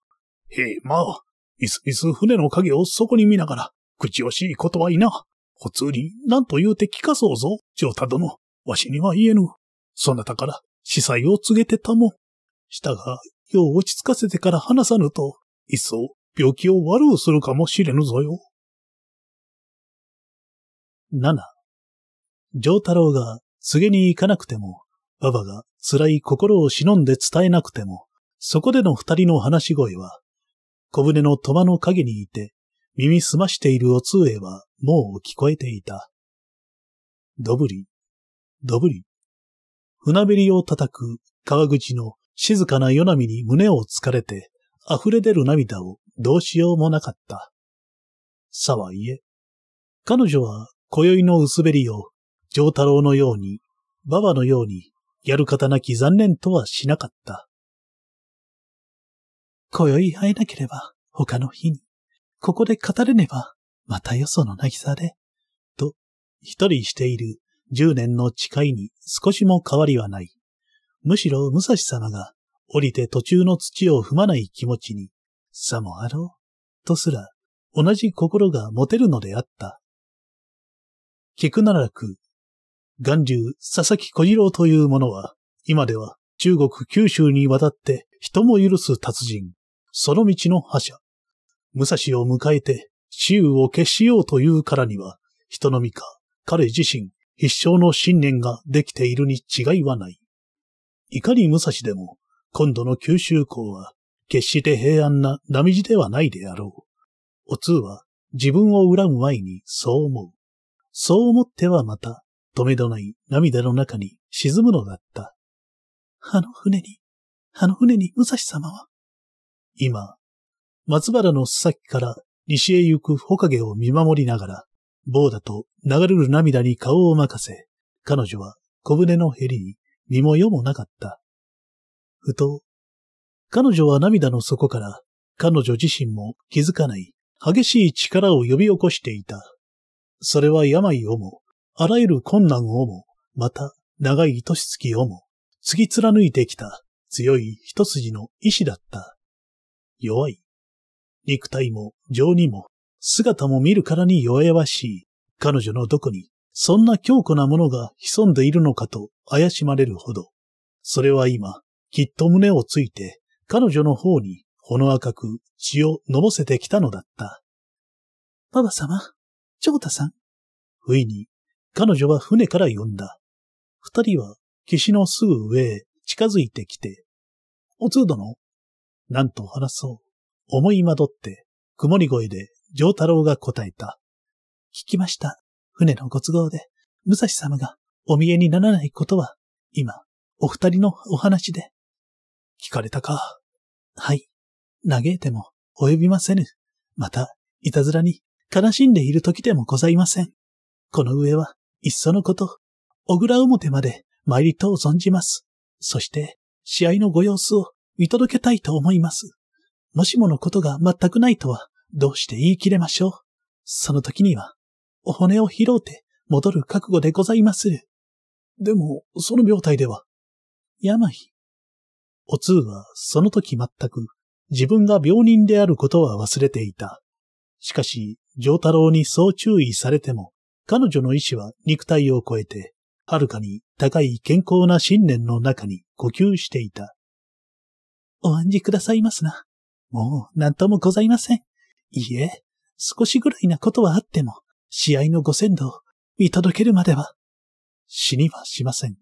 [SPEAKER 1] へえ、まあ、いすいす船の影をそこに見ながら、口惜しいことはいな。普通に何と言うて聞かそうぞ、ジョータ殿。わしには言えぬ。そなたから司祭を告げてたもん。したが、よう落ち着かせてから話さぬと、いっそ病気を悪うするかもしれぬぞよ。7. 上太郎が告げに行かなくても、馬場が辛い心を忍んで伝えなくても、そこでの二人の話し声は、小舟の戸間の陰にいて、耳すましているお通へはもう聞こえていた。どぶり、どぶり。船べりを叩く川口の静かな夜波に胸をつかれて溢れ出る涙をどうしようもなかった。さはいえ、彼女は今宵の薄べりを、上太郎のように、馬場のように、やる方なき残念とはしなかった。今宵会えなければ他の日に、ここで語れねば、またよその渚で、と、一人している十年の誓いに少しも変わりはない。むしろ武蔵様が降りて途中の土を踏まない気持ちに、さもあろう、とすら、同じ心が持てるのであった。ならく、元流佐々木小次郎という者は、今では中国九州に渡って人も許す達人、その道の覇者。武蔵を迎えて、死を消しようというからには、人のみか、彼自身、必勝の信念ができているに違いはない。いかに武蔵でも、今度の九州港は、決して平安な波地ではないであろう。お通は、自分を恨む前にそう思う。そう思ってはまた、止めどない涙の中に沈むのだった。あの船にあの船に武蔵様は。今、松原の須崎から西へ行く穂影を見守りながら、棒だと流れる涙に顔を任せ、彼女は小舟のへりに身も世もなかった。ふと、彼女は涙の底から彼女自身も気づかない激しい力を呼び起こしていた。それは病をも、あらゆる困難をも、また長い年月をも、次貫いてきた強い一筋の意志だった。弱い。肉体も情にも姿も見るからに弱々しい彼女のどこにそんな強固なものが潜んでいるのかと怪しまれるほど、それは今、きっと胸をついて彼女の方にほの赤く血をのぼせてきたのだった。パパ様、長太さん。不意に、彼女は船から呼んだ。二人は岸のすぐ上へ近づいてきて、お通殿、なんと話そう。思いまどって、曇り声で、上太郎が答えた。聞きました。船のご都合で、武蔵様がお見えにならないことは、今、お二人のお話で。聞かれたか。はい。嘆いても及びませぬ。また、いたずらに悲しんでいる時でもございません。この上は、いっそのこと、小倉表まで参りとう存じます。そして、試合のご様子を見届けたいと思います。もしものことが全くないとは、どうして言い切れましょう。その時には、お骨を拾うて戻る覚悟でございまする。でも、その病態では。病。お通はその時全く自分が病人であることは忘れていた。しかし、上太郎にそう注意されても、彼女の意志は肉体を超えて、はるかに高い健康な信念の中に呼吸していた。お案じくださいますな。もう何ともございません。いいえ、少しぐらいなことはあっても、試合のご先導を見届けるまでは、死にはしません。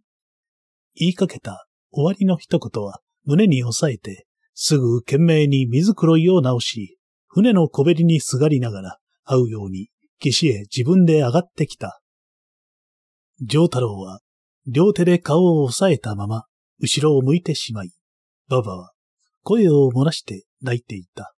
[SPEAKER 1] 言いかけた終わりの一言は胸に抑えて、すぐ懸命に水黒いを直し、船の小べりにすがりながら、会うように岸へ自分で上がってきた。上太郎は両手で顔を押さえたまま、後ろを向いてしまい、ババは
[SPEAKER 2] 声を漏らして泣いていた。